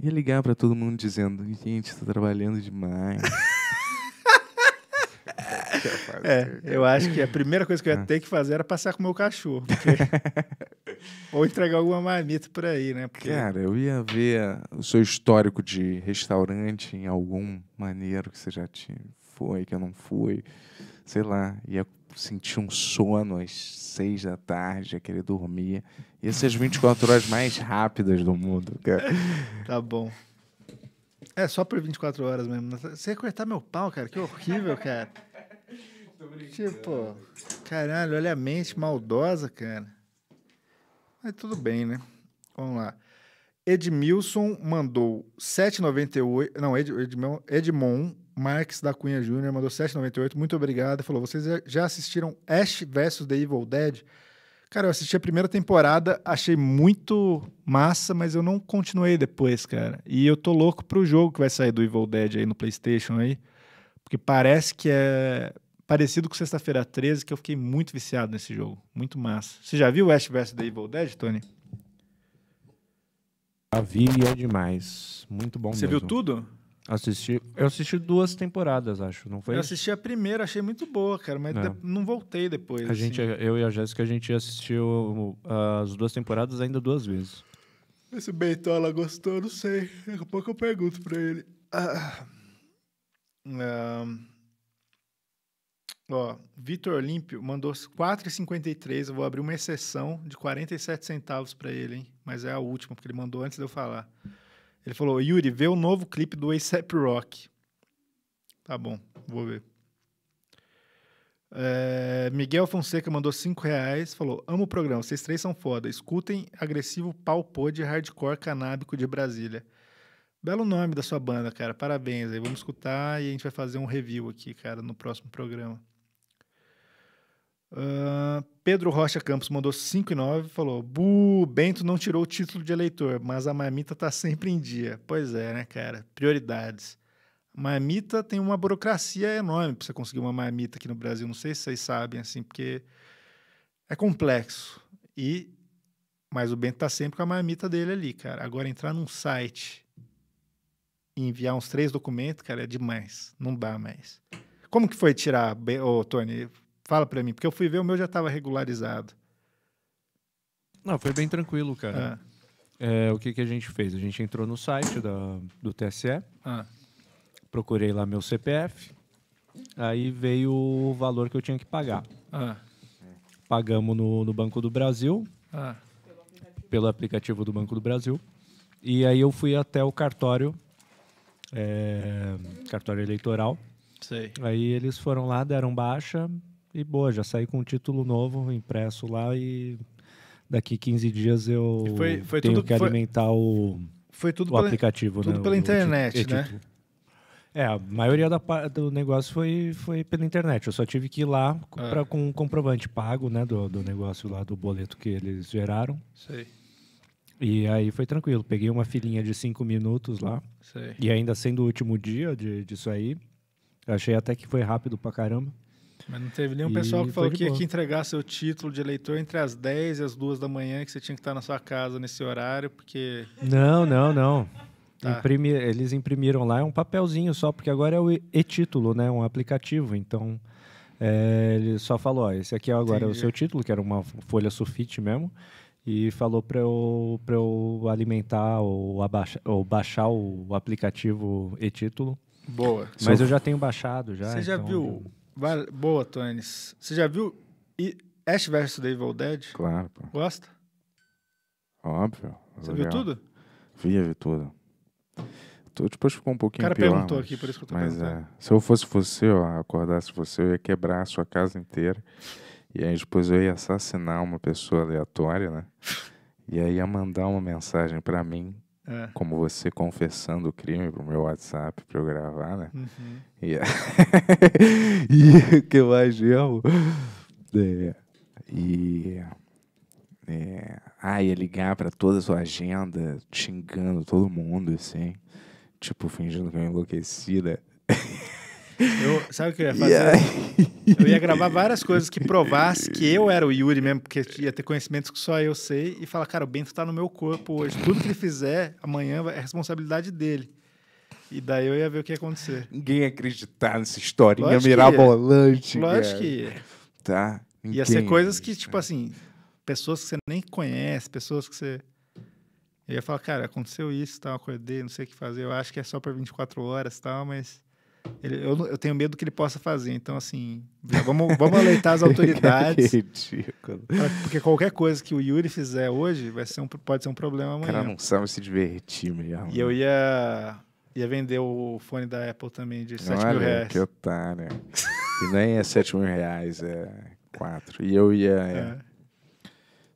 Speaker 1: Ia ligar para todo mundo dizendo: gente, tô tá trabalhando demais. é, eu acho que a primeira coisa que eu ia ah. ter
Speaker 2: que fazer era passar com o meu cachorro. Porque... Ou entregar alguma marmita por aí, né? Porque... Cara,
Speaker 1: eu ia ver o seu histórico de restaurante em algum maneiro que você já te foi, que eu não fui. Sei lá, ia sentir um sono às seis da tarde, já querer dormir. E essas 24 horas mais rápidas do mundo, cara.
Speaker 2: Tá bom. É só por 24 horas mesmo. Você ia cortar meu pau, cara. Que horrível, cara. Tipo, caralho, olha a mente maldosa, cara. Mas tudo bem, né? Vamos lá. Edmilson mandou 7,98. Não, Ed, Edmon, Edmon Marques da Cunha Júnior mandou 798, muito obrigado. Falou: vocês já assistiram Ash vs The Evil Dead? Cara, eu assisti a primeira temporada, achei muito massa, mas eu não continuei depois, cara. E eu tô louco pro jogo que vai sair do Evil Dead aí no PlayStation aí, porque parece que é parecido com Sexta-feira 13, que eu fiquei muito viciado nesse jogo. Muito massa. Você já viu Ash vs The
Speaker 3: Evil Dead, Tony?
Speaker 1: Já vi e é demais. Muito
Speaker 3: bom Você mesmo. viu tudo? Assisti, eu assisti duas temporadas, acho, não foi? Eu assisti
Speaker 2: a primeira, achei muito boa, cara, mas é. não voltei depois. A assim. gente,
Speaker 3: eu e a Jéssica, a gente assistiu ah, as duas temporadas ainda duas vezes.
Speaker 2: Esse Beitola gostou, não sei. Daqui a pouco eu pergunto pra ele. Ah. É, ó, Vitor Olímpio mandou 4,53. Eu vou abrir uma exceção de 47 centavos para ele, hein? Mas é a última, porque ele mandou antes de eu falar. Ele falou: Yuri, vê o novo clipe do ASAP Rock. Tá bom, vou ver. É, Miguel Fonseca mandou 5 reais, falou: Amo o programa, vocês três são foda. Escutem Agressivo Palpô de Hardcore Canábico de Brasília. Belo nome da sua banda, cara. Parabéns aí. Vamos escutar e a gente vai fazer um review aqui, cara, no próximo programa. Pedro Rocha Campos mandou 5 e 9 falou: Buh, Bento não tirou o título de eleitor, mas a marmita tá sempre em dia. Pois é, né, cara? Prioridades. Marmita tem uma burocracia enorme para você conseguir uma marmita aqui no Brasil. Não sei se vocês sabem, assim, porque é complexo. E mas o Bento tá sempre com a marmita dele ali, cara. Agora entrar num site e enviar uns três documentos, cara, é demais. Não dá mais. Como que foi tirar, ô, Tony? Fala para mim, porque eu fui ver, o meu já estava regularizado.
Speaker 3: Não, foi bem tranquilo, cara. Ah. É, o que, que a gente fez? A gente entrou no site da, do TSE, ah. procurei lá meu CPF, aí veio o valor que eu tinha que pagar. Ah. Pagamos no, no, Banco do Brasil, ah. pelo aplicativo do Banco do Brasil, e aí eu fui até o cartório, é, cartório eleitoral. Sei. Aí eles foram lá, deram baixa, e boa, já saí com um título novo impresso lá e daqui 15 dias eu foi, foi tenho tudo, que alimentar foi, o, foi tudo o pela, aplicativo. Tudo né, pela o, internet, o né? É, a maioria da, do negócio foi, foi pela internet. Eu só tive que ir lá ah. com um comprovante pago né, do, do negócio lá, do boleto que eles geraram. Sei. E aí foi tranquilo. Peguei uma filinha de cinco minutos lá. Sei. E ainda sendo o último dia de, disso aí, achei até que foi rápido pra caramba.
Speaker 2: Mas não teve nenhum e pessoal que falou que ia que entregar seu título de eleitor entre as 10 e as 2 da manhã, que você tinha que estar na sua casa nesse horário, porque.
Speaker 3: Não, não, não. Tá. Imprimi, eles imprimiram lá é um papelzinho só, porque agora é o e-título, né? Um aplicativo. Então, é, ele só falou: ó, esse aqui é agora Entendi. o seu título, que era uma folha sulfite mesmo, e falou para eu, eu alimentar ou, abaixa, ou baixar o aplicativo e-título. Boa. Mas eu já tenho baixado já. Você já então,
Speaker 2: viu Vale. Boa, Tones. Você já viu Ash vs The Evil Dead? Claro, pô. Gosta?
Speaker 1: Óbvio. Você legal. viu tudo? Vi, vi tudo. depois ficou um pouquinho pior. O cara pior, perguntou mas, aqui, por isso que eu tô mas, é, se eu fosse você, ó, acordasse você, eu ia quebrar a sua casa inteira. E aí depois eu ia assassinar uma pessoa aleatória, né? E aí ia mandar uma mensagem para mim é. Como você confessando o crime pro meu WhatsApp pra eu gravar, né? Uhum. E, é o que eu achei, é, e é, ah, ia ligar para toda a sua agenda, xingando todo mundo, assim, tipo, fingindo que eu enlouquecida. Né?
Speaker 2: Eu, sabe o que eu ia fazer? Eu ia gravar várias coisas que provasse que eu era o Yuri mesmo, porque ia ter conhecimentos que só eu sei, e falar, cara, o Bento tá no meu corpo hoje. Tudo que ele fizer amanhã é responsabilidade dele. E daí eu ia ver o que ia acontecer. Ninguém ia acreditar
Speaker 1: nessa historinha Lógico mirabolante. Lógico cara. que ia. Tá. ia ser
Speaker 2: coisas que, tipo assim, pessoas que você nem conhece, pessoas que você. Eu ia falar, cara, aconteceu isso, tal, tá, acordei, não sei o que fazer, eu acho que é só para 24 horas tal, mas ele, eu, eu, tenho medo que ele possa fazer. Então, assim,
Speaker 1: vamos, vamos aleitar as autoridades. que ridículo.
Speaker 2: Porque qualquer coisa que o Yuri fizer hoje vai ser um, pode ser um problema amanhã. O cara não
Speaker 1: sabe se divertir mesmo. E eu
Speaker 2: ia, ia vender o fone da Apple também de 7 Olha, mil reais. que
Speaker 1: otário. e nem é 7 mil reais, é 4. E eu ia... É. É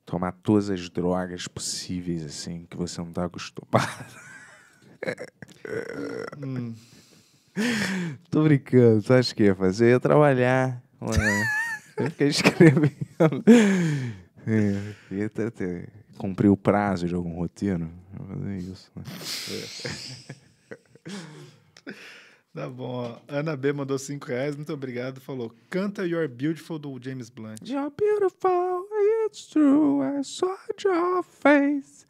Speaker 1: tomar todas as drogas possíveis, assim, que você não está acostumado. hum. Tô brincando, tu acha que ia fazer? Eu ia trabalhar. Eu fiquei escrevendo. É, ia até ter, cumprir o prazo de algum roteiro. Eu ia fazer isso. Né?
Speaker 2: Tá bom. Ana B mandou 5 reais, muito obrigado. Falou: Canta You're Beautiful do James Blunt.
Speaker 1: You're beautiful, it's true, I saw your face.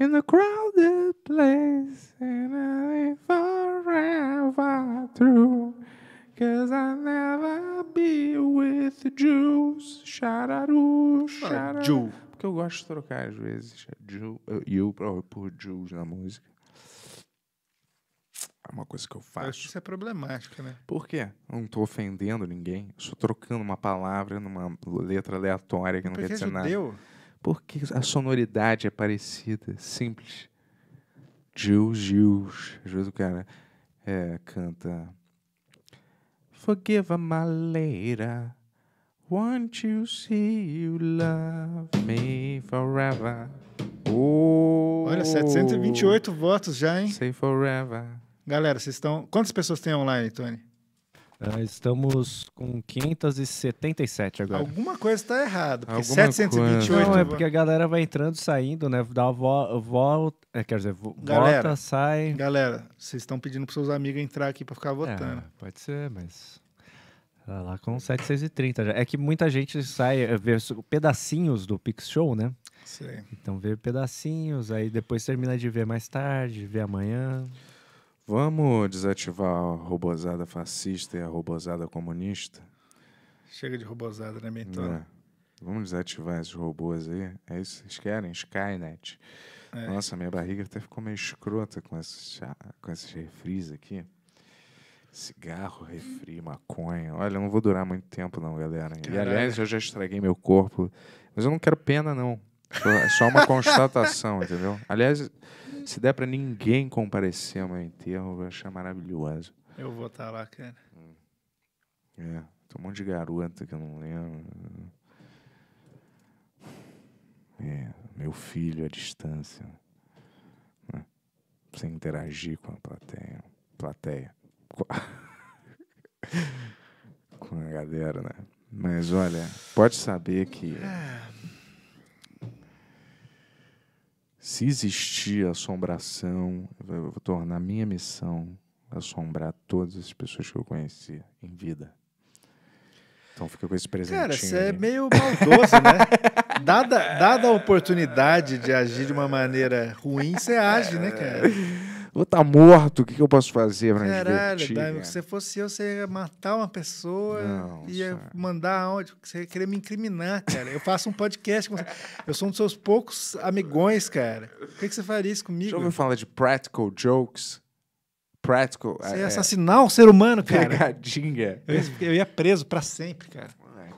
Speaker 1: In a crowded place, and I forever through. Cause I never be with Jews. Chararu, chararu. É ah, Jew. Porque eu gosto de trocar às vezes. Jew, you por Jews na música. É uma coisa que eu faço.
Speaker 2: Eu acho que isso é problemático, né?
Speaker 1: Por quê? Eu não tô ofendendo ninguém. Eu só trocando uma palavra numa letra aleatória que não quer é dizer é judeu. nada porque a sonoridade é parecida, simples. Jules, Jules. Às vezes o cara é, canta. Forgive a maleira, Won't you see you love me forever? Oh. Olha, 728 votos já, hein? Say forever.
Speaker 2: Galera, vocês estão. Quantas pessoas tem online, Tony?
Speaker 1: Ah, estamos com
Speaker 3: 577 agora. Alguma coisa está errada, porque Alguma 728... Coisa. Não, é né? porque a galera vai entrando e saindo, né? Dá vo volta... É, quer dizer, vo galera,
Speaker 2: sai... Galera, vocês estão pedindo para seus amigos entrar aqui para ficar é, votando. É,
Speaker 3: pode ser, mas... Tá lá com 730 já. É que muita gente sai eh, ver pedacinhos do Pix Show, né? Sim. Então vê pedacinhos, aí depois termina de ver mais tarde, vê amanhã...
Speaker 1: Vamos desativar a robozada fascista e a robozada comunista?
Speaker 2: Chega de robozada, né, Mentor? É. Né.
Speaker 1: Vamos desativar esses robôs aí? É isso que vocês querem? Skynet. É. Nossa, minha barriga até ficou meio escrota com esses, com esses refris aqui. Cigarro, refri, maconha. Olha, eu não vou durar muito tempo, não, galera. Caraca. E aliás, eu já estraguei meu corpo. Mas eu não quero pena, não. É só uma constatação, entendeu? Aliás, se der para ninguém comparecer ao meu enterro, eu vou achar maravilhoso.
Speaker 2: Eu vou estar tá lá, cara. Hum.
Speaker 1: É, tem um monte de garota que eu não lembro. É, meu filho à distância. Né? Sem interagir com a plateia. Plateia. Com a, com a galera, né? Mas olha, pode saber que. É Se existir assombração, eu vou tornar minha missão assombrar todas as pessoas que eu conheci em vida. Então fica com esse presentinho. Cara, você é meio maldoso, né?
Speaker 2: Dada, dada a oportunidade de agir de uma maneira ruim, você age, né, cara?
Speaker 1: Vou estar tá morto, o que, que, eu posso fazer pra Caralho, divertir? Caralho, se você
Speaker 2: fosse eu, você ia matar uma pessoa, e ia sabe. É mandar aonde? Você ia querer me incriminar, cara. Eu faço um podcast com você. Eu sou um dos seus poucos amigões, cara. o que, que você faria isso comigo? Já ouviu
Speaker 1: falar de practical jokes? Practical. Você é, ia é, assassinar um ser humano, cara. Pegadinha.
Speaker 2: Eu ia, preso para sempre,
Speaker 1: cara.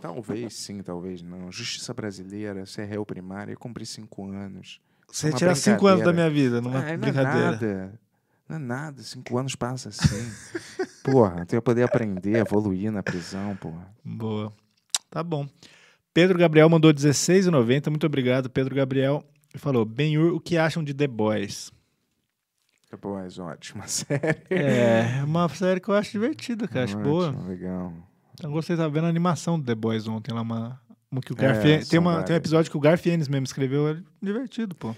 Speaker 1: talvez sim, talvez não. Justiça brasileira, você é réu primário, eu cumpri cinco anos. Você ia tirar cinco anos da minha vida numa ah, brincadeira. Nada. Não é nada, cinco anos passa assim. porra, até eu poder aprender, evoluir na prisão, porra.
Speaker 2: Boa. Tá bom. Pedro Gabriel mandou 16,90. Muito obrigado, Pedro Gabriel. falou: Benhur, o que acham de The Boys? The Boys, ótima série. É, uma série que eu acho divertida, cara. Acho boa. Legal. Eu gostei, tava vendo a animação do The Boys ontem lá, uma, que o É, tem, uma, tem um episódio que o Garfienes mesmo escreveu, é divertido, pô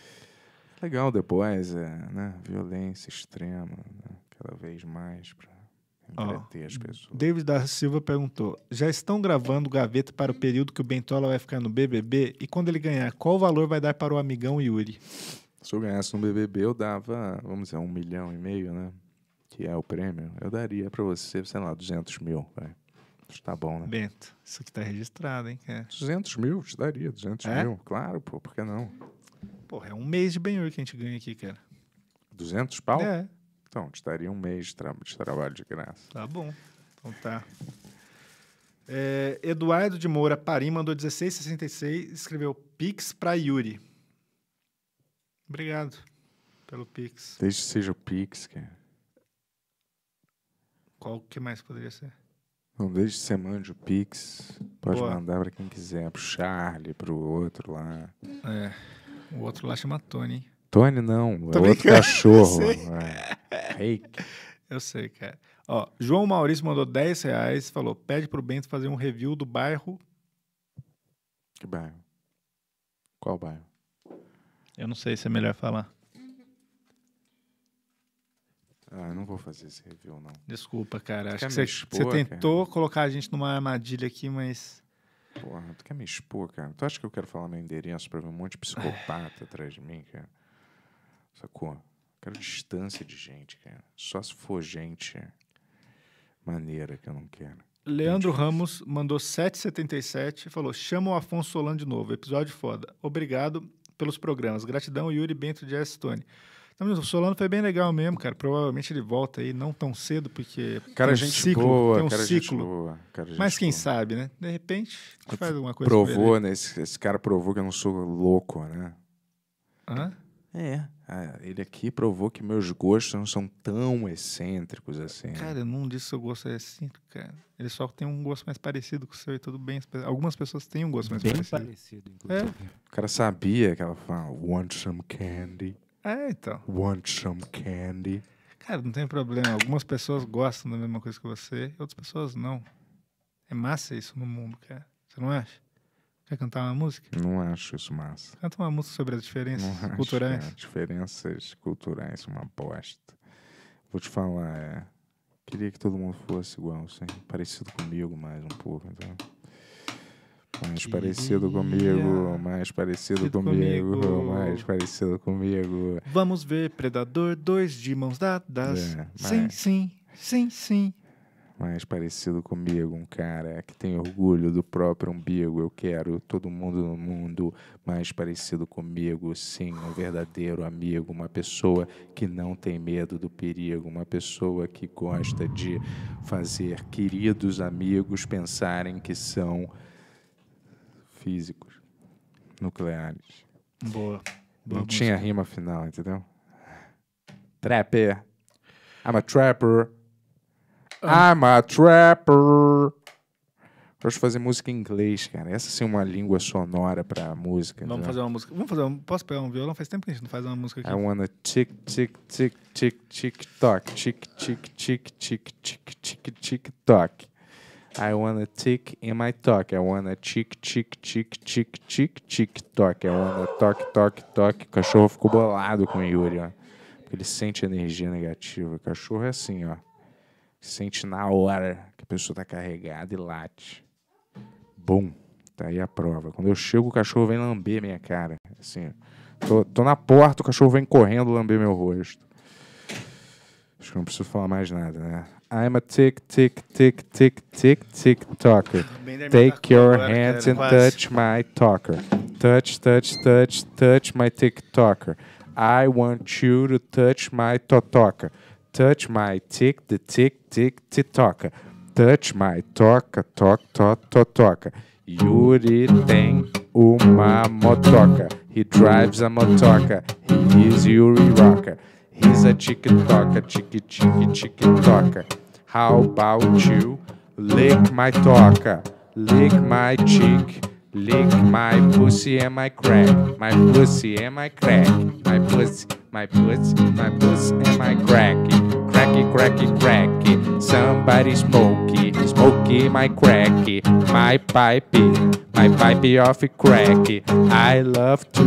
Speaker 1: legal depois, é, né? Violência extrema, né? cada vez mais para entreter oh, as pessoas.
Speaker 2: David da Silva perguntou: já estão gravando gaveta para o período que o Bentola vai ficar no BBB? E quando ele ganhar, qual valor vai dar para
Speaker 1: o amigão Yuri? Se eu ganhasse no BBB, eu dava, vamos dizer, um milhão e meio, né? Que é o prêmio. Eu daria para você, sei lá, 200 mil, vai. Tá bom, né? Bento, isso aqui tá registrado, hein? É. 200 mil, te daria 200 é? mil. Claro, pô, por que não?
Speaker 2: Porra, é um mês de Benhur que a gente ganha aqui, cara.
Speaker 1: 200 pau? É. Então, te daria um mês de, tra de trabalho de graça.
Speaker 2: Tá bom. Então tá. É, Eduardo de Moura Parim mandou 1666 escreveu Pix para Yuri. Obrigado pelo Pix.
Speaker 1: Desde que seja o Pix, cara.
Speaker 2: Qual que mais poderia ser?
Speaker 1: Não que você mande o Pix. Pode Boa. mandar para quem quiser, pro Charlie, pro outro lá.
Speaker 2: É. O outro lá chama Tony.
Speaker 1: Tony não, é Tô é outro cachorro. Eu
Speaker 2: sei. Eu sei, cara. Ó, João Maurício mandou 10 reais falou: pede pro Bento fazer um review do bairro.
Speaker 1: Que bairro? Qual bairro?
Speaker 2: Eu não sei se é melhor falar. Ah, eu
Speaker 1: não vou fazer esse review, não. Desculpa, cara. Você Acho que você, expor, você tentou cara? colocar a gente numa armadilha aqui, mas. Porra, tu quer me expor, cara? Tu acha que eu quero falar meu endereço pra ver um monte de psicopata atrás de mim, cara? Sacou? Quero distância de gente, cara. Só se for gente maneira que eu não quero.
Speaker 2: É Leandro Ramos mandou 777 e falou: chama o Afonso Solano de novo. Episódio foda. Obrigado pelos programas. Gratidão, Yuri Bento de S. Então, o Solano foi bem legal mesmo, cara. Provavelmente ele volta aí, não tão cedo, porque. Cara, tem um gente ciclo, boa, tem um cara, ciclo. Gente boa, cara, gente Mas quem boa. sabe, né? De repente, faz alguma coisa. Provou,
Speaker 1: né? Esse, esse, cara provou que eu não sou louco, né? Hã? É. Ah, ele aqui provou que meus gostos não são tão excêntricos assim. Cara,
Speaker 2: eu não disse que seu gosto é excêntrico, cara. Ele só tem um gosto mais parecido com o seu e tudo bem. Algumas pessoas têm um gosto mais bem parecido. parecido inclusive.
Speaker 1: É. O cara sabia que ela fala, want some candy. É, então. Want some candy?
Speaker 2: Cara, não tem problema. Algumas pessoas gostam da mesma coisa que você, outras pessoas não. É massa isso no mundo, cara. Você não acha? Quer cantar uma música?
Speaker 1: Não acho isso massa.
Speaker 2: Canta uma música sobre as diferenças não culturais. é.
Speaker 1: Diferenças culturais, uma bosta. Vou te falar, é... Queria que todo mundo fosse igual, assim, parecido comigo mais um pouco, então mais parecido comigo, mais parecido comigo, comigo, mais parecido comigo.
Speaker 2: Vamos ver Predador 2 de mãos dadas. É, sim, sim, sim, sim.
Speaker 1: Mais parecido comigo, um cara que tem orgulho do próprio umbigo. Eu quero todo mundo no mundo mais parecido comigo, sim, um verdadeiro amigo, uma pessoa que não tem medo do perigo, uma pessoa que gosta de fazer queridos amigos pensarem que são físicos nucleares. Boa. Boa não tinha rima final, entendeu? Trapper. I'm a trapper. Ah. I'm a trapper. Gosto fazer música em inglês, cara. Essa sim é uma língua sonora pra música. Vamos entendeu? Né? fazer
Speaker 2: uma música. Vamos fazer um... Posso pegar um violão? Faz tempo que a gente não faz uma música aqui. I wanna
Speaker 1: tic, tic, tic, tic, tic, toc. Tic, tic, tic, tic, tic, tic, tic, tic, toc. I wanna tick in my talk. I wanna tick, tick, tick, tick, tick, tick, tock. I wanna talk, talk, talk. O cachorro ficou bolado com o Yuri, ó. ele sente energia negativa. O cachorro é assim, ó. Sente na hora que a pessoa tá carregada e late. Bum. Tá aí a prova. Quando eu chego, o cachorro vem lamber minha cara. Assim, ó. Tô, tô na porta, o cachorro vem correndo lamber meu rosto. Acho que não preciso falar mais nada, né? I'm a tick, tick, tick, tick, tick, tick talker. Take your hands and touch my talker. Touch, touch, touch, touch my tick talker. I want you to touch my talker. Touch my tick, the tick, tick, tick talker. Touch my toca, toc, toc, talker. Yuri tem uma motoca. He drives a motoca. He is Yuri Rocker. He's a chicken talker, chicky, chicky, chicken talker. How about you? Lick my toca, lick my cheek, lick my pussy and my crack, my pussy and my crack, my pussy, my pussy, my pussy and my crack. cracky, cracky, cracky. Somebody smoky, smoky my cracky, my pipe, my pipe off cracky. I love to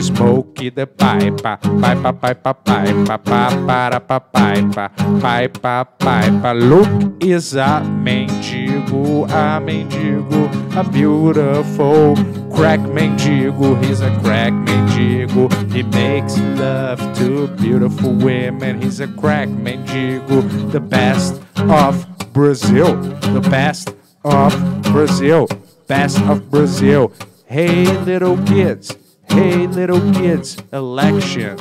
Speaker 1: smoke the pipe, pipe, pipe, pipe, pipe, para pipe, pipe, pipe. Look is a mendigo. beautiful. Ah, mendigo, a beautiful. Crack mendigo, he's a crack mendigo. He makes love to beautiful women. He's a crack mendigo. The best of Brazil. The best of Brazil. Best of Brazil. Hey, little kids. Hey, little kids. Election.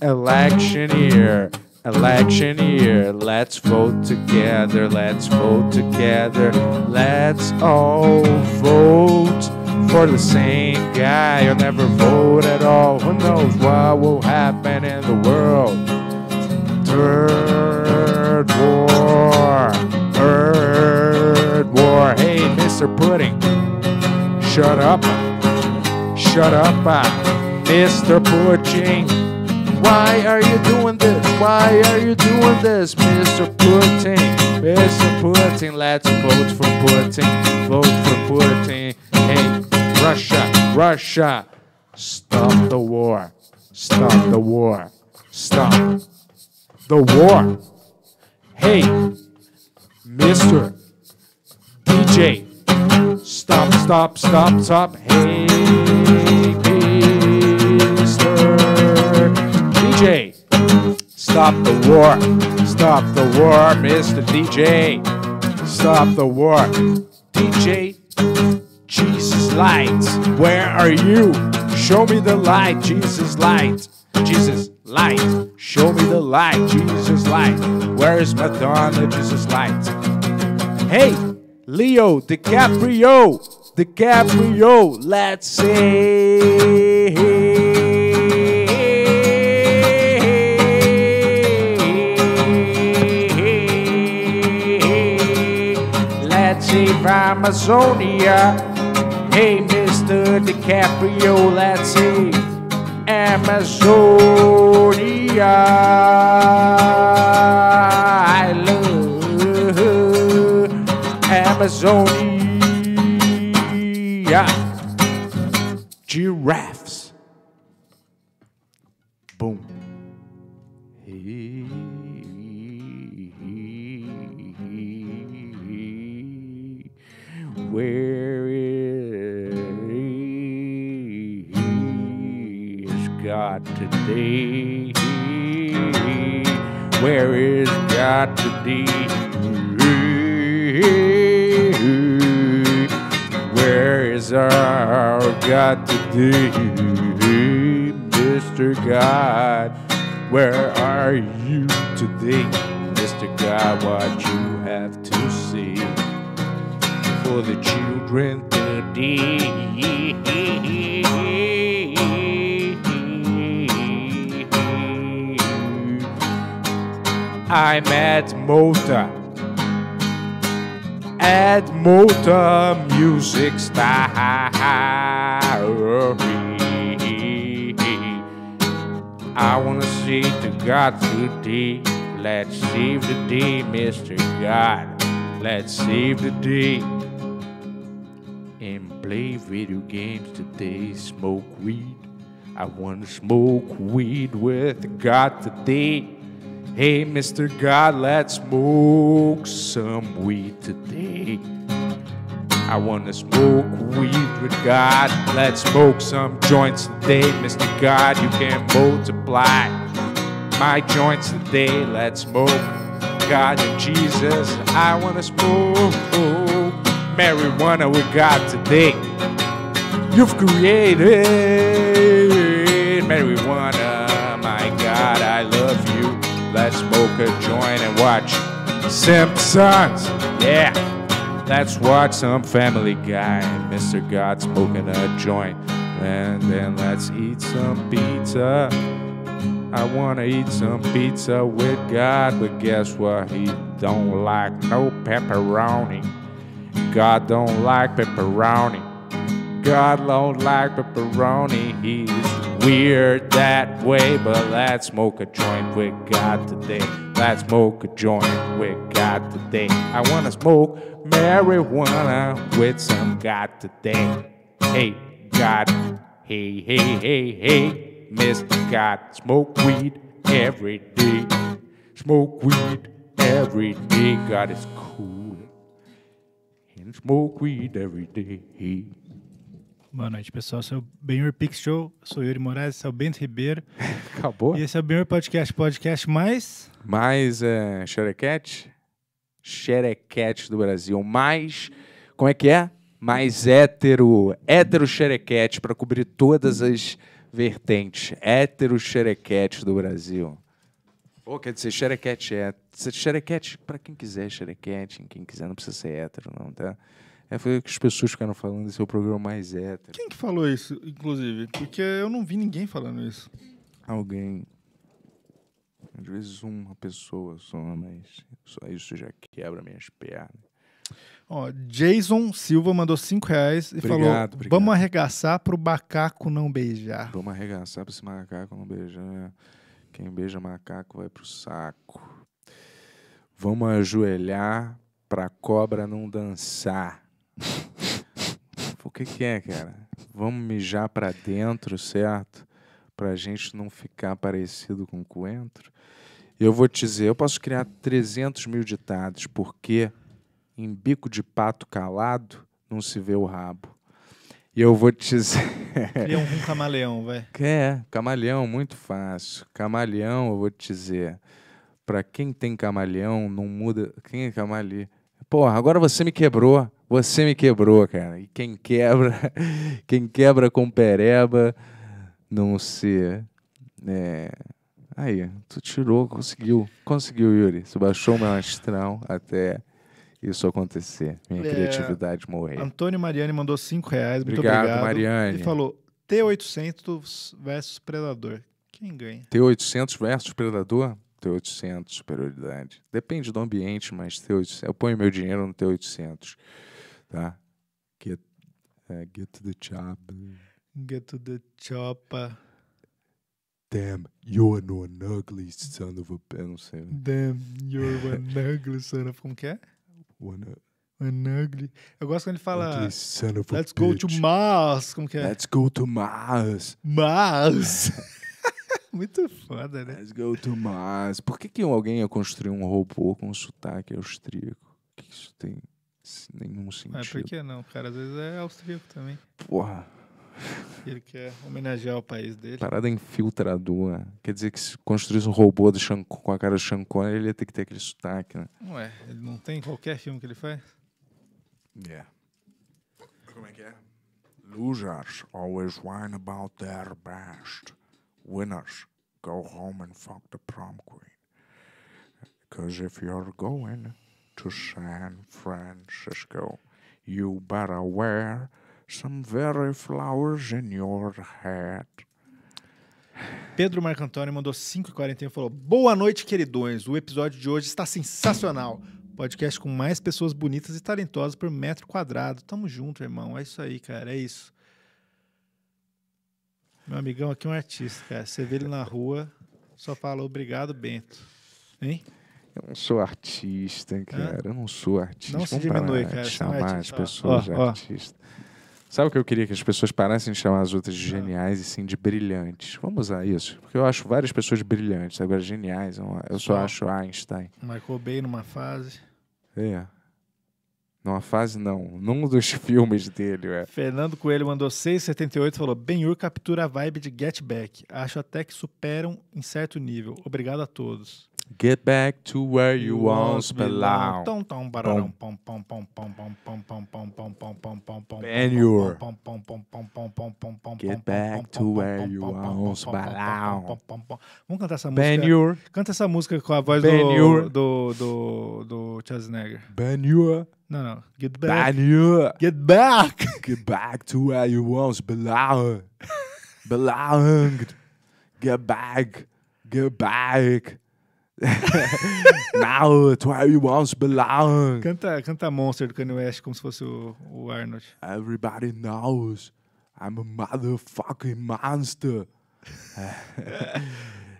Speaker 1: Election year election year. Let's vote together, let's vote together, let's all vote for the same guy or never vote at all. Who knows what will happen in the world? Third war, third war. Hey, Mr. Pudding, shut up, shut up, uh, Mr. Pudding. Why are you doing this? Why are you doing this, Mr. Putin? Mr. Putin, let's vote for Putin. Vote for Putin. Hey, Russia, Russia, stop the war. Stop the war. Stop the war. Hey, Mr. DJ, stop, stop, stop, stop. Hey, Stop the war. Stop the war, Mr. DJ. Stop the war. DJ, Jesus lights, where are you? Show me the light, Jesus light. Jesus light, show me the light, Jesus light. Where is Madonna, Jesus light? Hey, Leo DiCaprio, DiCaprio, let's see. Amazonia. Hey, Mr. DiCaprio, let's see Amazonia. I love Amazonia. Giraffe. God today? Where is God today? Where is our God today? Mr. God, where are you today? Mr. God, what you have to say for the children today? I'm at Motor. At Motor Music Story. I wanna see the God today. Let's save the day, Mr. God. Let's save the day. And play video games today. Smoke weed. I wanna smoke weed with God today. Hey, Mr. God, let's smoke some weed today. I wanna smoke weed with God. Let's smoke some joints today, Mr. God. You can multiply my joints today. Let's smoke God and Jesus. I wanna smoke marijuana with God today. You've created marijuana Let's smoke a joint and watch Simpsons. Yeah, let's watch some Family Guy. Mr. God smoking a joint. And then let's eat some pizza. I wanna eat some pizza with God, but guess what? He don't like no pepperoni. God don't like pepperoni. God don't like pepperoni. He's weird that way, but let's smoke a joint with God today. Let's smoke a joint with God today. I wanna smoke marijuana with some God today. Hey, God, hey, hey, hey, hey, Mr. God, smoke weed every day. Smoke weed every day, God is cool. And smoke weed every day.
Speaker 2: Boa noite, pessoal. Sou é o Benhur Pix Show. sou Yuri Moraes, esse é o Bento Ribeiro. Acabou? E esse é o Benhur Podcast, podcast mais...
Speaker 1: Mais é, xerequete? Xerequete do Brasil. Mais... Como é que é? Mais hétero. Hétero xerequete, para cobrir todas as vertentes. Hétero xerequete do Brasil. Pô, quer dizer, xerequete é... Xerequete, para quem quiser, é xerequete. Quem quiser, não precisa ser hétero, não, tá? É, foi que as pessoas ficaram falando, esse é o programa mais hétero. Quem
Speaker 2: que falou isso, inclusive? Porque eu não vi ninguém falando isso.
Speaker 1: Alguém. Às vezes uma pessoa só, mas só isso já quebra minhas pernas. Ó, Jason Silva
Speaker 2: mandou 5 reais e obrigado, falou: obrigado. Vamos arregaçar pro macaco não beijar.
Speaker 1: Vamos arregaçar pra esse macaco não beijar. Quem beija macaco vai pro saco. Vamos ajoelhar pra cobra não dançar. o que, que é, cara? Vamos mijar para dentro, certo? Pra gente não ficar parecido com coentro. Eu vou te dizer, eu posso criar 300 mil ditados, porque em bico de pato calado não se vê o rabo. E eu vou te dizer. Cria
Speaker 2: um camaleão, velho É,
Speaker 1: camaleão, muito fácil. Camaleão, eu vou te dizer. Pra quem tem camaleão, não muda. Quem é camaleão? Porra, agora você me quebrou. Você me quebrou, cara. E quem quebra, quem quebra com pereba, não se. É... Né? Aí, tu tirou, conseguiu. Conseguiu, Yuri. Você baixou o meu astral até isso acontecer. Minha é, criatividade morreu.
Speaker 2: Antônio Mariani mandou 5 reais. Obrigado, muito obrigado. Mariani. Ele falou: T800 versus Predador. Quem ganha?
Speaker 1: T800 versus Predador? T800, superioridade. Depende do ambiente, mas T800. Eu ponho meu dinheiro no T800 tá? Get, é, get to the chop
Speaker 2: Get to the chopper.
Speaker 1: Damn, you're an ugly son of a... Eu não sei. Né? Damn,
Speaker 2: you're an ugly son of... Como que é? One, uh, an ugly... Eu gosto quando ele fala...
Speaker 1: son of a Let's bitch. go to Mars. Como que é? Let's go to Mars. Mars. Muito foda, né? Let's go to Mars. Por que, que alguém ia construir um robô com um sotaque austríaco? O que isso tem nenhum sentido. Mas por
Speaker 2: que não, cara? Às vezes é austríaco também. Porra. Ele quer homenagear o país dele.
Speaker 1: Parada infiltradora. Quer dizer que se construísse um robô do Sean, com a cara do Sean Connery, ele ia ter que ter aquele sotaque, né?
Speaker 2: Ué, ele não tem qualquer filme que ele faz?
Speaker 1: Yeah. Como é que é? Losers always whine about their best. Winners go home and fuck the prom queen. Because if you're going to San Francisco. You better wear some very flowers in your hat.
Speaker 2: Pedro Marco Antônio mandou 5h41 e falou: Boa
Speaker 1: noite, queridões. O episódio de hoje
Speaker 2: está sensacional. Podcast com mais pessoas bonitas e talentosas por metro quadrado. Tamo junto, irmão. É isso aí, cara. É isso. Meu amigão aqui é um artista, cara. Você vê ele na rua, só fala obrigado, Bento. Hein?
Speaker 1: Eu não sou artista, é? cara. Eu não sou artista. Não Vamos se diminui, cara. De chamar é as pessoas ó, de ó. artista. Sabe o que eu queria? Que as pessoas parassem de chamar as outras de ah. geniais e sim de brilhantes. Vamos usar isso. Porque eu acho várias pessoas brilhantes. Agora, geniais, eu só, acho Einstein.
Speaker 2: Marcou bem numa fase.
Speaker 1: É. Numa fase, não. Num dos filmes dele, é.
Speaker 2: Fernando Coelho mandou 6,78 e falou: Ben-Hur captura a vibe de Get Back. Acho até que superam em certo nível. Obrigado a todos.
Speaker 1: Get back to where you once belong. And you're. Get back to where you once belong.
Speaker 2: Vamos cantar essa música. Ben Canta essa música com a voz do, do, do, do Schwarzenegger.
Speaker 1: Ben -Yur.
Speaker 2: Não, não. Get back.
Speaker 1: Ben Get back. Get back to where you once belong. belonged. Get back. Get back. Now you once belong.
Speaker 2: Canta, canta Monster do Kanye West como se fosse o, o Arnold.
Speaker 1: Everybody knows I'm a motherfucking monster.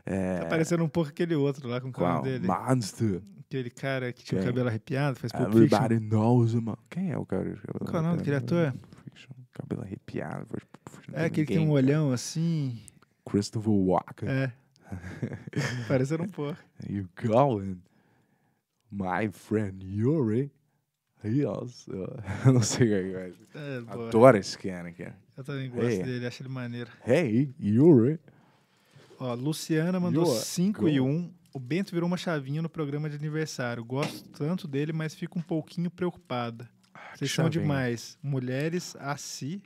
Speaker 1: é, tá
Speaker 2: parecendo um pouco aquele outro lá com o nome dele. Monster. Aquele cara que tinha o cabelo arrepiado, faz Pulp Everybody
Speaker 1: Fiction. knows, mano. Quem é o cara de cabelo Qual é o nome daquele ator? Cabelo arrepiado. Faz É aquele que tem um olhão
Speaker 2: assim.
Speaker 1: Christopher Walken. É. Parecendo um porco. You calling My friend Yuri. He also. não sei o que é. é Adoro esse cara, cara. Eu também gosto hey. dele, acho ele maneiro. Hey, Yuri.
Speaker 2: Ó, Luciana mandou 5 e 1. Um. O Bento virou uma chavinha no programa de aniversário. Gosto tanto dele, mas fico um pouquinho preocupada. Ah, Vocês são demais. Mulheres a si.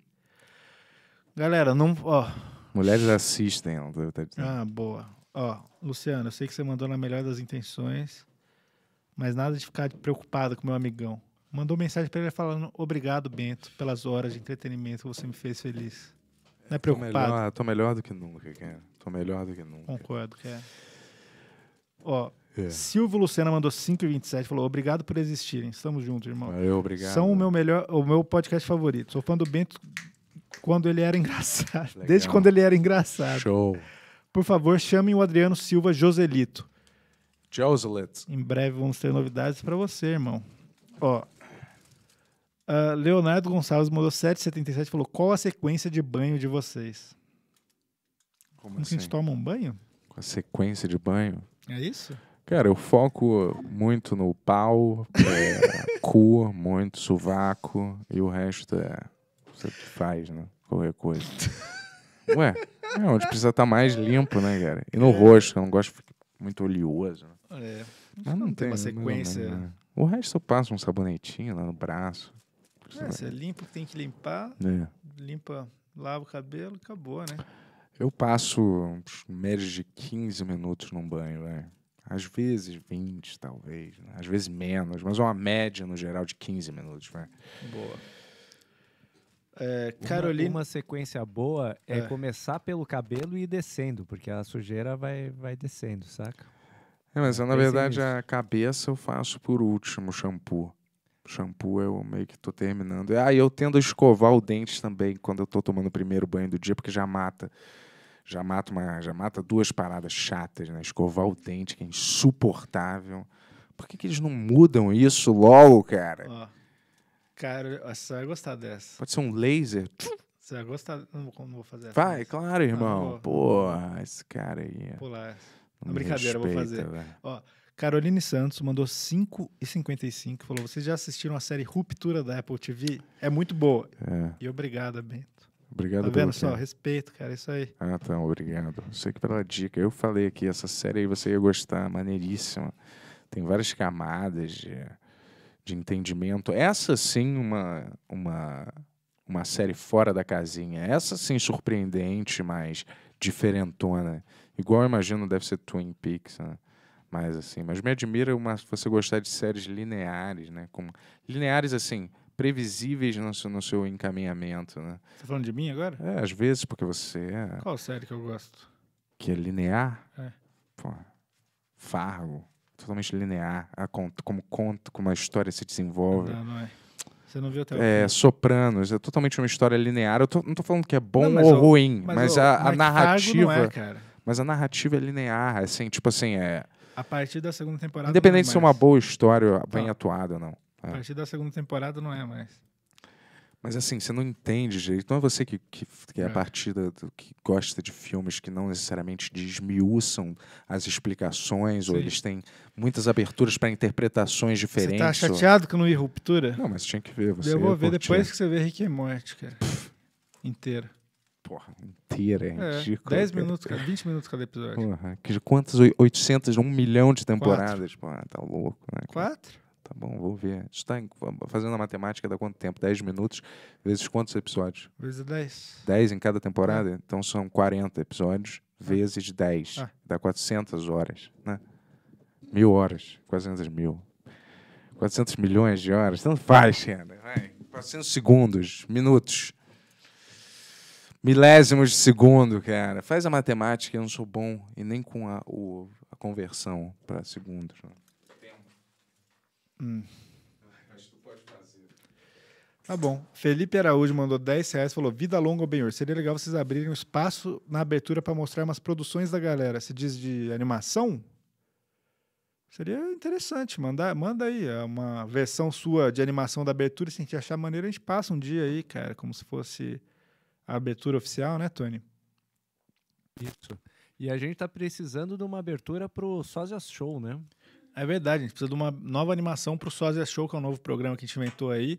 Speaker 2: Galera, não. Ó,
Speaker 1: Mulheres assistem, ela tá dizendo. Ah,
Speaker 2: boa. Ó, Luciano, eu sei que você mandou na melhor das intenções, mas nada de ficar preocupado com meu amigão. Mandou mensagem para ele falando: Obrigado, Bento, pelas horas de entretenimento que você me fez feliz. Não é preocupado? Tô melhor,
Speaker 1: tô melhor do que nunca, cara. Tô melhor do que nunca.
Speaker 2: Concordo, cara. Ó, é. Silvio Lucena mandou 5,27 falou: Obrigado por existirem. Estamos juntos, irmão. Valeu, obrigado. São o meu melhor, o meu podcast favorito. Sou fã do Bento quando ele era engraçado. Legal. Desde quando ele
Speaker 1: era engraçado. Show.
Speaker 2: Por favor, chamem o Adriano Silva Joselito.
Speaker 1: Joselito. Em
Speaker 2: breve vamos ter novidades para você, irmão. Ó. Uh, Leonardo Gonçalves mandou 777 e falou: Qual a sequência de banho de vocês? Como assim? Vocês tomam um banho?
Speaker 1: Com a sequência de banho? É isso? Cara, eu foco muito no pau, é, cu, muito sovaco e o resto é faz, né? Qualquer coisa. Ué, é onde precisa estar tá mais limpo, né, cara? E no é. rosto, eu não gosto muito oleoso. Né? É.
Speaker 4: Mas não, não
Speaker 2: tem, tem uma sequência. Não, não, é, é.
Speaker 1: o resto eu passo um sabonetinho lá no braço. É, você é
Speaker 2: limpa o que tem que limpar, é. limpa, lava o cabelo acabou, né?
Speaker 1: Eu passo uns médios de 15 minutos num banho, né? Às vezes 20, talvez, né? às vezes menos, mas uma média no geral de 15 minutos, né?
Speaker 2: Boa.
Speaker 3: É, Carolina. Uma, uma, sequência boa é, é, começar pelo cabelo e ir descendo, porque a sujeira vai, vai descendo, saca?
Speaker 1: É, mas eu, é na verdade a cabeça eu faço por último shampoo. Shampoo eu meio que tô terminando. Ah, eu tendo a escovar o dente também quando eu tô tomando o primeiro banho do dia, porque já mata. Já mata, uma, já mata duas paradas chatas, né? Escovar o dente, que é insuportável. Por que, que eles não mudam isso logo, cara? Ah.
Speaker 2: Cara, você vai gostar dessa.
Speaker 1: Pode ser um laser?
Speaker 2: Você vai gostar. Não, não vou fazer essa. Vai, claro, ah, irmão. Ah,
Speaker 1: Pô, esse cara aí. É Pular. Não brincadeira, respeita, vou fazer. Véio. Ó, Caroline
Speaker 2: Santos mandou 5,55 falou: Vocês já assistiram a série Ruptura da Apple TV? É muito boa. É. E obrigada, Bento.
Speaker 1: Obrigado, Tá vendo só?
Speaker 2: Respeito, cara, é isso aí.
Speaker 1: Ah, tá, obrigado. Sei que pela dica. Eu falei aqui, essa série aí você ia gostar, maneiríssima. Tem várias camadas de de entendimento. Essa sim, uma, uma, uma série fora da casinha. Essa sim, surpreendente, mas diferentona. Igual eu imagino deve ser Twin Peaks, né? Mas assim, mas me admira uma, você gostar de séries lineares, né? Como, lineares, assim, previsíveis no seu, no seu encaminhamento, né?
Speaker 2: Você tá falando de mim agora? É, às vezes,
Speaker 1: porque você... É...
Speaker 2: Qual série que eu gosto?
Speaker 1: Que é linear? É. Pô, Fargo totalmente linear, a conta, como conta, como a história se desenvolve. Não, não é. Você não viu até o É, fim. Sopranos, é totalmente uma história linear. Eu tô, não tô falando que é bom não, ou ruim, mas, mas a, a é, narrativa. É, mas a narrativa é linear, assim, tipo assim, é.
Speaker 2: A partir da segunda temporada. É Independente é se é uma boa
Speaker 1: história, bem tá. atuada ou não. É. A
Speaker 2: partir da segunda temporada não é mais.
Speaker 1: Mas assim, você não entende direito. Não é você que, que, que é, a é. partir do, que gosta de filmes que não necessariamente desmiuçam as explicações, Sim. ou eles têm muitas aberturas para interpretações diferentes. Você tá chateado
Speaker 2: ou... que não vi ruptura? Não, mas tinha que ver. Você Eu vou ver depois né? que você vê Rick and Morty, cara. Inteira. Porra,
Speaker 1: inteira, é, é ridículo. 10 minutos, 20 minutos cada episódio. Porra, que, quantas? 800, 1 milhão de temporadas. Quatro. Porra, tá louco, né? Quatro? tá bom, vou ver. Está fazendo a matemática dá quanto tempo? 10 minutos, vezes quantos episódios? Vezes 10. 10 em cada temporada? É. Então são 40 episódios, é. vezes 10. Ah. É. Dá 400 horas, né? Mil horas, 400 mil. 400 milhões de horas, tanto faz, Renan. 400 segundos, minutos. Milésimos de segundo, cara. Faz a matemática, eu não sou bom e nem com a, o, a conversão para segundos. Né?
Speaker 2: Hum. tu pode fazer. Tá bom. Felipe Araújo mandou 10 reais falou: Vida longa ou bem Seria legal vocês abrirem um espaço na abertura para mostrar umas produções da galera. Se diz de animação? Seria interessante. Manda, manda aí é uma versão sua de animação da abertura. Se a gente achar maneiro, a gente passa um dia aí, cara, como se fosse a abertura oficial, né, Tony? Isso. E a gente tá precisando de uma abertura pro Sozias Show, né? É verdade, a gente precisa de uma nova animação pro Sósia Show, que é um novo programa que a gente inventou aí.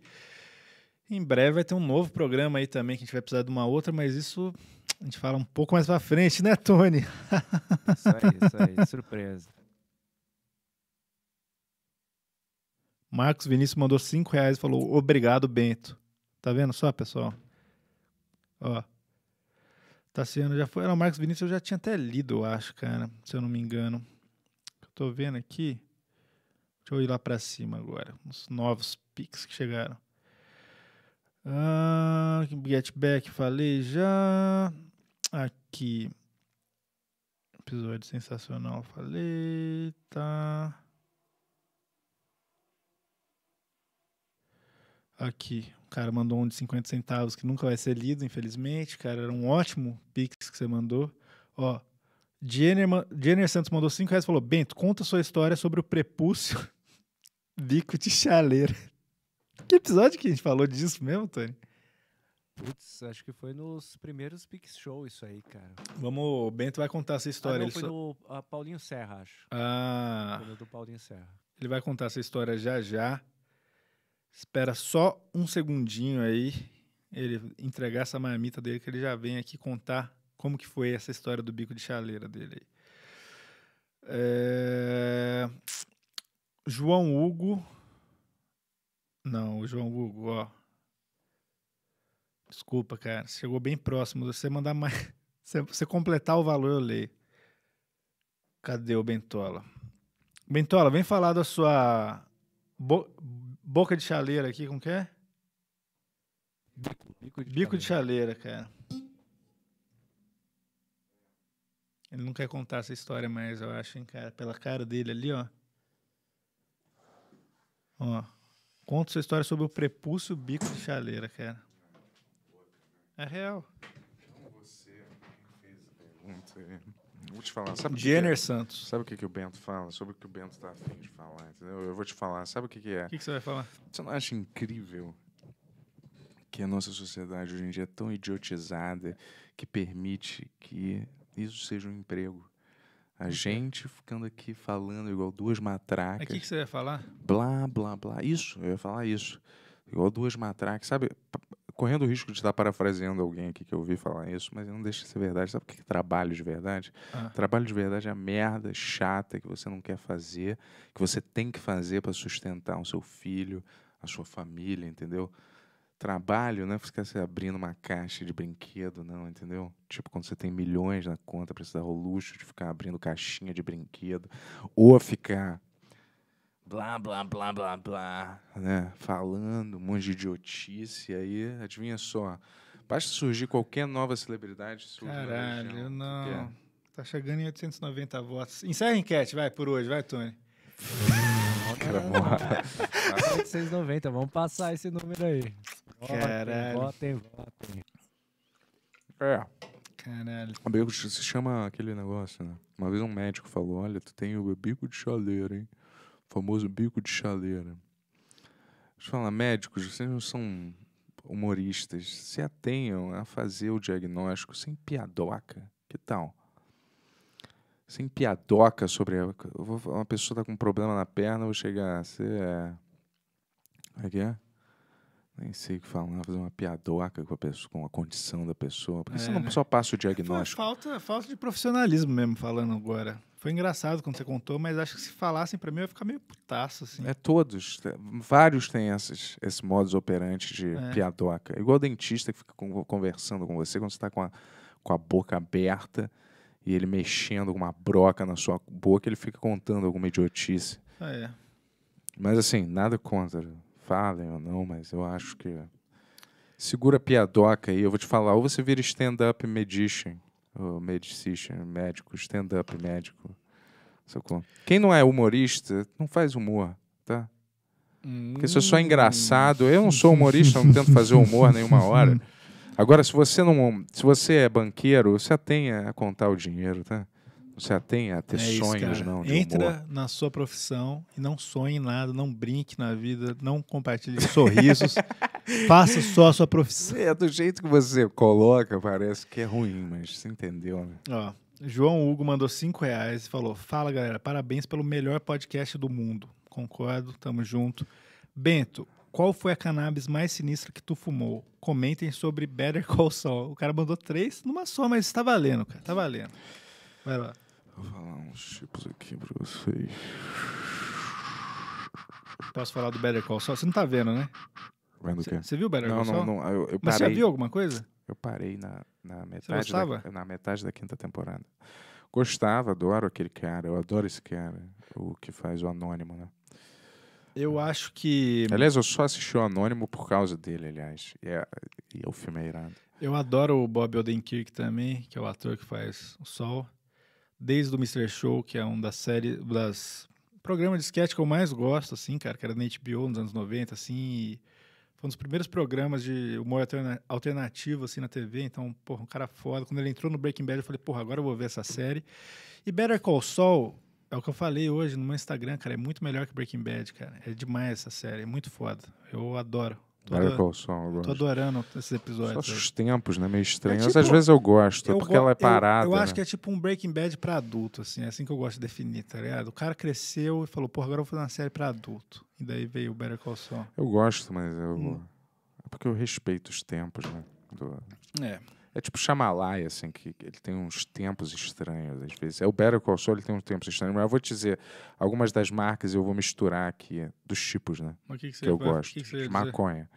Speaker 2: Em breve vai ter um novo programa aí também, que a gente vai precisar de uma outra, mas isso a gente fala um pouco mais pra frente, né, Tony? Isso aí, isso aí, surpresa. Marcos Vinícius mandou 5 reais e falou obrigado, Bento. Tá vendo só, pessoal? Ó. tá sendo, já foi. Era o Marcos Vinícius, eu já tinha até lido, eu acho, cara, se eu não me engano. Estou vendo aqui. Deixa eu ir lá para cima agora. Os novos Pix que chegaram. Ah, get back, falei já. Aqui. Episódio sensacional, falei. Tá. Aqui. O cara mandou um de 50 centavos que nunca vai ser lido, infelizmente. Cara, era um ótimo Pix que você mandou. Ó, Jenner, Jenner Santos mandou 5 reais e falou: Bento, conta sua história sobre o prepúcio bico de chaleira. Que episódio que a gente falou disso mesmo, Tony?
Speaker 3: Putz, acho que foi nos primeiros Big Show isso aí, cara.
Speaker 2: Vamos, o Bento vai contar essa história. Ah, não, foi
Speaker 3: só... Ah, Paulinho Serra, acho. Ah. Foi do Paulinho Serra.
Speaker 2: Ele vai contar essa história já já. Espera só um segundinho aí. Ele entregar essa marmita dele que ele já vem aqui contar como que foi essa história do bico de chaleira dele aí? É... João Hugo. Não, o João Hugo, ó. Desculpa, cara. Chegou bem próximo. você mandar mais. Se você completar o valor, eu leio. Cadê o Bentola? Bentola, vem falar da sua bo... boca de chaleira aqui, como que é? Bico, bico de, bico chaleira. de chaleira, cara. Ele não quer contar essa história mais, eu acho, hein, cara? Pela cara dele ali, ó. Ó. Conta sua história sobre o prepúcio bico de chaleira, cara.
Speaker 1: É real. Então você fez a pergunta. Vou te falar, sabe é? Jenner que, Santos. Sabe o que, que o Bento fala? Sobre o que o Bento tá afim de falar, entendeu? Eu vou te falar, sabe o que, que é? O que, que você vai falar? Você não acha incrível que a nossa sociedade hoje em dia é tão idiotizada que permite que isso seja um emprego. A gente ficando aqui falando igual duas matracas. O é que, que, você ia falar? Blá, blá, blá. Isso, eu ia falar isso. Igual duas matracas. Sabe, correndo o risco de estar parafraseando alguém aqui que eu ouvi falar isso, mas não deixa de ser verdade. Sabe o que é trabalho de verdade? Ah. Trabalho de verdade é a merda chata que você não quer fazer, que você tem que fazer para sustentar o seu filho, a sua família, entendeu? trabalho, não é ficar se tá abrindo uma caixa de brinquedo, não, entendeu? Tipo, quando você tem milhões na conta, precisa dar o luxo de ficar abrindo caixinha de brinquedo, ou ficar blá, blá, blá, blá, blá, né? Falando um monte de idiotice, aí, adivinha só, basta surgir qualquer nova celebridade... Surge Caralho, não... É.
Speaker 2: Tá chegando em 890 votos. Encerra a enquete, vai, por hoje, vai, Tony.
Speaker 1: cara,
Speaker 3: 890, vamos passar esse número aí. Caralho. Votem,
Speaker 4: votem,
Speaker 1: É. Caralho. O bico de, se chama aquele negócio, né? Uma vez um médico falou: olha, tu tem o bico de chaleira, hein? O famoso bico de chaleira. Deixa eu falar, médicos, vocês não são humoristas. Se atenham a fazer o diagnóstico sem piadoca. Que tal? Sem piadoca sobre. A, uma pessoa tá com um problema na perna, eu vou chegar. Você é. Como é que é? Nem sei o que falar, fazer uma piadoca com a, pessoa, com a condição da pessoa. Porque é, você não né? só passa o é diagnóstico.
Speaker 2: Falta, falta de profissionalismo mesmo, falando agora. Foi engraçado quando você contou, mas acho que se falassem para mim, eu ia ficar meio
Speaker 1: putaço, assim. É todos. Vários têm esses esse modus operandi de é. piadoca. Igual o dentista que fica conversando com você quando você está com a, com a boca aberta e ele mexendo com uma broca na sua boca, ele fica contando alguma idiotice. Ah, é. Mas assim, nada contra falem ou não, mas eu acho que. Segura a piadoca aí, eu vou te falar. Ou você vira stand-up medician, ou medicician, médico, stand-up médico. Quem não é humorista, não faz humor, tá? Porque se eu sou hum. engraçado, eu não sou humorista, não tento fazer humor nenhuma hora. Agora, se você não. Se você é banqueiro, você tenha a contar o dinheiro, tá? se atenha a ter é sonhos, não. Entra
Speaker 2: humor. na sua profissão e não sonhe em nada, não brinque na vida, não compartilhe sorrisos. faça só a sua profissão.
Speaker 1: É, do jeito que você coloca, parece que é ruim, mas você entendeu, né? Ó,
Speaker 2: João Hugo mandou cinco reais e falou: Fala, galera, parabéns pelo melhor podcast do mundo. Concordo, tamo junto. Bento, qual foi a cannabis mais sinistra que tu fumou? Comentem sobre Better Call Saul. O cara mandou três numa só, mas tá valendo, cara. Tá valendo. Vai lá.
Speaker 1: Vou falar uns tipos aqui pra vocês.
Speaker 2: Posso falar do Better Call Saul? Você não tá vendo, né?
Speaker 1: Vendo o quê? Você viu o Better não, Call Saul? Não, não, eu, eu Mas você viu alguma coisa? Eu parei na, na metade. Você Da, é, na metade da quinta temporada. Gostava, adoro aquele cara, eu adoro esse cara, o que faz o Anônimo, né?
Speaker 2: Eu acho que. Aliás, eu
Speaker 1: só assisti o Anônimo por causa dele, aliás. E, é, e o filme é irado.
Speaker 2: Eu adoro o Bob Odenkirk também, que é o ator que faz o Sol desde o Mr. Show, que é um das séries, das programas de sketch que eu mais gosto, assim, cara, que era na HBO nos anos 90, assim, foi um dos primeiros programas de humor alterna alternativo, assim, na TV, então, porra, um cara foda. Quando ele entrou no Breaking Bad, eu falei, porra, agora eu vou ver essa série. E Better Call Saul, é o que eu falei hoje no meu Instagram, cara, é muito melhor que Breaking Bad, cara, é demais essa série, é muito foda, eu adoro. Better Call Saul, eu Tô adorando esses episódios. Só os
Speaker 1: tempos, né? Meio estranhos. É tipo, Às vezes eu gosto, eu porque go ela é parada. Eu, eu acho né? que é
Speaker 2: tipo um Breaking Bad pra adulto, assim. É assim que eu gosto de definir, tá ligado? O cara cresceu e falou, pô, agora eu vou fazer uma série pra adulto. E daí veio o Better Call Saul. Eu gosto, mas eu... Hum.
Speaker 1: É porque eu respeito os tempos, né? Do... É. É tipo Shamalai, assim, que ele tem uns tempos estranhos, às vezes. É o Better Call Saul, ele tem uns tempos estranhos. Mas eu vou te dizer, algumas das marcas eu vou misturar aqui, é, dos tipos, né? Mas que, que, que eu vai, gosto. Que, que você tipo, maconha.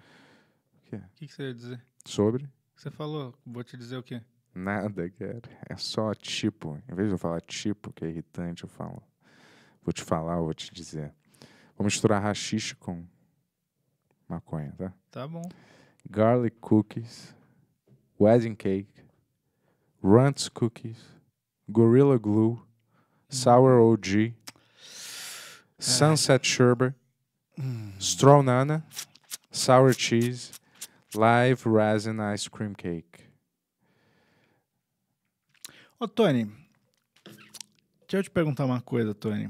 Speaker 1: O que, que você ia dizer? Sobre?
Speaker 2: Você falou, vou te dizer o quê?
Speaker 1: Nada, cara. É só tipo. Em vez de eu falar tipo, que é irritante, eu falo. Vou te falar, vou te dizer. Vou misturar rachixe com maconha, tá? Tá bom. Garlic cookies Wedding Cake, Runt's Cookies, Gorilla Glue, Sour OG, Sunset Sherbet, Straw Nana, Sour Cheese, Live Resin Ice Cream Cake.
Speaker 2: Ô, Tony, deixa eu te perguntar uma coisa, Tony.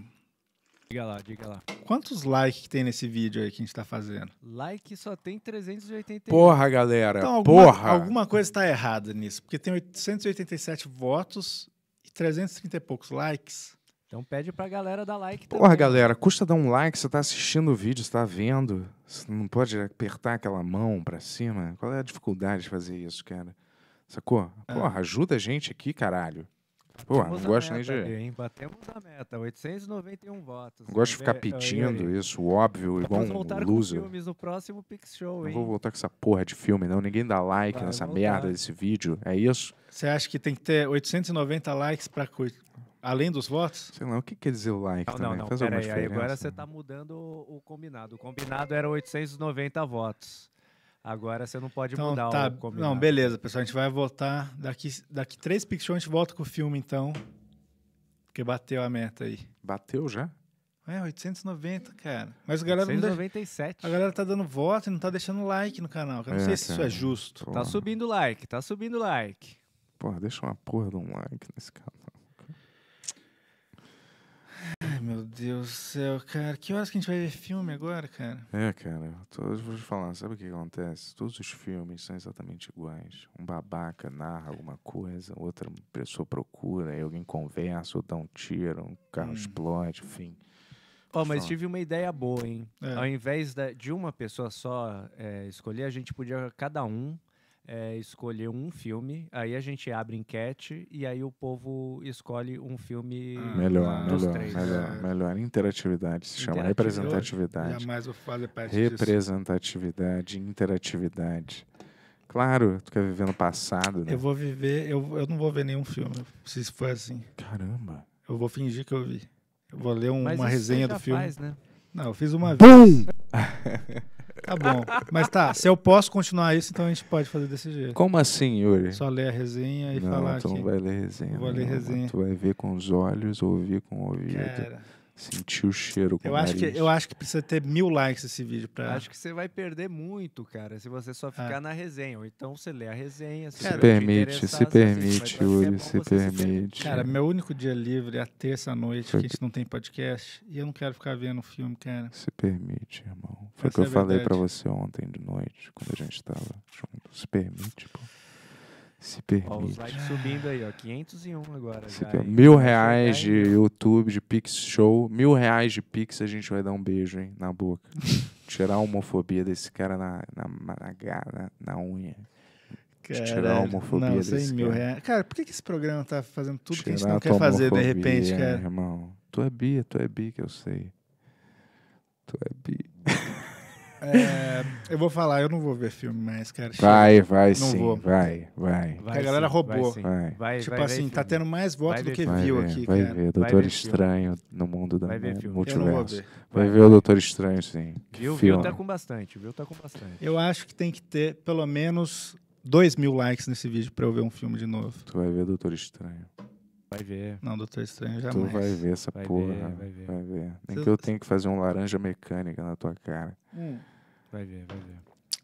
Speaker 1: Diga lá, diga lá.
Speaker 2: Quantos likes tem nesse vídeo aí que a gente tá fazendo?
Speaker 3: Like só tem 387. Porra, galera.
Speaker 2: Então, alguma, porra. Alguma coisa tá errada nisso, porque tem 887 votos e 330 e poucos likes. Então pede pra galera dar like
Speaker 1: Porra, também. galera, custa dar um like, você tá assistindo o vídeo, você tá vendo. Você não pode apertar aquela mão pra cima. Qual é a dificuldade de fazer isso, cara? Sacou? É. Porra, é. ajuda a gente aqui, caralho. Pô, não gosto nem de.
Speaker 3: Batemos a meta, 891 votos. Não gosto de ficar pedindo isso, óbvio, igual um loser. filmes no próximo Pix Show, Não vou
Speaker 1: voltar com essa porra de filme, não. Ninguém dá like Vai nessa merda desse vídeo. É isso?
Speaker 2: Você acha que tem que ter 890 likes pra coisa? Além dos votos? Sei lá, o que quer dizer o like não, também? Não, não, Faz alguma aí, Agora você né?
Speaker 3: tá mudando o combinado. O combinado era 890 votos. Agora você não pode então, mudar tá, o combinado. Não,
Speaker 2: beleza, pessoal. A gente vai votar. Daqui, daqui três picks a gente volta com o filme, então. Porque bateu a meta aí. Bateu já? É, 890, cara. Mas a galera 897. a galera tá dando voto e não tá deixando like no canal. Eu não é, sei se isso é
Speaker 1: justo. Porra. Tá
Speaker 3: subindo like, tá subindo like.
Speaker 1: Porra, deixa uma porra de um like nesse canal.
Speaker 3: Ai, meu Deus do céu,
Speaker 2: cara. Que horas que a gente vai ver filme agora, cara?
Speaker 1: É, cara. Eu vou te falar, sabe o que acontece? Todos os filmes são exatamente iguais. Um babaca narra alguma coisa, outra pessoa procura, aí alguém conversa, ou dá um tiro, um carro hum. explode, enfim. Ó, oh, mas tive uma ideia
Speaker 3: boa, hein? É. Ao invés de uma pessoa só é, escolher, a gente podia cada um é, escolher um filme, aí a gente abre enquete e aí o povo escolhe um filme ah, melhor, dos melhor, três. Melhor, é.
Speaker 1: melhor. Interatividade se chama representatividade. Jamais é, vou fazer parte Representatividade, disso. interatividade. Claro, tu quer viver no passado, né? Eu
Speaker 2: vou viver, eu, eu não vou ver nenhum filme, se for assim. Caramba. Eu vou fingir que eu vi. Eu vou ler um, uma resenha do filme. né? Não, eu fiz uma Bum! vez. Tá bom. Mas tá, se eu posso continuar isso, então a gente pode fazer desse jeito. Como assim, Yuri? Só ler a resenha e não, falar tu aqui. Não, vai ler resenha. Vou não, ler resenha.
Speaker 1: Tu vai ver com os olhos, ouvir com o ouvido. Cara. Sentir o cheiro com eu o acho que Eu
Speaker 3: acho que precisa ter mil likes esse vídeo. Pra... Acho que você vai perder muito, cara, se você só ficar ah. na resenha. Ou então você lê a resenha. Se,
Speaker 1: permite, se permite, Yuri, se permite. Cara,
Speaker 2: meu único dia livre é a terça-noite, que a gente não tem podcast. E eu não quero ficar vendo filme, cara.
Speaker 1: Se permite, irmão. Foi o que eu é falei para você ontem de noite, quando a gente tava junto. Se permite, pô. Se permite. Ó, os
Speaker 3: likes subindo aí, ó. 501 agora. Se já, Mil
Speaker 1: reais de YouTube, de Pix Show. Mil reais de Pix, a gente vai dar um beijo, hein? Na boca. Tirar a homofobia desse cara na, na, na, na unha. Caralho, tirar a homofobia não, desse mil cara. Reais.
Speaker 2: Cara, por que, que esse programa tá fazendo tudo tirar que a gente não a
Speaker 1: quer fazer de repente, cara? irmão. Tu é bi, tu é bi que eu sei. Tu é bi.
Speaker 2: É, eu vou falar, eu não vou ver filme mais, cara. Vai, vai não sim. Vou. Vai, vai. vai a galera sim, roubou. Vai, vai. vai tipo assim, tá filme. tá tendo mais votos do
Speaker 1: que viu é, aqui, vai cara. Ver, Doutor ver Estranho filme. no mundo da multiverso. Vai, ver o Doutor Estranho, sim. Viu? Filme. Viu
Speaker 3: tá com bastante, viu? Tá com bastante.
Speaker 2: Eu acho que tem que ter pelo menos 2 mil likes nesse vídeo pra eu ver um filme de novo.
Speaker 1: Tu vai ver Doutor Estranho.
Speaker 2: Vai ver. Não, Doutor Estranho jamais. Tu vai ver essa vai porra. Ver, vai, ver. vai ver. Nem que eu tá
Speaker 1: tenho que fazer um laranja mecânica na tua cara.
Speaker 3: Hum. Vai ver, vai ver.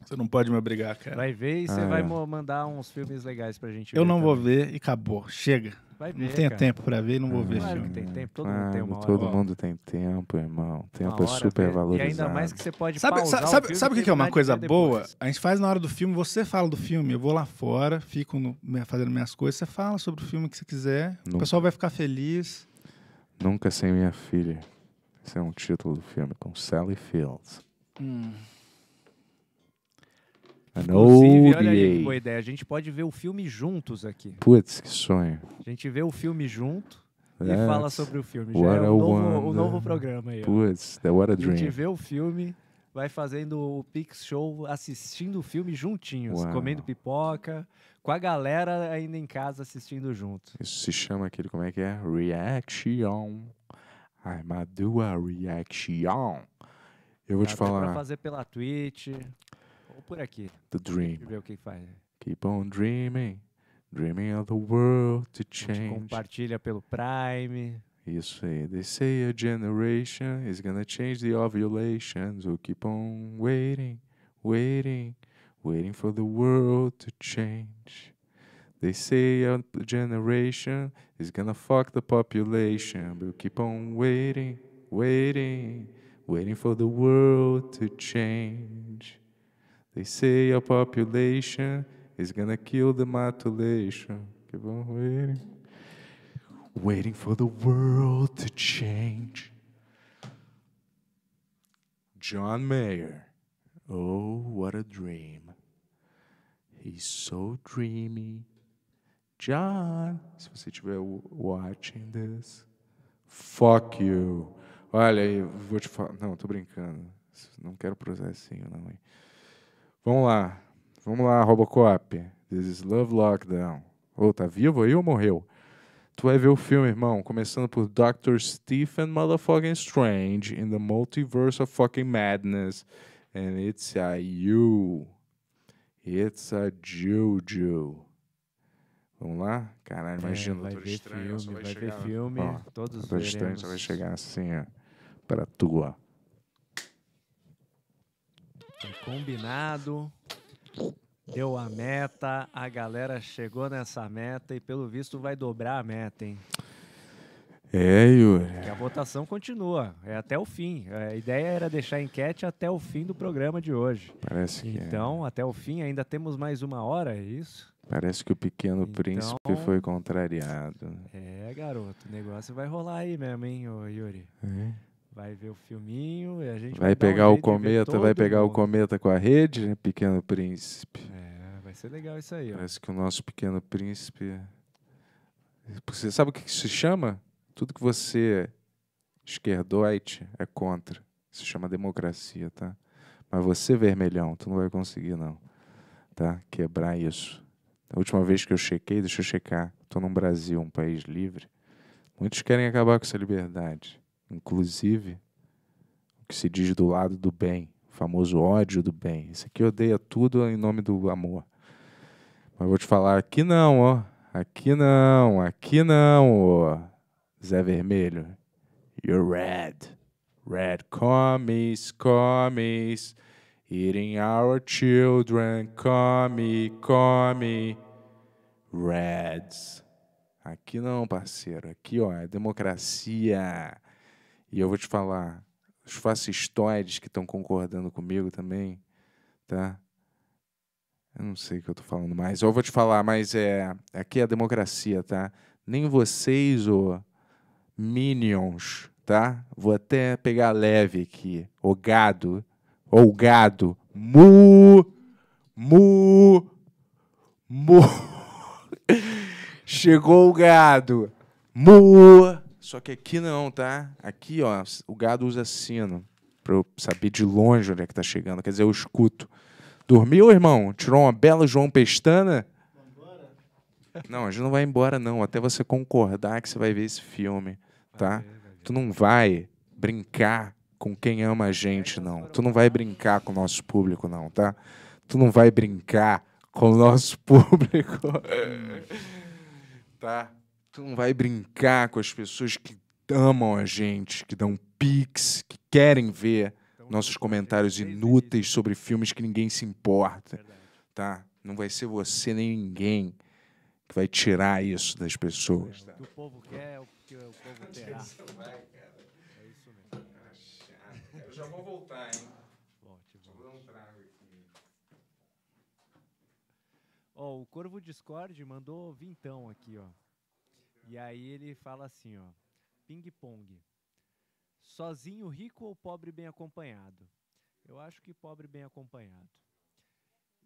Speaker 3: Você não pode me obrigar, cara. Vai ver e você ah, vai é. mandar uns filmes legais pra gente Eu ver. Eu não
Speaker 1: também. vou ver e acabou. Chega. Vai ver, não tenho cara.
Speaker 3: tempo pra
Speaker 2: ver e não vou ah, ver claro filme. Que tem é. tempo, todo claro, mundo tem uma hora. Todo mundo
Speaker 1: tem tempo, irmão. Tempo é hora, é super valorizado. E ainda mais
Speaker 3: que você pode Sabe, sabe, sabe o que, que é uma coisa boa?
Speaker 2: A gente faz na hora do filme, você fala do filme, eu vou lá fora, fico no, fazendo minhas coisas, você fala sobre o filme que você quiser, Nunca. o pessoal vai ficar feliz.
Speaker 1: Nunca Sem Minha Filha. Esse é um título do filme, com Sally Fields. Hum. Inclusive, olha aí que boa
Speaker 3: ideia. A gente pode ver o filme juntos aqui.
Speaker 1: Putz, que sonho.
Speaker 3: A gente vê o filme junto
Speaker 1: That's e é. fala sobre o filme. Já é o novo, o novo, programa aí. Putz, that what a dream. A gente
Speaker 3: vê o filme, vai fazendo o Pix Show, assistindo o filme juntinhos, comendo pipoca, com a galera ainda em casa assistindo junto.
Speaker 1: Isso se chama aquele, como é que é? Reaction. Armadura Reaction. Eu vou te falar. Dá pra fazer
Speaker 3: pela Twitch por aqui. The Dream. Deixa eu ver o que faz.
Speaker 1: Keep on dreaming. Dreaming of the world to change. Compartilha
Speaker 3: pelo Prime.
Speaker 1: Isso aí. They say a generation is gonna change the ovulations. We'll keep on waiting, waiting, waiting for the world to change. They say a generation is gonna fuck the population. We'll keep on waiting, waiting, waiting for the world to change. They say our population is gonna kill the matulation. Keep on waiting. Waiting for the world to change. John Mayer. Oh, what a dream. He's so dreamy. John, se você estiver watching this, fuck you. Olha, eu vou te falar. Não, tô brincando. Não quero processinho, não, hein? Vamos lá. Vamos lá, Robocop. This is Love Lockdown. Ô, oh, tá vivo aí ou morreu? Tu vai ver o filme, irmão, começando por Dr. Stephen Motherfucking Strange in the Multiverse of Fucking Madness. And it's a you. It's a Juju. Vamos lá? Caralho, é, imagina, é, vai ver estranho, filme, vai, vai ver filme, ó, todos Doutor Estranho só vai chegar assim, ó, pra tua.
Speaker 3: Combinado. Deu a meta, a galera chegou nessa meta e pelo visto vai dobrar a meta, hein?
Speaker 1: É, Yuri. Porque
Speaker 3: a votação continua, é até o fim. É, a ideia era deixar a enquete até o fim do programa de hoje. Parece que é. Então, é. até o fim, ainda temos mais uma hora, é isso?
Speaker 1: Parece que o pequeno então, príncipe foi contrariado.
Speaker 3: É, garoto, o negócio vai rolar aí mesmo, hein, Yuri? É. Vai ver o filminho e a gente
Speaker 1: vai, vai pegar um o cometa, vai pegar mundo. o cometa com a rede, né? Pequeno Príncipe. É,
Speaker 3: vai ser legal isso aí. Parece
Speaker 1: ó. que o nosso Pequeno Príncipe. É, você sabe o que, se chama? Tudo que você esquerdoite é contra. se chama democracia, tá? Mas você vermelhão, tu não vai conseguir não, tá? Quebrar isso. A última vez que eu chequei, deixa eu checar. Estou num Brasil, um país livre. Muitos querem acabar com essa liberdade inclusive o que se diz do lado do bem, o famoso ódio do bem. Isso aqui odeia tudo em nome do amor. Mas vou te falar, aqui não, ó. Aqui não, aqui não, ó. Zé Vermelho. You're red. Red commies, commies. Eating our children, come, come. Reds. Aqui não, parceiro. Aqui, ó, é democracia. E eu vou te falar, os fascistoides que estão concordando comigo também, tá? Eu não sei o que eu tô falando mais. Eu vou te falar, mas é aqui é a democracia, tá? Nem vocês, ô minions, tá? Vou até pegar leve aqui. O gado, ou gado, mu, mu, mu. Chegou o gado, mu. Só que aqui não, tá? Aqui, ó, o gado usa sino. Pra eu saber de longe onde é que tá chegando. Quer dizer, eu escuto. Dormiu, irmão? Tirou uma bela João Pestana? Não, a gente não vai embora, não. Até você concordar que você vai ver esse filme, tá? Tu não vai brincar com quem ama a gente, tá não. Tu não vai brincar com o nosso público, não, tá? Tu não vai brincar com o nosso público. Hum. tá? Tu não vai brincar com as pessoas que amam a gente, que dão pix, que querem ver nossos comentários inúteis sobre filmes que ninguém se importa, tá? Não vai ser você nem ninguém que vai tirar isso das pessoas. O que o
Speaker 3: povo quer é o que o povo terá. É
Speaker 1: isso mesmo. Ah, eu já vou voltar, hein?
Speaker 3: Ó, oh, o Corvo Discord mandou vintão aqui, ó. E aí ele fala assim, ó, ping pong. Sozinho rico ou pobre bem acompanhado? Eu acho que pobre bem acompanhado.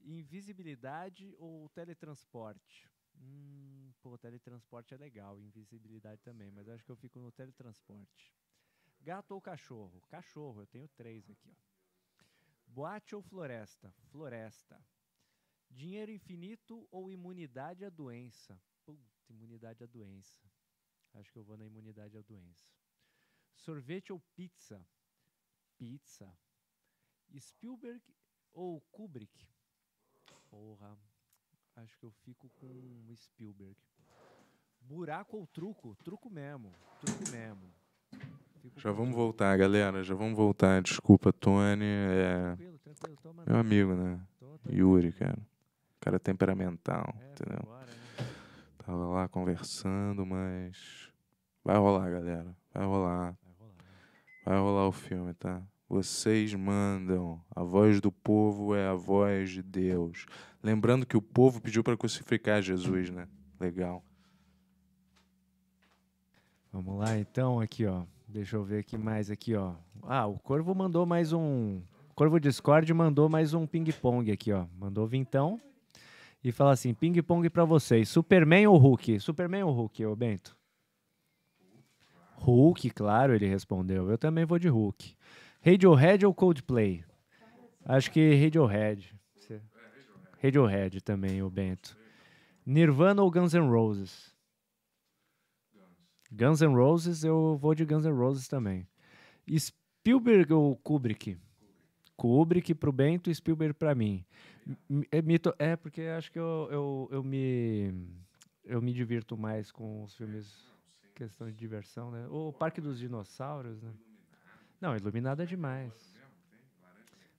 Speaker 3: Invisibilidade ou teletransporte? Hum, pô, teletransporte é legal, invisibilidade também, mas acho que eu fico no teletransporte. Gato ou cachorro? Cachorro, eu tenho três aqui, ó. Boate ou floresta? Floresta. Dinheiro infinito ou imunidade à doença? Puta Imunidade à doença. Acho que eu vou na imunidade à doença. Sorvete ou pizza? Pizza. Spielberg ou Kubrick? Porra. Acho que eu fico com Spielberg. Buraco ou truco? Truco
Speaker 1: mesmo. Truco mesmo. já vamos voltar, galera. Já vamos voltar. Desculpa, Tony. É... Tranquilo, tranquilo. Meu amigo, né? Tô, tô Yuri, cara. cara temperamental, é, entendeu? Agora, né? Tava lá conversando, mas. Vai rolar, galera. Vai rolar. Vai rolar, o filme, tá? Vocês mandam. A voz do povo é a voz de Deus. Lembrando que o povo pediu para crucificar Jesus, né? Legal.
Speaker 3: Vamos lá, então, aqui, ó. Deixa eu ver aqui mais aqui, ó. Ah, o Corvo mandou mais um. O Corvo Discord mandou mais um ping-pong aqui, ó. Mandou vintão. então e falar assim: ping-pong para vocês. Superman ou Hulk? Superman ou Hulk, ô Bento? Hulk, claro, ele respondeu. Eu também vou de Hulk. Radiohead ou Coldplay? Acho que Radiohead. Radiohead também, o Bento. Nirvana ou Guns N' Roses? Guns N' Roses, eu vou de Guns N' Roses também. Spielberg ou Kubrick? Kubrick pro Bento e Spielberg para mim. É, mito, é, porque acho que eu, eu, eu, me, eu me divirto mais com os filmes, questão de diversão, né? O Parque dos Dinossauros, né? Não, Iluminado é demais.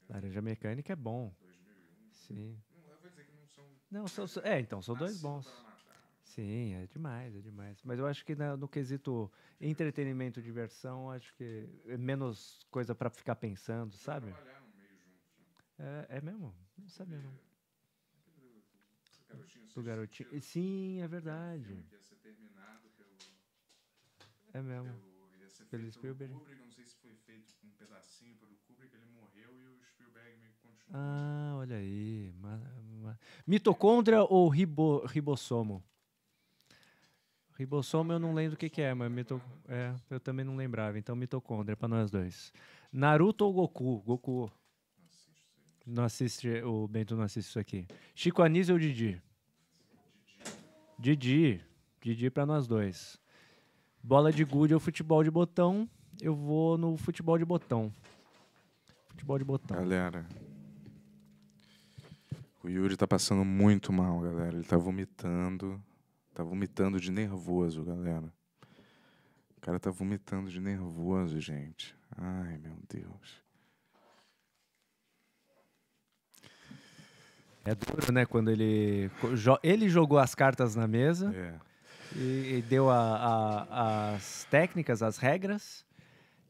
Speaker 3: Laranja Mecânica é bom. Sim. Não, são, é, então, são dois bons. Sim, é demais, é demais. Mas eu acho que no quesito entretenimento, diversão, acho que é menos coisa para ficar pensando, sabe? É, é mesmo? Não sabia, não.
Speaker 1: Do garotinho. Sim, é verdade.
Speaker 3: É mesmo. Pelo Spielberg.
Speaker 1: Kubrick, não sei se foi feito um pedacinho pelo Kubrick, ele morreu e o
Speaker 3: Spielberg meio que continuou. Ah, olha aí. Ma, ma... Mitocôndria ou ribo, ribossomo? Ribossomo eu não é, lembro o que, que é, mas mito... é, eu também não lembrava. Então, mitocôndria para nós dois. Naruto ou Goku? Goku. Não assiste, o Bento não assiste isso aqui. Chico Anísio ou Didi? Didi. Didi para nós dois. Bola de gude ou futebol de botão? Eu vou no futebol de botão.
Speaker 1: Futebol de botão. Galera, o Yuri tá passando muito mal, galera. Ele tá vomitando. Tá vomitando de nervoso, galera. O cara tá vomitando de nervoso, gente. Ai, meu Deus. É duro, né? Quando ele.
Speaker 3: Ele jogou as cartas na mesa é. e, deu a, a, as técnicas, as regras.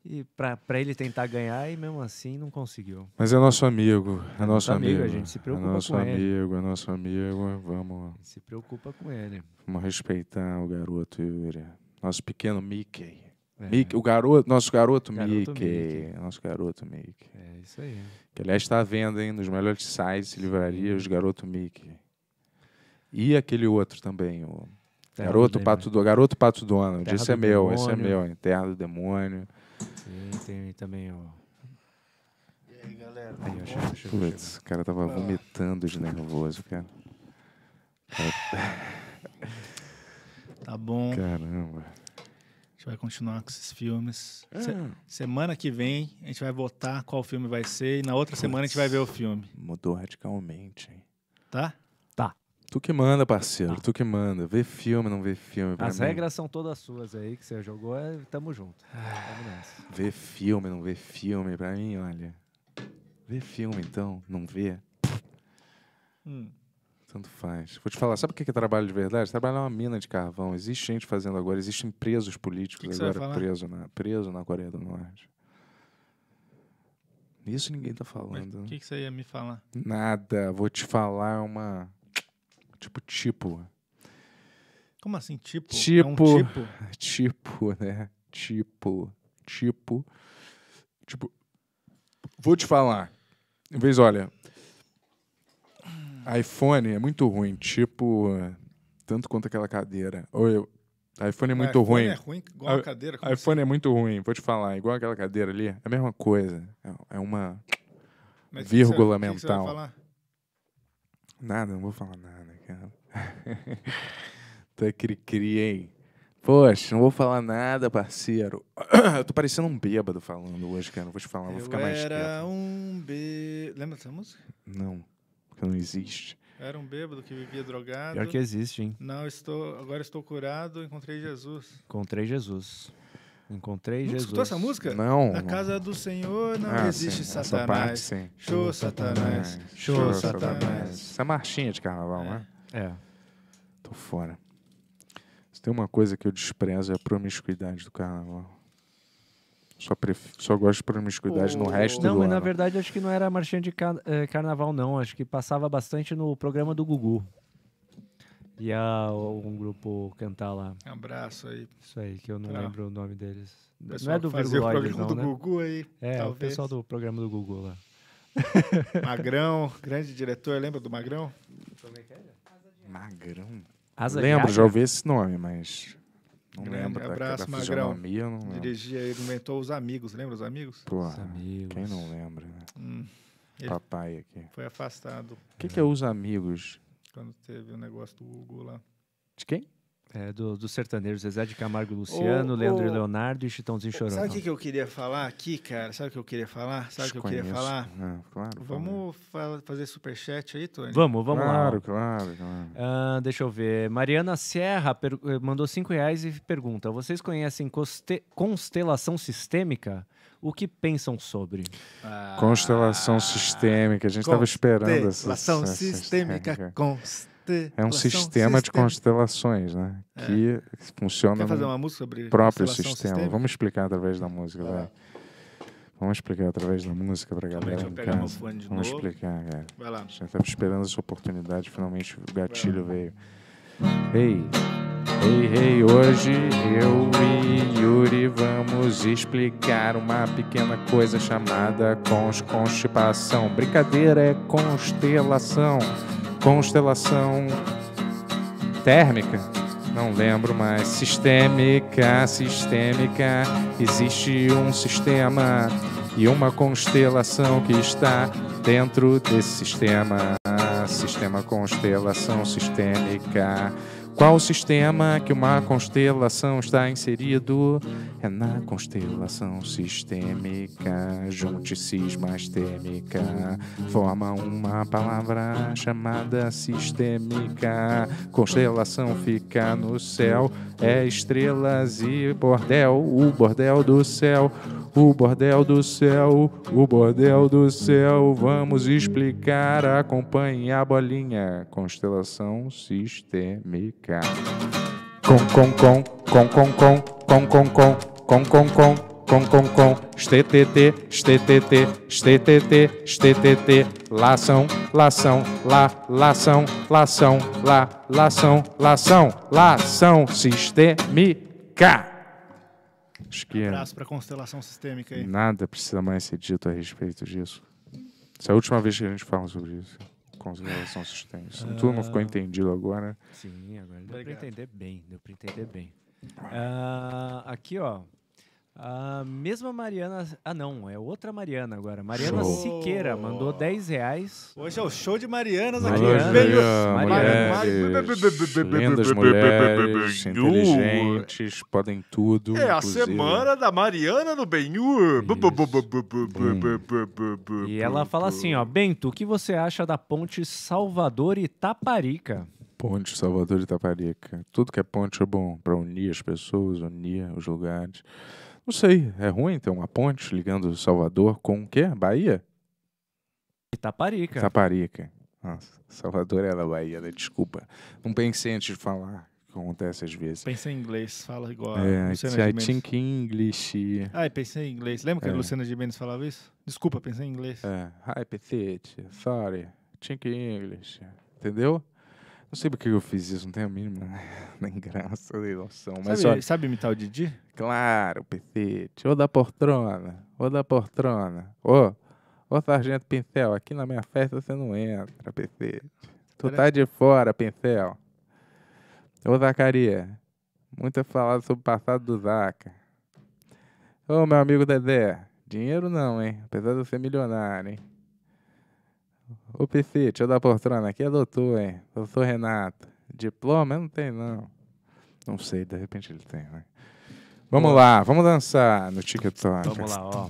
Speaker 3: E para ele tentar ganhar e mesmo assim não conseguiu.
Speaker 1: Mas é nosso amigo, é, é nosso amigo, amigo. A gente se preocupa é nosso amigo, ele. É nosso amigo, vamos. Se preocupa com ele. Vamos respeitar o garoto Yuri. Nosso pequeno Mickey. É. Mickey, o garoto, nosso garoto, garoto Mickey, Mickey, Nosso garoto Mickey. É isso aí. Que aliás está à venda hein, nos melhores sites, livrarias, livraria, os garoto Mickey. E aquele outro também, o Garoto, do Pato do, garoto Pato Dono. esse do é meu, esse é meu, hein? Terra do Demônio. Sim, tem também o. E aí, galera? Aí, chego, chego, Putz, o cara tava ah. vomitando de nervoso, cara. Tá bom. Caramba
Speaker 2: gente vai continuar com esses filmes. É. Se, ah. semana que vem a gente vai votar qual filme vai ser e na outra semana a gente vai ver o
Speaker 1: filme. Mudou radicalmente, hein? Tá? Tá. Tu que manda, parceiro, tá. tu que manda. Vê filme, não vê filme. As mim. regras
Speaker 3: são todas suas aí que você jogou, é, tamo junto. Ah, tamo nessa.
Speaker 1: Vê filme, não vê filme, pra mim, olha. Vê filme então, não vê. Hum. Tanto faz. Vou te falar, sabe o é que é trabalho de verdade? Trabalhar uma mina de carvão. Existe gente fazendo agora, existem presos políticos que que agora preso na, preso na Coreia do Norte. Isso ninguém tá falando. Né? O
Speaker 2: que, que você ia me falar?
Speaker 1: Nada. Vou te falar uma. Tipo, tipo.
Speaker 2: Como assim, tipo? Tipo. É um tipo?
Speaker 1: Tipo? tipo, né? Tipo. Tipo. Tipo. Vou te falar. Em vez, olha, iPhone é muito ruim, tipo, tanto quanto aquela cadeira. Ou eu, iPhone é muito iPhone ruim. iPhone é ruim igual a cadeira. iPhone assim? é muito ruim, vou te falar. Igual aquela cadeira ali, é a mesma coisa. É, é uma Mas vírgula que que você, mental. Que falar? Nada, não vou falar nada, cara. Até cri criei. Poxa, não vou falar nada, parceiro. Eu tô parecendo um bêbado falando hoje, cara. Não vou te falar, vou ficar mais quieto. era
Speaker 2: um bêbado. Lembra dessa música?
Speaker 1: Não época, não existe.
Speaker 2: era um bêbado que vivia drogado. Pior que existe, hein? Não, estou, agora estou curado, encontrei Jesus.
Speaker 1: Encontrei Jesus. Encontrei Nunca Jesus. escutou essa música? Não. Na
Speaker 2: casa do Senhor não ah, existe sim, Satanás. Parte, sim. Show Satanás. Show Satanás. Satanás.
Speaker 1: Essa é marchinha de carnaval, né? é. né? É. Tô fora. Se tem uma coisa que eu desprezo é a promiscuidade do carnaval. Só, pref... Só gosto de promiscuidade no resto não, do mas ano. na
Speaker 3: verdade acho que não era marchinha de car... Eh, carnaval, não. Acho que passava bastante no programa do Gugu. Ia um grupo cantar lá. Um abraço aí. Isso aí, que eu não lembro o nome deles. O não é do Virguloide, não, do né? Gugu aí, é, talvez. o pessoal do programa do
Speaker 2: Gugu lá. Magrão, grande diretor, lembra do Magrão? É é? Magrão. Asa
Speaker 1: Lembro, já ouvi esse nome, mas não lembro abraço, da, da Magrão. Não Dirigia,
Speaker 2: e inventou Os Amigos, lembra Os Amigos? Pô, os
Speaker 1: amigos. quem não lembra, né? Hum, Papai aqui. Foi afastado. O que, que é Os Amigos?
Speaker 2: Quando teve o negócio do Hugo lá.
Speaker 3: De quem? É, do, do sertanejo, Zezé de Camargo Luciano, ô, Leandro ô, Leonardo e Chitãozinho Chorão. Sabe
Speaker 2: o que, eu queria falar aqui, cara? Sabe o que eu queria falar? Sabe o que eu conheço. queria falar?
Speaker 3: Não, ah, claro,
Speaker 2: vamos claro. fazer superchat aí, Tony? Vamos, vamos claro, lá.
Speaker 3: Claro, claro. Ah, deixa eu ver. Mariana Serra eh, mandou 5 reais e pergunta: Vocês conhecem constelação sistêmica? O que pensam sobre? Ah,
Speaker 1: constelação sistêmica. A gente estava esperando essa. Constelação sistêmica. sistêmica.
Speaker 3: Constelação
Speaker 2: é um sistema de
Speaker 1: constelações, né? É. Que funciona Quer fazer uma música sobre próprio sistema. Vamos explicar através da música, vai. Vamos explicar através da música para a galera. Vamos novo. explicar, cara. É. Vai lá. A gente estava esperando essa oportunidade, finalmente o gatilho veio. Ei, ei, ei, hoje eu e Yuri vamos explicar uma pequena coisa chamada cons constipação. Brincadeira é constelação constelação térmica, não lembro mais, sistêmica, sistêmica, existe um sistema e uma constelação que está dentro desse sistema, sistema constelação sistêmica. Qual o sistema que uma constelação está inserido? É na constelação sistêmica. Junte-se mais têmica. Forma uma palavra chamada sistêmica. Constelação fica no céu. É estrelas e bordel. O bordel do céu o bordel do céu, o bordel do céu. Vamos explicar, acompanhe a bolinha. Constelação sistêmica. Com, com, com, com, com, com, com, com, com, com, com, com, com, com, com, stt, stt, stt, stt, lação, lação, la, lação, lação, la, lação, lação, lação sistêmica. Acho que. Um abraço para
Speaker 2: constelação sistêmica aí.
Speaker 1: Nada precisa mais ser dito a respeito disso. Essa é a última vez que a gente fala sobre isso. Constelação sistêmica. uh... tudo não ficou ah. entendido agora.
Speaker 3: Sim, agora deu para entender bem. Deu para entender bem. Uh, aqui, ó, a mesma Mariana. Ah, não, é outra Mariana agora. Mariana show. Siqueira mandou 10 reais. Hoje é o show de Marianas aqui. Mariana,
Speaker 1: mulheres, mulheres, inteligentes, podem tudo. É inclusive. a semana da Mariana no Benhur. E ela
Speaker 3: fala assim: ó, Bento, o que você acha da ponte Salvador e Taparica?
Speaker 1: Ponte Salvador e Taparica. Tudo que é ponte é bom para unir as pessoas, unir os lugares. Não sei, é ruim ter uma ponte ligando Salvador com o quê? Bahia?
Speaker 3: Itaparica.
Speaker 1: Itaparica. Nossa, Salvador é da Bahia, né? desculpa. Não pensei antes de falar, que acontece às vezes. Pensei em
Speaker 2: inglês, fala igual é, I think
Speaker 1: English. Ah, pensei em inglês. Lembra que é. a Luciana
Speaker 2: de Mendes falava isso? Desculpa, pensei em
Speaker 1: inglês. É, I sorry, think English. Entendeu? Não sei porque eu fiz isso, não tem a mínima nem graça nem noção. Mas sabe, só... sabe imitar o Didi? Claro, Pifite. Ô da poltrona, ô da poltrona. Ô, ô sargento Pincel, aqui na minha festa você não entra, Pifite. Tu tá de fora, Pincel. Ô Zacaria, muito é falado sobre o passado do Zaca. Ô meu amigo Dedé, dinheiro não, hein? Apesar de eu ser milionário, hein? Ô PC, deixa eu dar poltrona aqui, é doutor, hein? Doutor Renato. Diploma? Eu não tenho, não. Não sei, de repente ele tem, né? Vamos Boa. lá, vamos dançar no TikTok. Vamos lá, ó.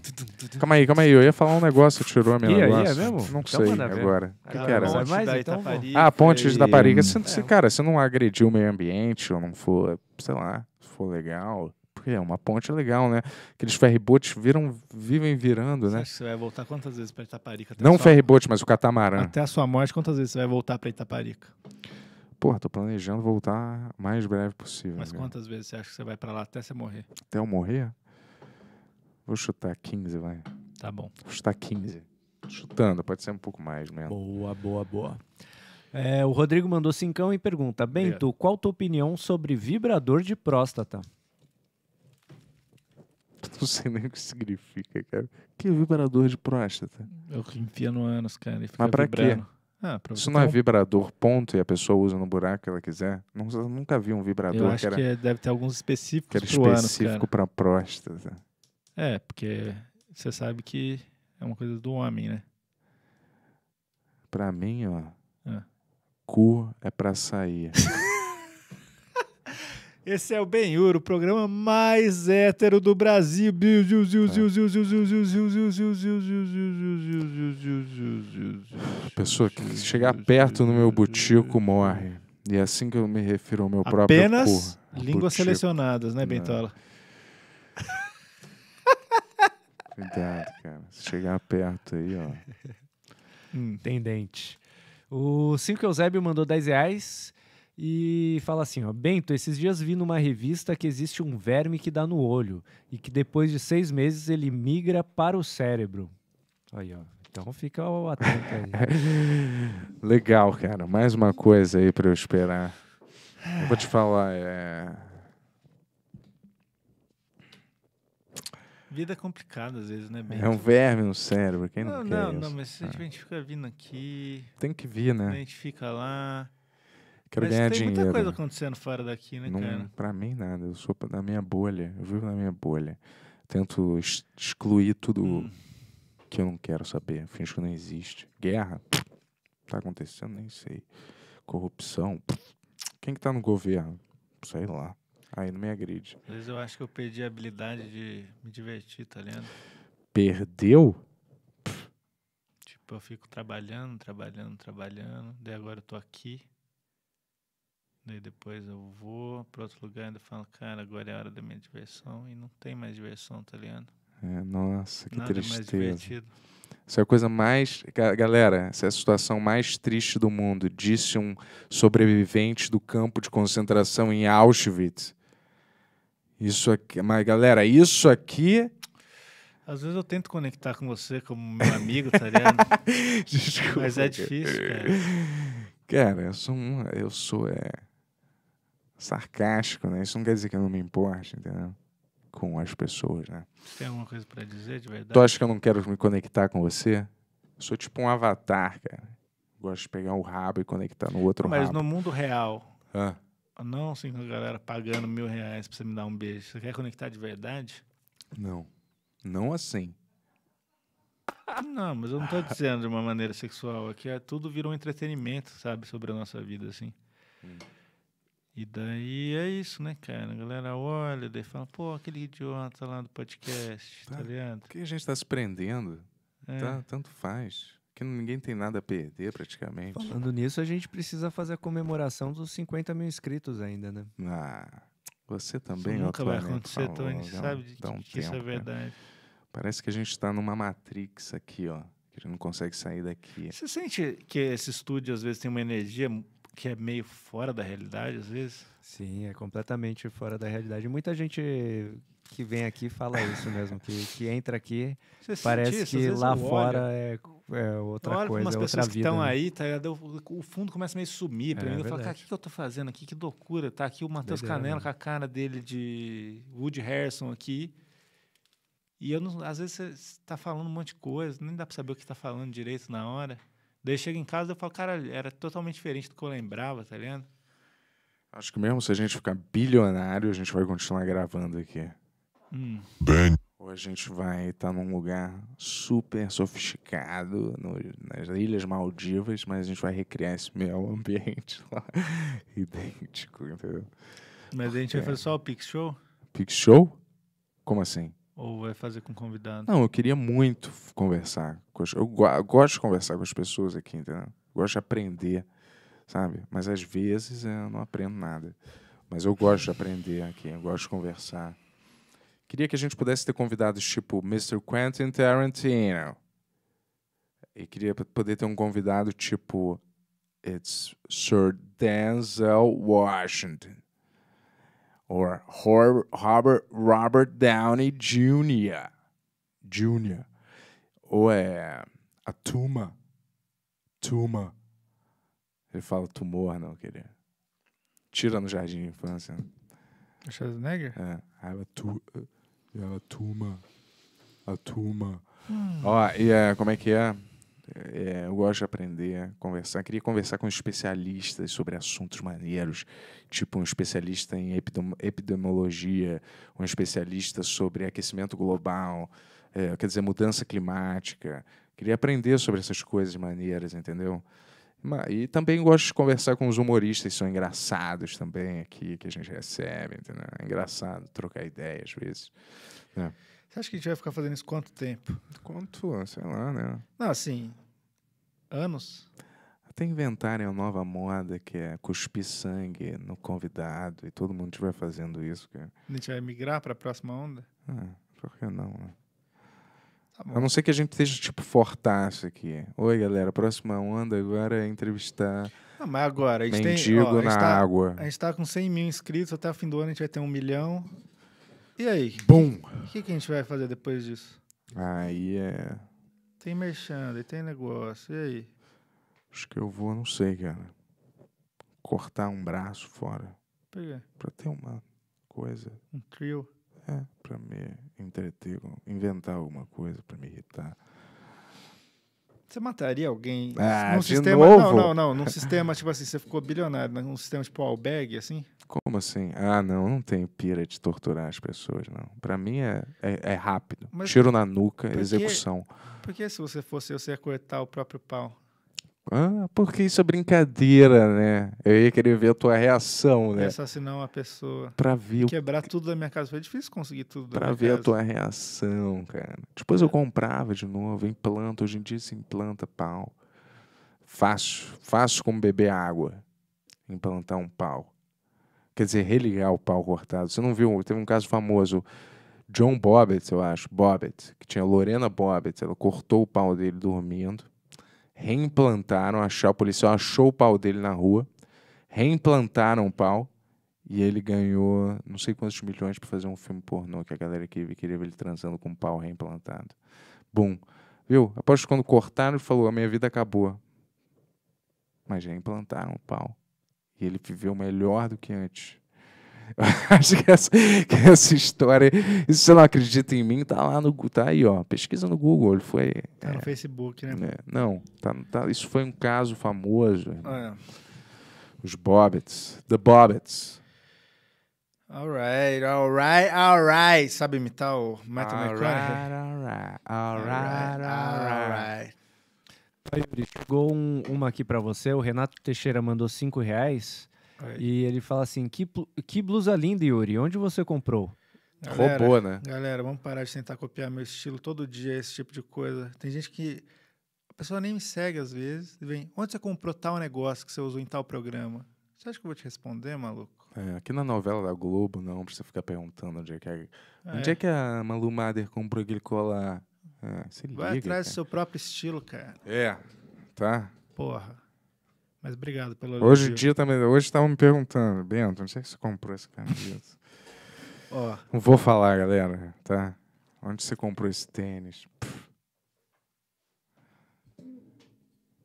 Speaker 1: Calma aí, calma aí. Eu ia falar um negócio, tirou meu minha. É negócio. mesmo? Não então sei agora. O que, que, era? Ponte mais, então, ah, Pontes e... da Pariga. Se, é. cara, se não agredir o meio ambiente, ou não for, sei lá, se for legal, porque é uma ponte legal, né? Aqueles ferribotes viram, vivem virando, né? você né?
Speaker 2: Você vai voltar quantas vezes para Itaparica? Até Não sua... mas o catamarã. Até a sua morte, quantas vezes você vai voltar para Itaparica?
Speaker 1: Porra, tô planejando voltar o mais breve possível. Mas cara. Né?
Speaker 2: quantas vezes você acha que você vai para lá até você morrer?
Speaker 1: Até eu morrer? Vou chutar 15, vai. Tá bom. Vou chutar 15. Chutando, pode ser um pouco mais mesmo. Boa, boa, boa.
Speaker 3: É, o Rodrigo mandou cincão e pergunta: Bento, Obrigado. qual tua opinião sobre vibrador de próstata?
Speaker 1: Não sei nem o que significa, cara. Que é vibrador de próstata? É
Speaker 2: o que enfia no ânus, cara.
Speaker 1: E fica Mas pra vibrando. quê? Ah, Isso não é vibrador, ponto, e a pessoa usa no buraco que ela quiser. Não, eu nunca vi um vibrador. Eu acho que, era, que é, deve ter
Speaker 2: alguns específicos que era pro específico
Speaker 1: pra próstata.
Speaker 2: É, porque você sabe que é uma coisa do
Speaker 1: homem, né? Pra mim, ó. Ah. Cu é pra sair.
Speaker 2: Esse é o Benhur, o programa mais hétero do Brasil.
Speaker 1: A pessoa que chegar perto no meu butico morre. E é assim que eu me refiro ao meu próprio Apenas
Speaker 2: línguas selecionadas, né, Bentola?
Speaker 1: Cuidado, cara. Se chegar perto aí, ó.
Speaker 3: Hum. Tem dente. O Cinco Eusébio mandou 10 reais e fala assim, ó, Bento, esses dias vi numa revista que existe um verme que dá no olho e que depois de seis meses ele migra para o cérebro. Aí, ó. Então fica atento aí.
Speaker 1: Legal, cara. Mais uma coisa aí para eu esperar. Eu vou te falar, é...
Speaker 2: Vida é complicada às vezes, né, Bento? É um verme
Speaker 1: no cérebro, quem não, não quer Não, não, mas a ah.
Speaker 2: gente fica vindo aqui... Tem que vir, né? A gente fica lá...
Speaker 1: Quero Mas ganhar tem dinheiro. Tem muita coisa acontecendo fora daqui, né, não, cara? Pra mim, nada. Eu sou da minha bolha. Eu vivo na minha bolha. Tento excluir tudo hum. que eu não quero saber. Finge que não existe. Guerra? Tá acontecendo? Nem sei. Corrupção? Quem que tá no governo? Sei lá. Aí tá não me agride.
Speaker 2: Às vezes eu acho que eu perdi a habilidade de me divertir, tá ligado?
Speaker 1: Perdeu?
Speaker 2: Tipo, eu fico trabalhando, trabalhando, trabalhando, daí agora eu tô aqui. Daí depois eu vou para outro lugar e falo, cara, agora é a hora da minha diversão. E não tem mais diversão, tá ligado? É, nossa, que Nada tristeza.
Speaker 1: Isso é a coisa mais. Galera, essa é a situação mais triste do mundo, disse um sobrevivente do campo de concentração em Auschwitz. Isso aqui. Mas, galera, isso aqui.
Speaker 2: Às vezes eu tento conectar com você como meu amigo, tá ligado? Desculpa, mas é difícil, cara.
Speaker 1: Cara, eu sou um. Eu sou. É sarcástico, né? Isso não quer dizer que eu não me importe, entendeu? Com as pessoas, né? Tem alguma coisa para dizer de verdade? Tu acha que eu não quero me conectar com você? Eu sou tipo um avatar, cara. Gosto de pegar um rabo e conectar no outro Mas rabo. Mas no mundo real. Hã?
Speaker 2: Não, assim, a galera pagando mil reais pra você me dar um beijo. Você quer conectar de verdade?
Speaker 1: Não. Não assim.
Speaker 2: Não, mas eu não tô dizendo de uma maneira sexual. Aqui é, tudo virou um entretenimento, sabe? Sobre a nossa vida, assim. Hum. E daí é isso, né, cara? A galera olha, daí fala, pô, aquele idiota lá do podcast, tá, tá ligado?
Speaker 1: que a gente está se prendendo. É. Tá, tanto faz. Que ninguém tem nada a perder, praticamente. Falando nisso,
Speaker 3: a gente precisa fazer a comemoração dos 50 mil inscritos ainda, né?
Speaker 1: Ah, você também. Isso nunca vai acontecer, então a gente sabe de, um que tempo, isso é né? verdade. Né? Parece que a gente está numa matrix aqui, ó. Que a gente não consegue sair daqui. Você
Speaker 2: sente que esse estúdio às vezes tem uma energia que é meio
Speaker 3: fora da realidade às vezes. Sim, é completamente fora da realidade. Muita gente que vem aqui fala isso mesmo, que, que entra aqui, Você parece que lá fora é, é, outra coisa, é outra vida. pessoas que estão né?
Speaker 2: aí, tá, o fundo começa meio a sumir para é, mim. É eu falo, cara, o que, que eu tô fazendo aqui? Que loucura. Tá aqui o Matheus Canela né? com a cara dele de Woody Harrison aqui. E eu não, às vezes você está falando um monte de coisa, nem dá para saber o que está falando direito na hora. Daí chego em casa e eu falo, cara, era totalmente diferente do que eu lembrava, tá ligado?
Speaker 1: Acho que mesmo se a gente ficar bilionário, a gente vai continuar gravando aqui. Hum. Bem. Ou a gente vai estar tá num lugar super sofisticado, no, nas Ilhas Maldivas, mas a gente vai recriar esse mesmo ambiente lá, idêntico, entendeu? Mas a gente é. vai fazer só
Speaker 2: o Pix Show?
Speaker 1: Pix Show? Como assim? Ou vai fazer com convidado? Não, eu queria muito conversar. Eu gosto de conversar com as pessoas aqui, entendeu? gosto de aprender, sabe? Mas às vezes eu não aprendo nada. Mas eu gosto de aprender aqui, eu gosto de conversar. Queria que a gente pudesse ter convidados tipo Mr. Quentin Tarantino. E queria poder ter um convidado tipo It's Sir Denzel Washington or Robert, Robert Downey Jr. Jr. Ou é a Tuma. Tuma. Ele fala tumor, não, querido. Tira no jardim de infância. É Schwarzenegger? É. Ela tu, ela tuma. A tuma. Hum. Ó, e é, como é que é? É, eu gosto de aprender, conversar. Queria conversar com especialistas sobre assuntos maneiros, tipo um especialista em epidemiologia, um especialista sobre aquecimento global, é, quer dizer, mudança climática. Queria aprender sobre essas coisas maneiras, entendeu? E também gosto de conversar com os humoristas, são engraçados também aqui, que a gente recebe, entendeu? É engraçado trocar ideia às vezes. Né? Você acha que a gente vai ficar fazendo isso quanto tempo? Quanto, sei lá, né? Não, assim, anos. Até inventarem né, a nova moda que é cuspir sangue no convidado e todo mundo estiver fazendo isso. Que... A
Speaker 2: gente vai migrar para a próxima onda?
Speaker 1: É, por que não, né? Tá a não ser que a gente esteja tipo fortaço aqui. Oi, galera, próxima onda agora é entrevistar.
Speaker 2: Não, mas agora, a gente mendigo tem, ó, a gente na tá, água. A gente está com 100 mil inscritos, até o fim do ano a gente vai ter um milhão. E aí? Bum! O que, que a gente vai fazer depois disso?
Speaker 1: Aí é.
Speaker 2: Tem mexendo, tem negócio, e aí?
Speaker 1: Acho que eu vou, não sei, cara. Cortar um braço fora. Por quê? Pra ter uma coisa. Um trio? É, pra me entreter, inventar alguma coisa pra me irritar.
Speaker 2: Você mataria alguém ah, num sistema. Novo? Não, não, não. Num sistema, tipo assim, você ficou bilionário, num né? sistema tipo albergue, assim?
Speaker 1: Como assim? Ah, não, não tenho pira de torturar as pessoas, não. Para mim é, é, é rápido. Mas Tiro na nuca, porque, execução.
Speaker 2: Porque se você fosse, você ia cortar o próprio pau.
Speaker 1: Ah, porque isso é brincadeira, né? Eu ia querer ver a tua reação, né? Assassinar uma pessoa. Pra ver.
Speaker 2: Quebrar o... tudo da minha casa. Foi difícil conseguir tudo da pra minha casa. ver a
Speaker 1: tua reação, cara. Depois eu comprava de novo, implanta. Hoje em dia se implanta pau. Fácil. Fácil como beber água. Implantar um pau. Quer dizer, religar o pau cortado. Você não viu? Teve um caso famoso. John Bobbitt, eu acho. Bobbitt. Que tinha Lorena Bobbitt. Ela cortou o pau dele dormindo reimplantaram, achar, o policial achou o pau dele na rua, reimplantaram o pau e ele ganhou não sei quantos milhões para fazer um filme pornô que a galera queria ver ele transando com o pau reimplantado. Bum. Viu? Após quando cortaram, ele falou: a minha vida acabou. Mas reimplantaram o pau. E ele viveu melhor do que antes. Eu acho que essa, que essa história, se você não acredita em mim, tá lá no tá aí, ó, pesquisa no Google, ele foi
Speaker 2: tá é, no Facebook,
Speaker 1: né? É, não, tá, tá, isso foi um caso famoso. Ah, é. Os Bobbits, The Bobbits.
Speaker 2: Alright, alright, alright. Sabe imitar o Matthew all McConaughey? alright, alright, alright.
Speaker 3: Chegou um, uma aqui para você. O Renato Teixeira mandou cinco reais. É. E ele fala assim: que, que blusa linda, Yuri, onde você comprou? Galera,
Speaker 2: Roubou, né? Galera, vamos parar de tentar copiar meu estilo todo dia, esse tipo de coisa. Tem gente que. A pessoa nem me segue às vezes. Vem, onde você comprou tal negócio que você usou em tal programa? Você acha que eu vou te responder, maluco?
Speaker 1: É, aqui na novela da Globo, não precisa ficar perguntando onde é que é. Ah, onde é, é que a Malu Mader comprou aquele colar? Ah, se liga, Vai atrás cara. do
Speaker 2: seu próprio estilo, cara. É, tá? Porra. Mas obrigado pelo elogio. Hoje em dia
Speaker 1: também, hoje estavam me perguntando, Bento, onde é que você comprou esse camiseta? Não vou falar, galera, tá? Onde você comprou esse tênis?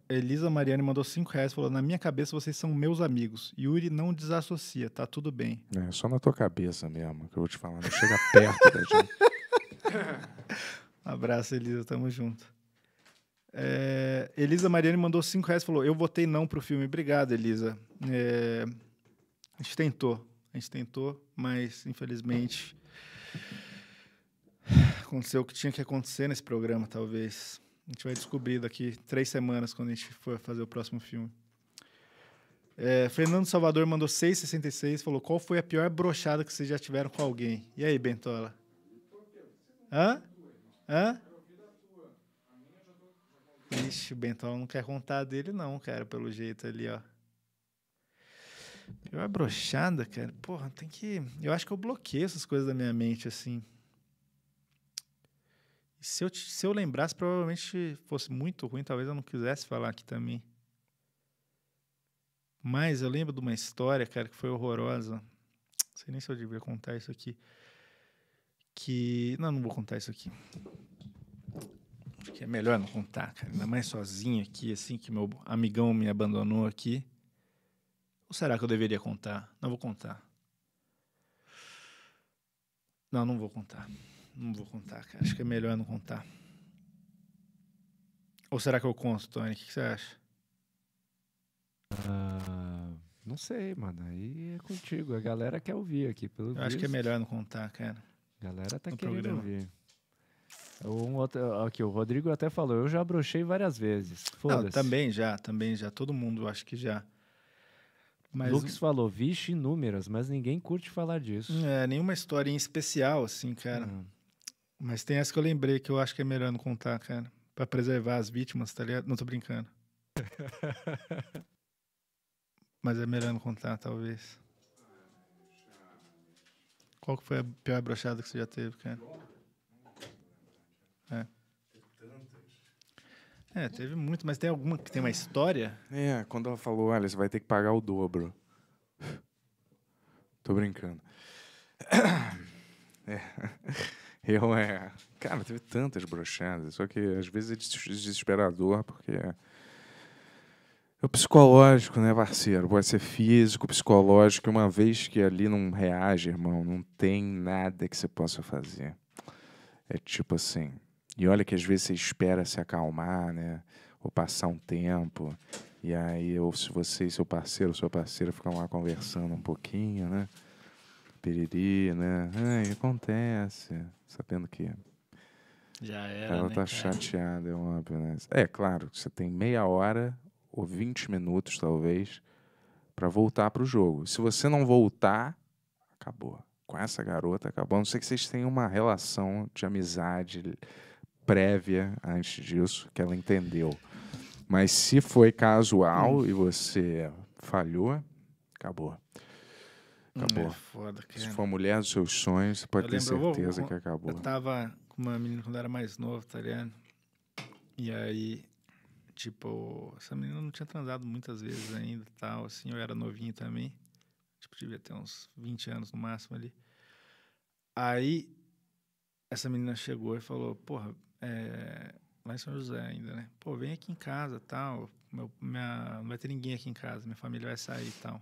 Speaker 2: Elisa Mariane mandou 5 reais, falou: Na minha cabeça vocês são meus amigos. Yuri não desassocia, tá tudo bem.
Speaker 1: É só na tua cabeça mesmo, que eu vou te falar. Não chega perto da gente.
Speaker 2: um abraço, Elisa, tamo junto. É, Elisa Mariani mandou 5 reais e falou: Eu votei não pro filme. Obrigado, Elisa. É, a gente tentou. A gente tentou, mas infelizmente aconteceu o que tinha que acontecer nesse programa, talvez. A gente vai descobrir daqui três semanas, quando a gente for fazer o próximo filme. É, Fernando Salvador mandou 6,66 falou: Qual foi a pior brochada que vocês já tiveram com alguém? E aí, Bentola? Hã? Hã? Ixi, o Bentão não quer contar dele, não, cara, pelo jeito ali, ó. Pior é brochada, cara. Porra, tem que. Eu acho que eu bloqueio essas coisas da minha mente, assim. E se eu, se eu lembrasse, provavelmente fosse muito ruim, talvez eu não quisesse falar aqui também. Mas eu lembro de uma história, cara, que foi horrorosa. Não sei nem se eu devia contar isso aqui. Que. Não, não vou contar isso aqui. Acho que é melhor não contar, cara. Ainda mais sozinho aqui, assim, que meu amigão me abandonou aqui. Ou será que eu deveria contar? Não vou contar. Não, não vou contar. Não vou contar, cara. Acho que é melhor não contar. Ou será que eu conto, Tony? O que, você acha? Ah, não sei,
Speaker 3: mano. Aí é contigo. A galera quer ouvir aqui, pelo menos. acho que é
Speaker 2: melhor não contar, cara. A galera tá no querendo programa. ouvir.
Speaker 3: Um outro, aqui, o Rodrigo até falou, eu já brochei várias vezes. Não, também já, também já. Todo mundo acho que já. Mas Lucas falou, vixe, inúmeras, mas ninguém curte falar disso.
Speaker 2: É, nenhuma história em especial, assim, cara. Mas tem essa que eu lembrei que eu acho que é melhor não contar, cara. Pra preservar as vítimas, tá ligado? Não tô brincando. mas é melhor não contar, talvez. Qual que foi a pior brochada que você já teve, cara? É. É, teve muito, mas tem alguma que tem uma história?
Speaker 1: É, quando ela falou, olha, você vai ter que pagar o dobro. Tô brincando. É. Eu é. Cara, teve tantas brochadas, só que às vezes é desesperador, porque é o psicológico, né, parceiro? Pode ser físico, psicológico, uma vez que ali não reage, irmão, não tem nada que você possa fazer. É tipo assim, e olha que às vezes você espera se acalmar, né? Ou passar um tempo. E aí, ou se você e seu parceiro, sua parceira ficam lá conversando um pouquinho, né? Piriri, né? Ai, acontece. Sabendo que. Já era. Ela né, tá cara? chateada, é óbvio, né? É, claro, você tem meia hora ou 20 minutos, talvez, para voltar pro jogo. Se você não voltar, acabou. Com essa garota, acabou. A não ser que vocês tenham uma relação de amizade prévia antes disso que ela entendeu. Mas se foi casual hum. e você falhou, acabou. Acabou. É foda, se for a mulher dos seus sonhos, você pode eu ter lembro, certeza eu, eu, que acabou. Eu
Speaker 2: tava com uma menina quando eu era mais novo, tá ligado? E aí, tipo, essa menina não tinha transado muitas vezes ainda tal, assim, eu era novinho também. Tipo, devia ter uns 20 anos no máximo ali. Aí, essa menina chegou e falou, porra, é, lá em São José ainda, né? Pô, vem aqui em casa tal. Meu, minha, não vai ter ninguém aqui em casa, minha família vai sair e tal.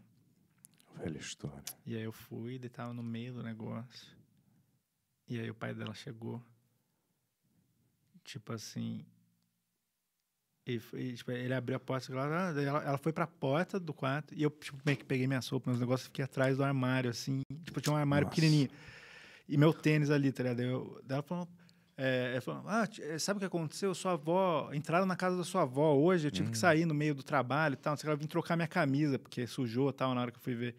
Speaker 1: Velha história.
Speaker 2: E aí eu fui, deitava no meio do negócio. E aí o pai dela chegou. Tipo assim. E, tipo, ele abriu a porta, ah, ela, ela foi pra porta do quarto e eu, tipo, meio que peguei minha sopa, meus negócios, fiquei atrás do armário, assim. Tipo, tinha um armário Nossa. pequenininho. E meu tênis ali, tá ligado? Eu, ela falou, é, é falou, ah, é, sabe o que aconteceu? Sua avó, entraram na casa da sua avó hoje, eu tive que hum. sair no meio do trabalho e tal, não sei que, ela vim trocar minha camisa, porque sujou tal, na hora que eu fui ver.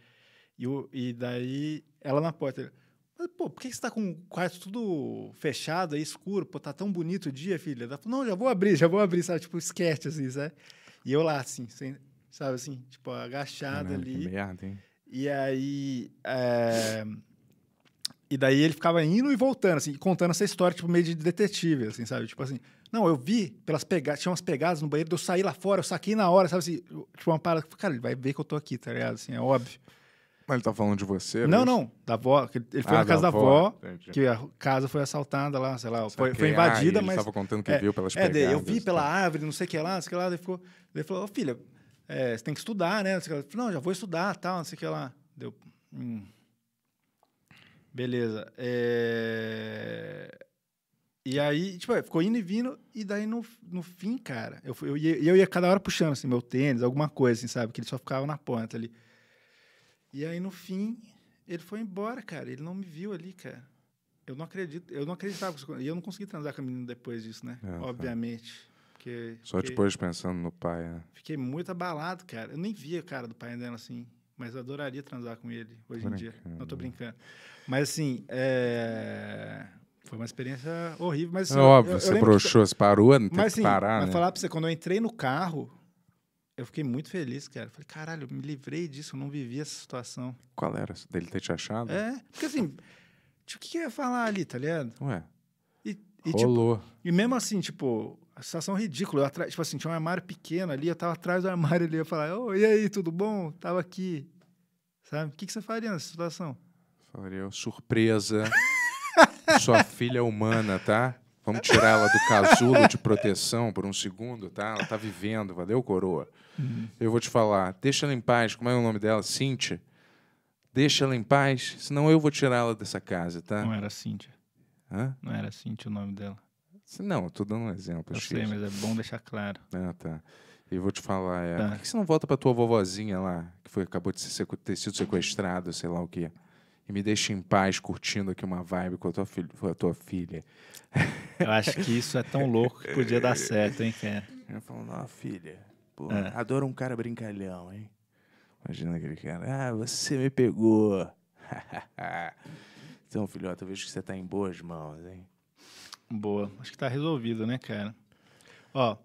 Speaker 2: E, eu, e daí, ela na porta, ele, mas, pô, por que você tá com o quarto tudo fechado aí, escuro? Pô, tá tão bonito o dia, filha. Ela falou, não, já vou abrir, já vou abrir, sabe? Tipo, esquete, assim, sabe? E eu lá, assim, sem, sabe assim, tipo, agachado Caramba, ah, ali. Que merda, hein? E aí... É... E daí ele ficava indo e voltando, assim, contando essa história, tipo, meio de detetive, assim, sabe? Tipo assim, não, eu vi pelas pegadas, tinha umas pegadas no banheiro, eu saí lá fora, eu saquei na hora, sabe assim? Tipo, uma parada, cara, ele vai ver que eu tô aqui, tá ligado? Assim, é óbvio.
Speaker 1: Mas ele tá falando de você? É não, mas... não, da avó. Ele foi ah, na casa da avó, que a
Speaker 2: casa foi assaltada lá, sei lá, foi, foi, é? ah, invadida, ah, ele mas... Ele tava contando que é, viu pelas é, pegadas. É, eu vi pela tá. árvore, não sei o que lá, não sei o que lá, ele ficou... Ele falou, oh, filha, é, você tem que estudar, né? Não, sei que lá. não, já vou estudar, tal, não sei o que lá. Deu... Hum. Beleza. É... E aí, tipo, é, ficou indo e vindo, e daí no, no fim, cara, eu, eu, ia, eu ia cada hora puxando, assim, meu tênis, alguma coisa, assim, sabe? Que ele só ficava na ponta ali. E aí, no fim, ele foi embora, cara. Ele não me viu ali, cara. Eu não acredito, eu não acreditava. E eu não consegui transar com a menina depois disso, né? É, tá. Obviamente. Porque, Só depois pensando no pai, né? Fiquei muito abalado, cara. Eu nem via a cara do pai dela assim mas eu adoraria transar com ele hoje em dia. Não tô brincando. Mas assim, é... foi uma experiência horrível. Mas, assim, é óbvio, eu, você eu broxou, que... você parou, não tem mas, que assim, parar. Mas né? falar pra você, quando eu entrei no carro, eu fiquei muito feliz, cara. Falei, caralho, eu me livrei disso, eu não vivi essa situação.
Speaker 1: Qual era? Dele ter te achado?
Speaker 2: É, porque assim, o que, que eu ia falar ali, tá ligado? Ué. E, e, tipo, Rolou. Tipo, e mesmo assim, tipo, a é ridícula. Eu atra... Tipo assim, tinha um armário pequeno ali, eu tava atrás do armário ali, eu falava, oh, e aí, tudo bom? Tava aqui. Sabe? O que, que você faria nessa situação?
Speaker 1: Faria surpresa. Sua filha é humana, tá? Vamos tirar ela do casulo de proteção por um segundo, tá? Ela tá vivendo, valeu, coroa? Uhum. Eu vou te falar, deixa ela em paz. Como é o nome dela? Cintia Deixa ela em paz, senão eu vou tirar ela dessa casa, tá? Não era Cintia Hã? Não era
Speaker 2: Cintia o nome dela.
Speaker 1: Não, eu tô dando um exemplo. Eu sei, mas é bom deixar claro. Ah, tá. E vou te falar, é, tá. por que você não volta pra tua vovozinha lá, que foi, acabou de ser, ter sido sequestrada, sei lá o quê? E me deixa em paz curtindo aqui uma vibe com a tua, filha, com a tua filha.
Speaker 2: Eu acho que isso é tão louco que podia dar certo, hein,
Speaker 1: cara? Eu falo, não, filha, pô, é. adoro um cara brincalhão, hein? Imagina aquele cara, ah, você me pegou. então, filhota, eu vejo que você tá em boas mãos, hein? Boa.
Speaker 2: Acho que tá resolvido, né, cara? Ó,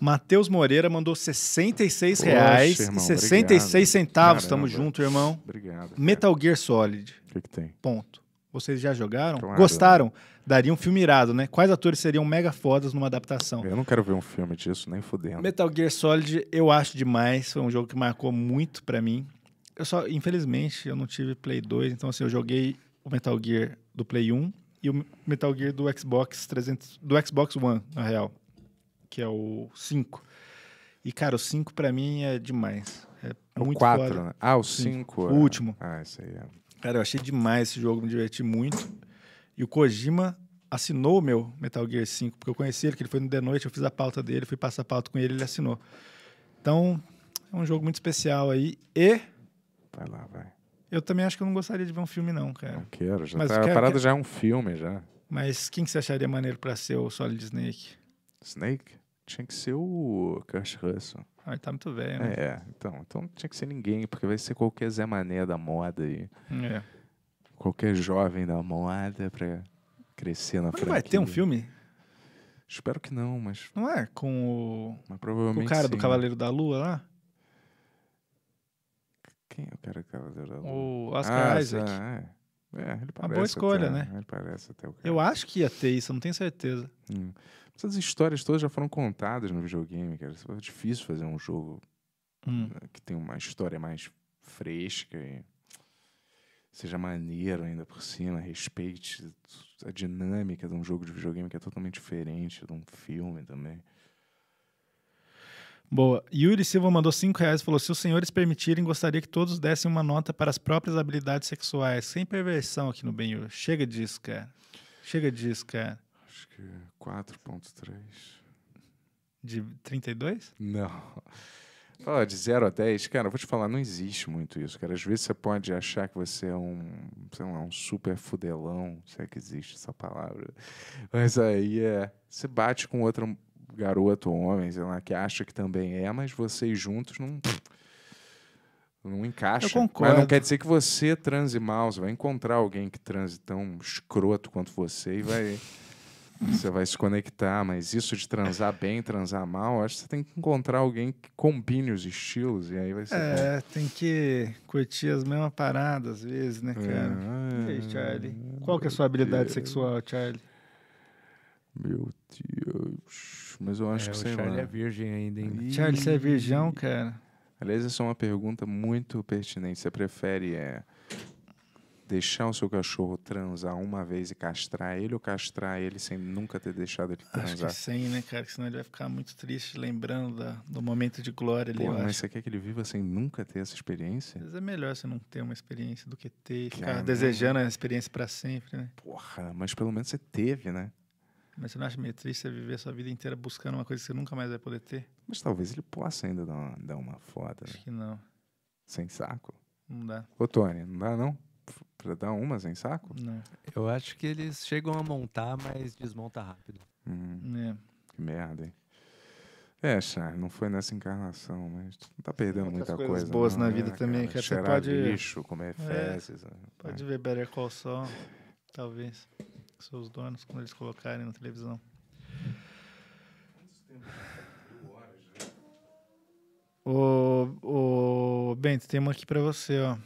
Speaker 2: Matheus Moreira mandou 66 Poxa, reais irmão, e 66 obrigado. centavos. Caramba. Tamo junto, irmão. Obrigado. Cara. Metal Gear Solid. O que, que, tem? Ponto. Vocês já jogaram? Claro. Gostaram? Daria um filme irado, né? Quais atores seriam mega fodas numa adaptação? Eu
Speaker 1: não quero ver um filme disso, nem fudendo.
Speaker 2: Metal Gear Solid eu acho demais. Foi um jogo que marcou muito para mim. Eu só, infelizmente, eu não tive Play 2, então assim, eu joguei o Metal Gear do Play 1 e o Metal Gear do Xbox 300, do Xbox One, na real, que é o 5. E cara, o 5 para mim é demais. É o muito 4, né? Ah, o 5. O é. último. Ah, isso aí. É. Cara, eu achei demais esse jogo, me diverti muito. E o Kojima assinou o meu Metal Gear 5, porque eu conheci ele, que ele foi no The Noite, eu fiz a pauta dele, fui passar a pauta com ele, ele assinou. Então, é um jogo muito especial aí. E. Vai lá, vai. Eu também acho que eu não gostaria de ver um filme, não, cara. Não quero, já Mas tá, quero, a parada quero... já é um filme, já. Mas quem que você acharia maneiro pra ser o Solid Snake?
Speaker 1: Snake? Tinha que ser o Kurt Russell. Ah, tá muito velho, né? É, então, então não tinha que ser ninguém, porque vai ser qualquer Zé Mané da moda aí. É. Qualquer jovem da moda pra crescer na frente. Vai ter um filme? Espero que não, mas. Não é? Com o. Mas provavelmente. Com o cara sim. do Cavaleiro
Speaker 2: da Lua lá?
Speaker 1: Quem é o cara que tava adorando? O Oscar ah, Isaac. Ah, é. é ele parece Uma boa escolha, até, né? né? Ele parece até o cara. Eu acho que ia ter isso, não tenho certeza. Hum. Essas histórias todas já foram contadas no videogame, cara. É difícil fazer um jogo hum. Né, que tem uma história mais fresca e seja maneiro ainda por cima, respeite a dinâmica de um jogo de videogame que é totalmente diferente de um filme também.
Speaker 2: Boa. Yuri Silva mandou 5 reais e falou: Se os senhores permitirem, gostaria que todos dessem uma nota para as próprias habilidades sexuais. Sem perversão aqui no Benhur. Chega disso, cara. Chega disso, cara. Acho
Speaker 1: que 4,3.
Speaker 2: De 32?
Speaker 1: Não. Fala de 0 a 10, cara, eu vou te falar, não existe muito isso, cara. Às vezes você pode achar que você é um, sei lá, um super fudelão, se é que existe essa palavra. Mas aí é. Você bate com outra garoto ou homem, sei lá, que acha que também é, mas vocês juntos não. Não encaixa. Eu concordo. Mas não quer dizer que você transe mal. Você vai encontrar alguém que transe tão escroto quanto você e vai. você vai se conectar. Mas isso de transar bem, transar mal, acho que você tem que encontrar alguém que combine os estilos. E aí vai ser. É,
Speaker 2: bom. tem que curtir as mesmas paradas às vezes, né, cara? É, e aí, Charlie? Qual que é a sua habilidade Deus. sexual, Charlie?
Speaker 1: Meu Deus acho, mas eu acho é, que sei Charlie lá. Charlie é virgem ainda, hein? Charles Charlie, você é
Speaker 2: virgão, cara?
Speaker 1: Aliás, essa é uma pergunta muito pertinente. Você prefere é, deixar o seu cachorro transar uma vez e castrar ele ou castrar ele sem nunca ter deixado ele transar? Acho que
Speaker 2: sem, né, cara? Senão ele vai ficar muito triste lembrando da, do momento de glória ali. Pô, mas acho.
Speaker 1: você quer que ele viva sem nunca ter essa experiência? Mas
Speaker 2: é melhor você não ter uma experiência do que ter, ficar é, né? desejando a experiência para sempre, né?
Speaker 1: Porra, mas pelo menos você teve, né?
Speaker 2: Mas você não acha meio triste você viver sua vida inteira buscando uma coisa que você nunca mais vai poder ter?
Speaker 1: Mas talvez ele possa ainda dar uma, dar uma foda. Né? Acho que não. Sem saco? Não dá. Ô, Tony, não dá não? Pra dar uma sem saco?
Speaker 3: Não. Eu acho que eles chegam a montar, mas desmonta rápido.
Speaker 1: Hum. É. Que merda, hein? É, Charles, não foi nessa encarnação, mas tu tá perdendo Outras muita coisas boas não, na né? vida também, cara, que você pode. lixo, comer é. fezes. Né?
Speaker 2: pode é. ver Better Call Saul, talvez seus donos quando eles colocarem na televisão. O, o Bento, tem uma aqui para você, ó.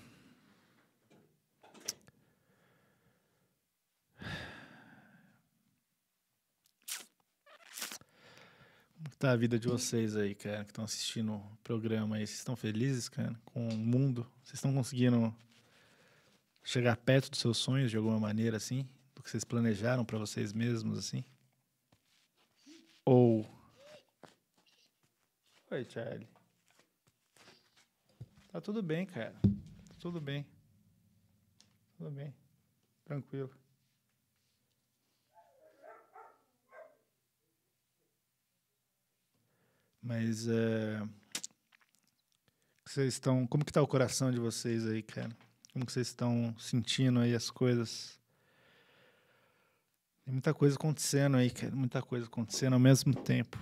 Speaker 2: tá a vida de vocês aí, cara, que estão assistindo o programa aí? Vocês estão felizes, cara, com o mundo? Vocês estão conseguindo chegar perto dos seus sonhos de alguma maneira, assim? que vocês planejaram para vocês mesmos, assim? Ou. Oi, Charlie. Tá tudo bem, cara. Tudo bem. Tudo bem. Tranquilo. Mas é, vocês estão, como que tá o coração de vocês aí, cara? Como que vocês estão sentindo aí as coisas? Tem muita coisa acontecendo aí, cara. Muita coisa acontecendo ao mesmo tempo.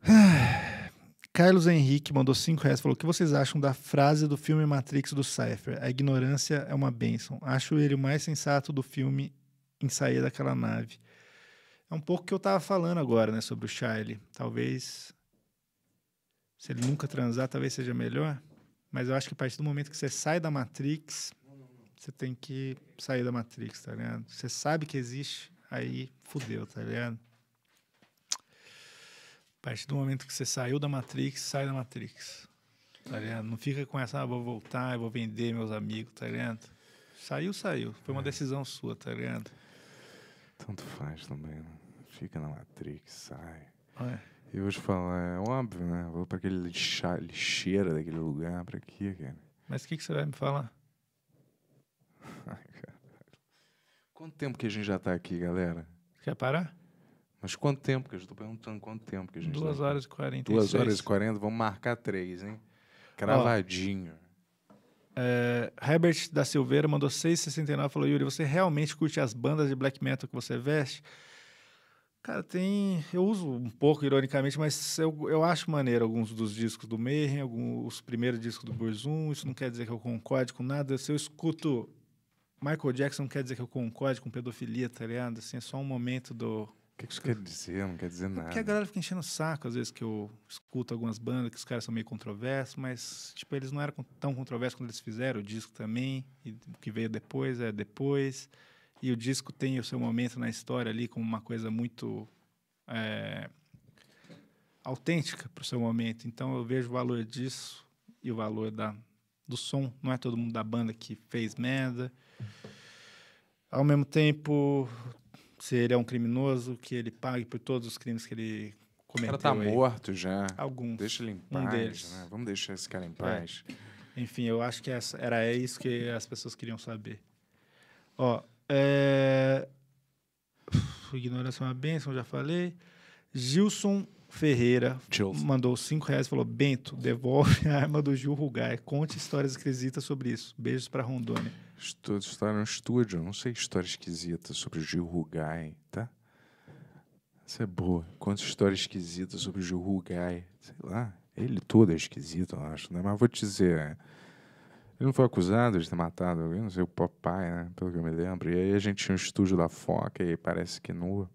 Speaker 2: Carlos Henrique mandou 5 reais falou: O que vocês acham da frase do filme Matrix do Cypher? A ignorância é uma bênção. Acho ele o mais sensato do filme em sair daquela nave. É um pouco que eu tava falando agora, né, sobre o Charlie. Talvez se ele nunca transar, talvez seja melhor. Mas eu acho que a partir do momento que você sai da Matrix, você tem que sair da Matrix, tá ligado? Você sabe que existe, aí fudeu, tá ligado? A partir do momento que você saiu da Matrix, sai da Matrix. Tá ligado? Não fica com essa, ah, vou voltar, vou vender meus amigos, tá ligado? Saiu, saiu. Foi uma é. decisão sua, tá ligado?
Speaker 1: Tanto faz também, né? Fica na Matrix, sai. É. E hoje falar, é óbvio, né? Vou pra aquele lixa, lixeira daquele lugar, pra quê, cara?
Speaker 2: Mas o que, que você vai me falar?
Speaker 1: Quanto tempo que a gente já está aqui, galera? Quer parar? Mas quanto tempo que eu estou perguntando? Quanto tempo que a gente tá Duas tá horas e quarenta Duas horas e quarenta, vamos marcar três, hein? Cravadinho.
Speaker 2: é, Herbert da Silveira mandou 6,69 falou: Yuri, você realmente curte as bandas de black metal que você veste? Cara, tem. Eu uso um pouco, ironicamente, mas eu, eu acho maneiro alguns dos discos do Mayhem, alguns, os primeiros discos do Burzum. Isso não quer dizer que eu concorde com nada. Se eu escuto Michael Jackson quer dizer que eu concorde com pedofilia, tá ligado? Assim, é só um momento do. O que, que isso quer dizer? Não quer dizer nada. É porque a galera fica enchendo o saco, às vezes, que eu escuto algumas bandas que os caras são meio controversos, mas, tipo, eles não eram tão controversos quando eles fizeram o disco também, e o que veio depois é depois. E o disco tem o seu momento na história ali como uma coisa muito é, autêntica para o seu momento. Então, eu vejo o valor disso e o valor da, do som. Não é todo mundo da banda que fez merda ao mesmo tempo, se ele é um criminoso, que ele pague por todos os crimes que ele cometeu. O cara tá aí. morto já. Alguns. Deixa ele em paz. Um deles. Né? Vamos deixar esse cara em é. paz. É. Enfim, eu acho que essa, era isso que as pessoas queriam saber. Ó, é... Ignorância é uma bênção, já falei. Gilson Ferreira mandou 5 reais e falou: Bento, devolve a arma do Gil Rugai. Conte histórias esquisitas sobre isso. Beijos para Rondônia.
Speaker 1: Estou, estou no estúdio, não sei história esquisita sobre o Gil Rugai, tá? Isso é boa. Conta história esquisita sobre o Gil Rugai, sei lá. Ele todo é esquisito, eu acho, né? Mas vou te dizer, é, ele não foi acusado de ter matado alguém, não sei, o papai, né? Pelo que eu me lembro. E aí a gente tinha um estúdio da Foca e parece que no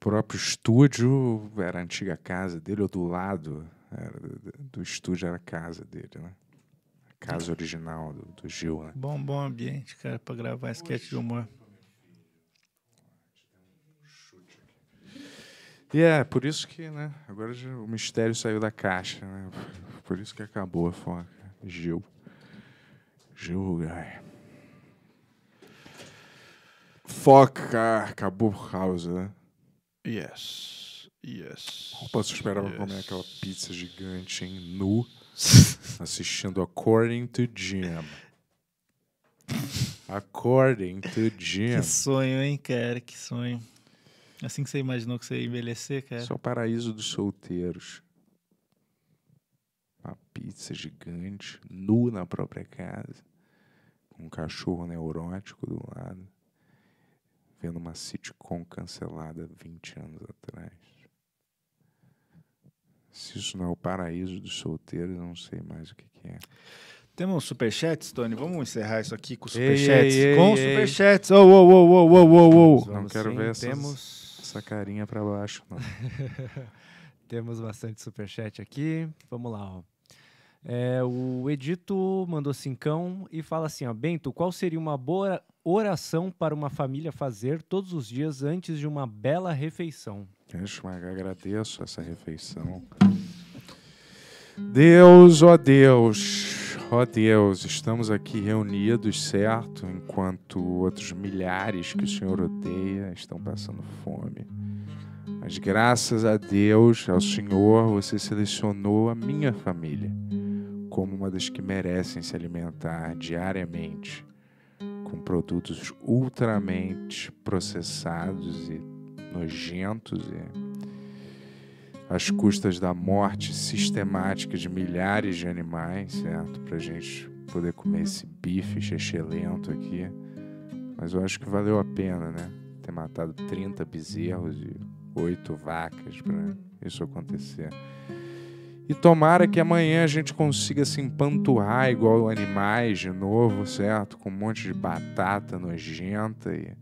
Speaker 1: próprio estúdio era a antiga casa dele, ou do lado era, do estúdio era a casa dele, né? Casa original do, do Gil, né?
Speaker 2: Bom, bom ambiente, cara, pra gravar sketch de humor.
Speaker 1: E é, por isso que, né? Agora já, o mistério saiu da caixa, né? Por isso que acabou a foca. Gil. Gil Guy. Foca, acabou House, né? Yes. Yes. Não posso esperar yes. pra comer aquela pizza gigante hein? nu. Assistindo According to Jim. According to Jim. Que
Speaker 2: sonho, hein, cara? Que sonho. É assim que você imaginou que você ia envelhecer, cara? Isso é o
Speaker 1: paraíso dos solteiros. Uma pizza gigante, nu na própria casa, com um cachorro neurótico do lado, vendo uma sitcom cancelada 20 anos atrás. Se isso não é o paraíso dos solteiros, eu não sei mais o que, que é.
Speaker 2: Temos um Tony? Vamos encerrar isso aqui com superchats. Ei, ei, com ei, superchats. Ô, Oh, oh, oh, oh, oh, oh, Não quero sim, ver
Speaker 1: essas, temos...
Speaker 3: essa carinha para baixo. temos bastante superchat aqui. Vamos lá, ó. É, o Edito mandou cincão e fala assim, ó, Bento, qual seria uma boa oração para uma família fazer todos os dias antes de uma bela refeição?
Speaker 1: Agradeço essa refeição. Deus, ó Deus, ó Deus, estamos aqui reunidos, certo? Enquanto outros milhares que o Senhor odeia estão passando fome. Mas graças a Deus, ao Senhor, você selecionou a minha família como uma das que merecem se alimentar diariamente com produtos ultramente processados e nojentos e às custas da morte sistemática de milhares de animais, certo? Para gente poder comer esse bife chechelento aqui. Mas eu acho que valeu a pena, né? Ter matado 30 bezerros e 8 vacas para isso acontecer. E tomara que amanhã a gente consiga se empanturrar igual animais de novo, certo? Com um monte de batata nojenta e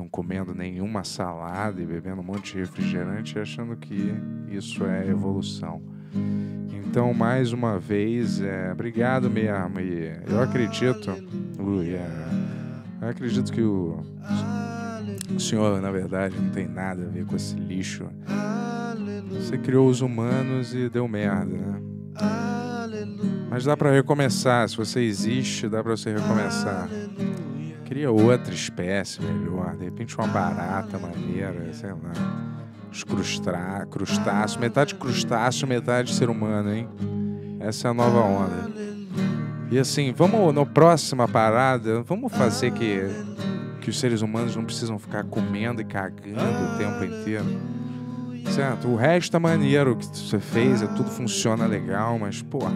Speaker 1: não comendo nenhuma salada e bebendo um monte de refrigerante, achando que isso é evolução. Então, mais uma vez, é, obrigado mesmo. E eu acredito, é, eu acredito que o, o senhor, na verdade, não tem nada a ver com esse lixo. Você criou os humanos e deu merda, né? Mas dá para recomeçar. Se você existe, dá para você recomeçar queria outra espécie melhor, de repente uma barata maneira, sei lá. Os crustra... crustáceos, metade crustáceo, metade ser humano, hein? Essa é a nova onda. E assim, vamos na próxima parada, vamos fazer que, que os seres humanos não precisam ficar comendo e cagando o tempo inteiro. Certo? O resto é maneiro, o que você fez, é, tudo funciona legal, mas porra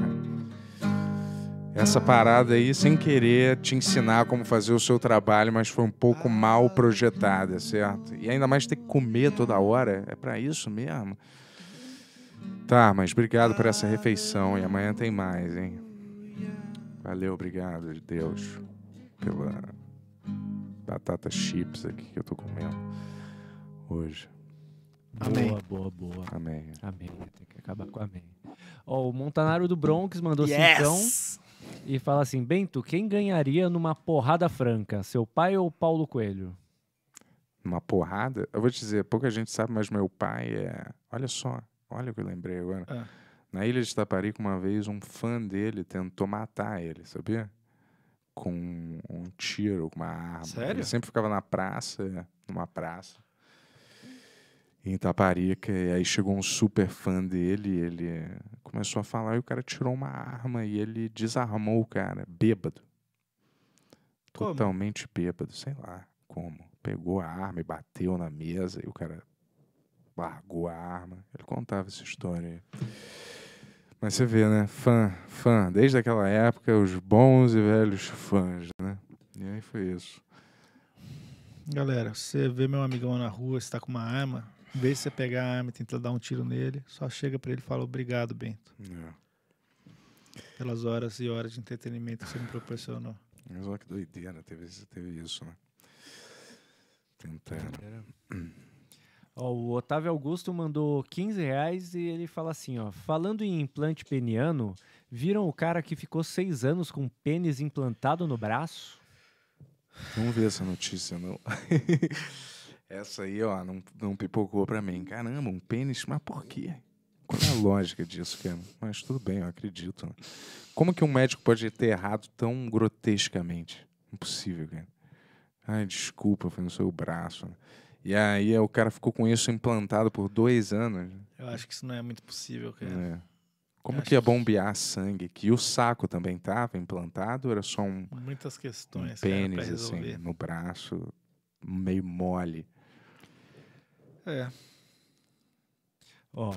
Speaker 1: essa ah. parada aí sem querer te ensinar como fazer o seu trabalho, mas foi um pouco ah. mal projetada, certo? E ainda mais ter que comer é. toda hora, é para isso mesmo. Tá, mas obrigado por essa refeição e amanhã tem mais, hein? Valeu, obrigado, Deus, pela batata chips aqui que eu tô comendo hoje. Amém. Boa, boa, boa. Amém. Amém.
Speaker 3: Tem que acabar com amém. Ó, oh, o Montanaro do Bronx mandou yes! e fala assim: Bento, quem ganharia numa porrada franca, seu
Speaker 1: pai ou Paulo Coelho? Uma porrada? Eu vou te dizer, pouca gente sabe, mas meu pai é. Olha só, olha o que eu lembrei agora. Ah. Na ilha de Taparica, uma vez, um fã dele tentou matar ele, sabia? Com um tiro, com uma arma. Sério? Ele sempre ficava na praça, numa praça em Itaparica. E aí chegou um super fã dele, ele começou a falar e o cara tirou uma arma e ele desarmou o cara, bêbado. Como? Totalmente bêbado, sei lá como. Pegou a arma e bateu na mesa e o cara largou a arma. Ele contava essa história. Mas você vê, né? Fã, fã. Desde aquela época, os bons e velhos fãs, né? E aí foi isso.
Speaker 2: Galera, você vê meu amigão na rua, está com uma arma, Vê se você pegar a arma e tentar dar um tiro nele, só chega para ele e fala obrigado, Bento.
Speaker 1: É.
Speaker 2: Pelas horas e horas de entretenimento que você me proporcionou.
Speaker 1: Mas olha que doideira, né? teve, teve isso, né? Tentando.
Speaker 3: Ó, o Otávio Augusto mandou 15 reais e ele fala assim, ó. Falando em implante peniano, viram o cara que ficou seis anos com pênis implantado no braço?
Speaker 1: Vamos ver essa notícia, não. Essa aí, ó, não, não pipocou pra mim. Caramba, um pênis, mas por quê? Qual é a lógica disso, cara? Mas tudo bem, eu acredito. Como que um médico pode ter errado tão grotescamente? Impossível, cara. Ai, desculpa, foi no seu braço. E aí o cara ficou com isso implantado por dois anos.
Speaker 2: Eu acho que isso não é muito possível, cara. É.
Speaker 1: Como que ia bombear que... sangue? Que o saco também estava implantado? Era só um. Muitas questões. Um pênis, cara, assim, no braço, meio mole.
Speaker 2: É.
Speaker 3: Ó,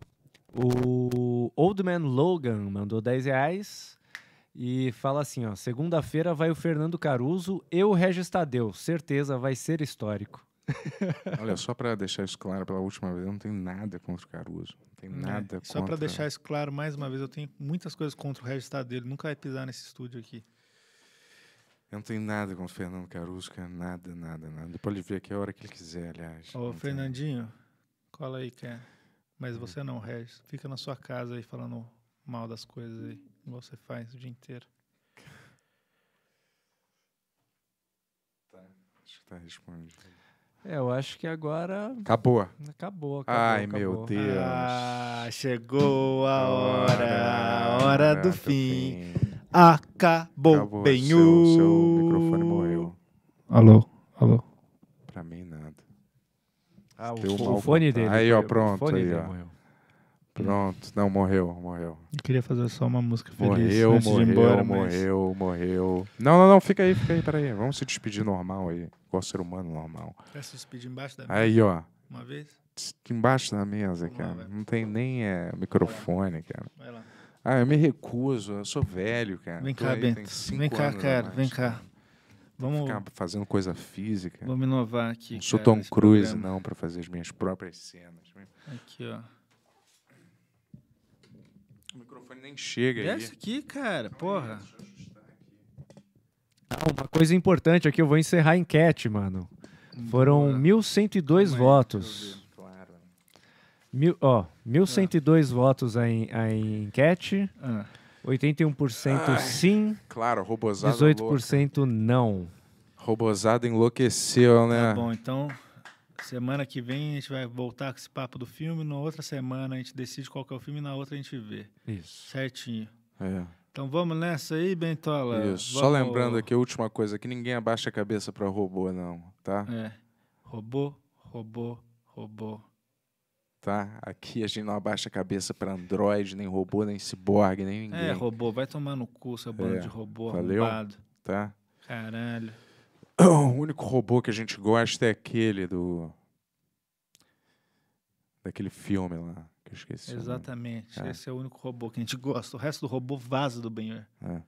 Speaker 3: o Old Man Logan mandou 10 reais e fala assim, ó, segunda-feira vai o Fernando Caruso e o Regis Tadeu, certeza vai ser histórico.
Speaker 1: Olha, só para deixar isso claro pela última vez, eu não tenho nada contra o Caruso. Não tenho é, nada só contra... Só para deixar
Speaker 2: isso claro mais uma vez, eu tenho muitas coisas contra o Regis Tadeu, ele nunca vai pisar nesse estúdio aqui.
Speaker 1: Eu não tenho nada com o Fernando Carusca, nada, nada, nada. Ele pode ver aqui a hora que ele quiser, aliás. Ô,
Speaker 2: Fernandinho, tem... cola aí, quer. Mas hum. você não, Regis. Fica na sua casa aí falando mal das coisas aí, igual você
Speaker 3: faz o dia inteiro.
Speaker 1: Tá, acho que tá respondido.
Speaker 3: É, eu acho que agora. Acabou. Acabou, acabou Ai, acabou. meu Deus. Ah, chegou a hora, a hora, hora do, do fim.
Speaker 2: fim. Acabou, Acabou Benhu. Seu, seu microfone morreu.
Speaker 4: Alô,
Speaker 1: alô. Pra mim, nada. Ah, o, o fone dele. Aí, ó, pronto. O fone aí, ó. Morreu. Pronto, não, morreu, morreu. Eu queria fazer só uma música feliz. Morreu, antes morreu, de embora, morreu, mas... morreu. Não, não, não, fica aí, fica aí, peraí. Vamos se despedir normal aí, igual ser humano normal. Quer se despedir embaixo da mesa? Aí, ó. Uma vez? Embaixo da mesa, Vamos cara. Lá, não tem nem é, microfone, cara. Vai lá. Ah, eu me recuso, eu sou velho, cara. Vem cá, Bento. Vem cá, cara, vem né? cá. Vamos ficar fazendo coisa física. Vamos inovar aqui. Não sou cara, Tom Cruise, não, para fazer as minhas próprias cenas. Aqui, ó. O microfone nem chega Desce aí. Desce aqui, cara, porra. deixa eu ajustar aqui.
Speaker 3: Ah, uma coisa importante aqui, eu vou encerrar a enquete, mano. Foram Boa. 1.102 Calma votos. Mil, ó, 1.102 ah. votos a, en, enquete, ah. 81% Ai, sim, claro, robozada 18%
Speaker 1: louca. não. Robozada enlouqueceu, tá né? Tá bom,
Speaker 2: então semana que vem a gente vai voltar com esse papo do filme, na outra semana a gente decide qual é o filme e na outra a gente vê. Isso. Certinho. É. Então vamos nessa aí, Bentola. Isso. Vamos... Só lembrando
Speaker 1: aqui a última coisa, que ninguém abaixa a cabeça para robô não, tá?
Speaker 2: É. Robô, robô, robô
Speaker 1: tá? Aqui a gente não abaixa a cabeça para Android, nem robô, nem ciborgue, nem é, ninguém. É,
Speaker 2: robô, vai tomar no cu, seu bando é, de robô valeu? arrombado. Tá? Caralho.
Speaker 1: O único robô que a gente gosta é aquele do. Daquele filme lá, que eu esqueci. Exatamente. É. Esse
Speaker 2: é o único robô que a gente gosta. O resto do robô vaza do bem
Speaker 1: É.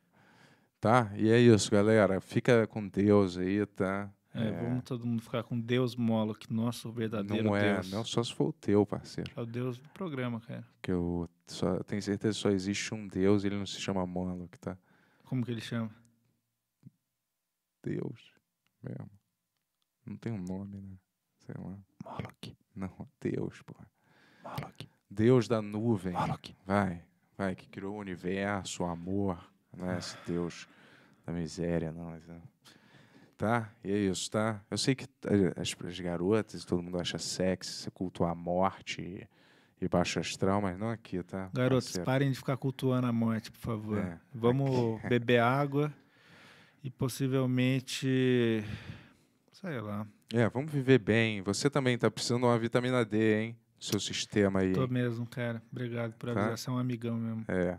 Speaker 1: Tá? E é isso, galera. Fica com Deus aí, tá? É, é, vamos
Speaker 2: todo mundo ficar com Deus Moloch, nosso verdadeiro não é, Deus. Não só
Speaker 1: se for o teu, parceiro.
Speaker 2: É o Deus do programa, cara.
Speaker 1: Que eu, só, tenho certeza que só existe um Deus e ele não se chama Moloch, tá? Como que ele chama? Deus mesmo. Não tem um nome, né? Sei lá. Moloch. Não, Deus, pô. Moloch. Deus da nuvem. Moloch. Vai, vai, que criou o universo, o amor, né? Esse Deus da miséria, não. Mas, não. Né? tá? E é isso, tá? Eu sei que as, as garotas, todo mundo acha sexy, se cultuar a morte e, e baixo astral, mas não aqui, tá? Garotas, parceiro? parem de
Speaker 2: ficar cultuando a morte, por favor. É, Vamos aqui. beber água e possivelmente. Sei lá.
Speaker 1: É, vamos viver bem. Você também está precisando de uma vitamina D, hein? Seu sistema aí. Tô mesmo,
Speaker 2: cara. Obrigado por tá? avisar. Você é um amigão mesmo.
Speaker 1: É.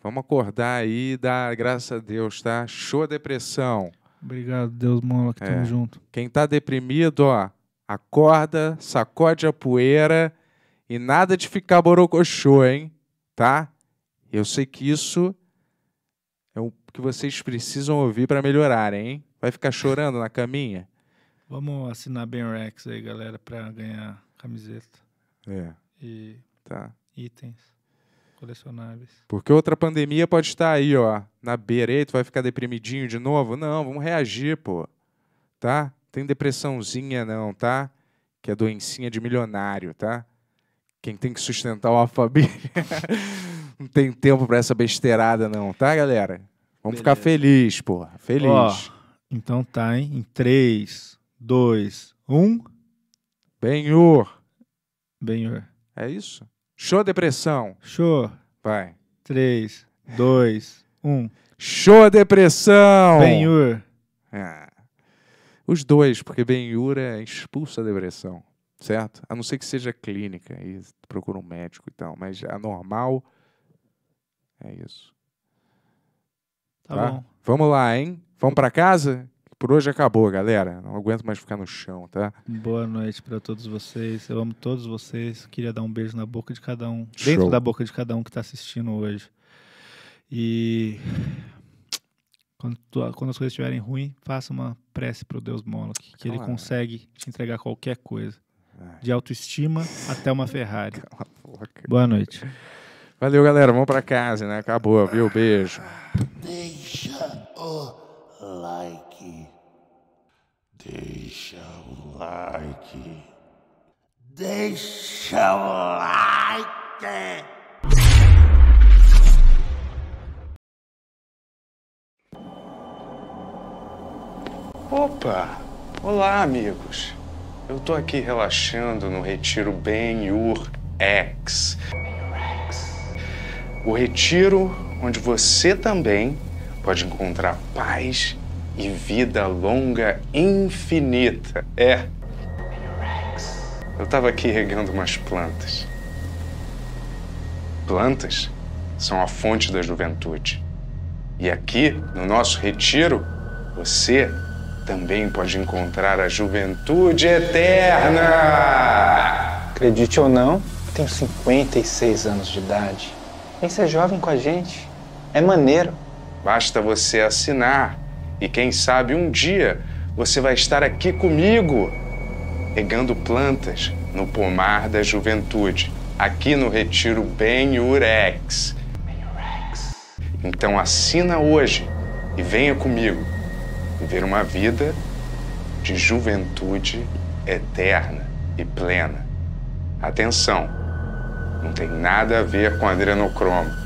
Speaker 1: Vamos acordar aí e dar graças a Deus, tá? Show a depressão.
Speaker 2: Obrigado, Deus Mola, que é. tamo
Speaker 1: junto. Quem tá deprimido, ó, acorda, sacode a poeira e nada de ficar borocochô, hein? Tá? Eu sei que isso é o que vocês precisam ouvir para melhorar, hein? Vai ficar chorando na caminha?
Speaker 2: Vamos assinar bem Rex aí, galera, para ganhar camiseta. É. E tá. itens colecionáveis.
Speaker 1: Porque outra pandemia pode estar aí, ó, na beira. E aí, tu vai ficar deprimidinho de novo? Não, vamos reagir, pô. Tá? Tem depressãozinha não, tá? Que é doencinha de milionário, tá? Quem tem que sustentar uma família não tem tempo para essa besteirada não, tá, galera? Vamos Beleza. ficar feliz, pô. Feliz.
Speaker 2: Ó, então tá, hein? Em
Speaker 1: 3,
Speaker 2: 2, 1. Benhur. Benhur.
Speaker 1: É isso? Show depressão. Show. Vai. 3, 2, 1. Show depressão. Benhur. É. Os dois, porque Benhur é expulsa a depressão, certo? A não ser que seja clínica e procura um médico e tal, mas a normal é isso. Tá, tá? bom. Vamos lá, hein? Vamos para casa? Por hoje acabou, galera. Não aguento mais ficar no chão, tá?
Speaker 2: Boa noite para todos vocês. Eu amo todos vocês. Queria dar um beijo na boca de cada um, Show. dentro da boca de cada um que está assistindo hoje. E quando, tu, quando as coisas estiverem ruins, faça uma prece para o Deus Moloch, que Calma. ele consegue te entregar qualquer coisa, de autoestima até uma Ferrari.
Speaker 1: Boa noite. Valeu, galera. Vamos para casa, né? Acabou, viu? Beijo. Deixa o like. Deixa o like. Deixa o like. Opa! Olá, amigos. Eu tô aqui relaxando no retiro Ben Yur X. O retiro onde você também pode encontrar paz e vida longa infinita. É. Eu estava aqui regando umas plantas. Plantas são a fonte da juventude. E aqui, no nosso retiro, você também pode encontrar a juventude
Speaker 2: eterna! Acredite ou não,
Speaker 1: tenho 56 anos de idade. Vem ser jovem com a gente. É maneiro. Basta você assinar e quem sabe um dia você vai estar aqui comigo, regando plantas no pomar da juventude, aqui no Retiro Ben Urex. Então assina hoje e venha comigo viver uma vida de juventude eterna e plena. Atenção, não tem nada a ver com adrenocromo.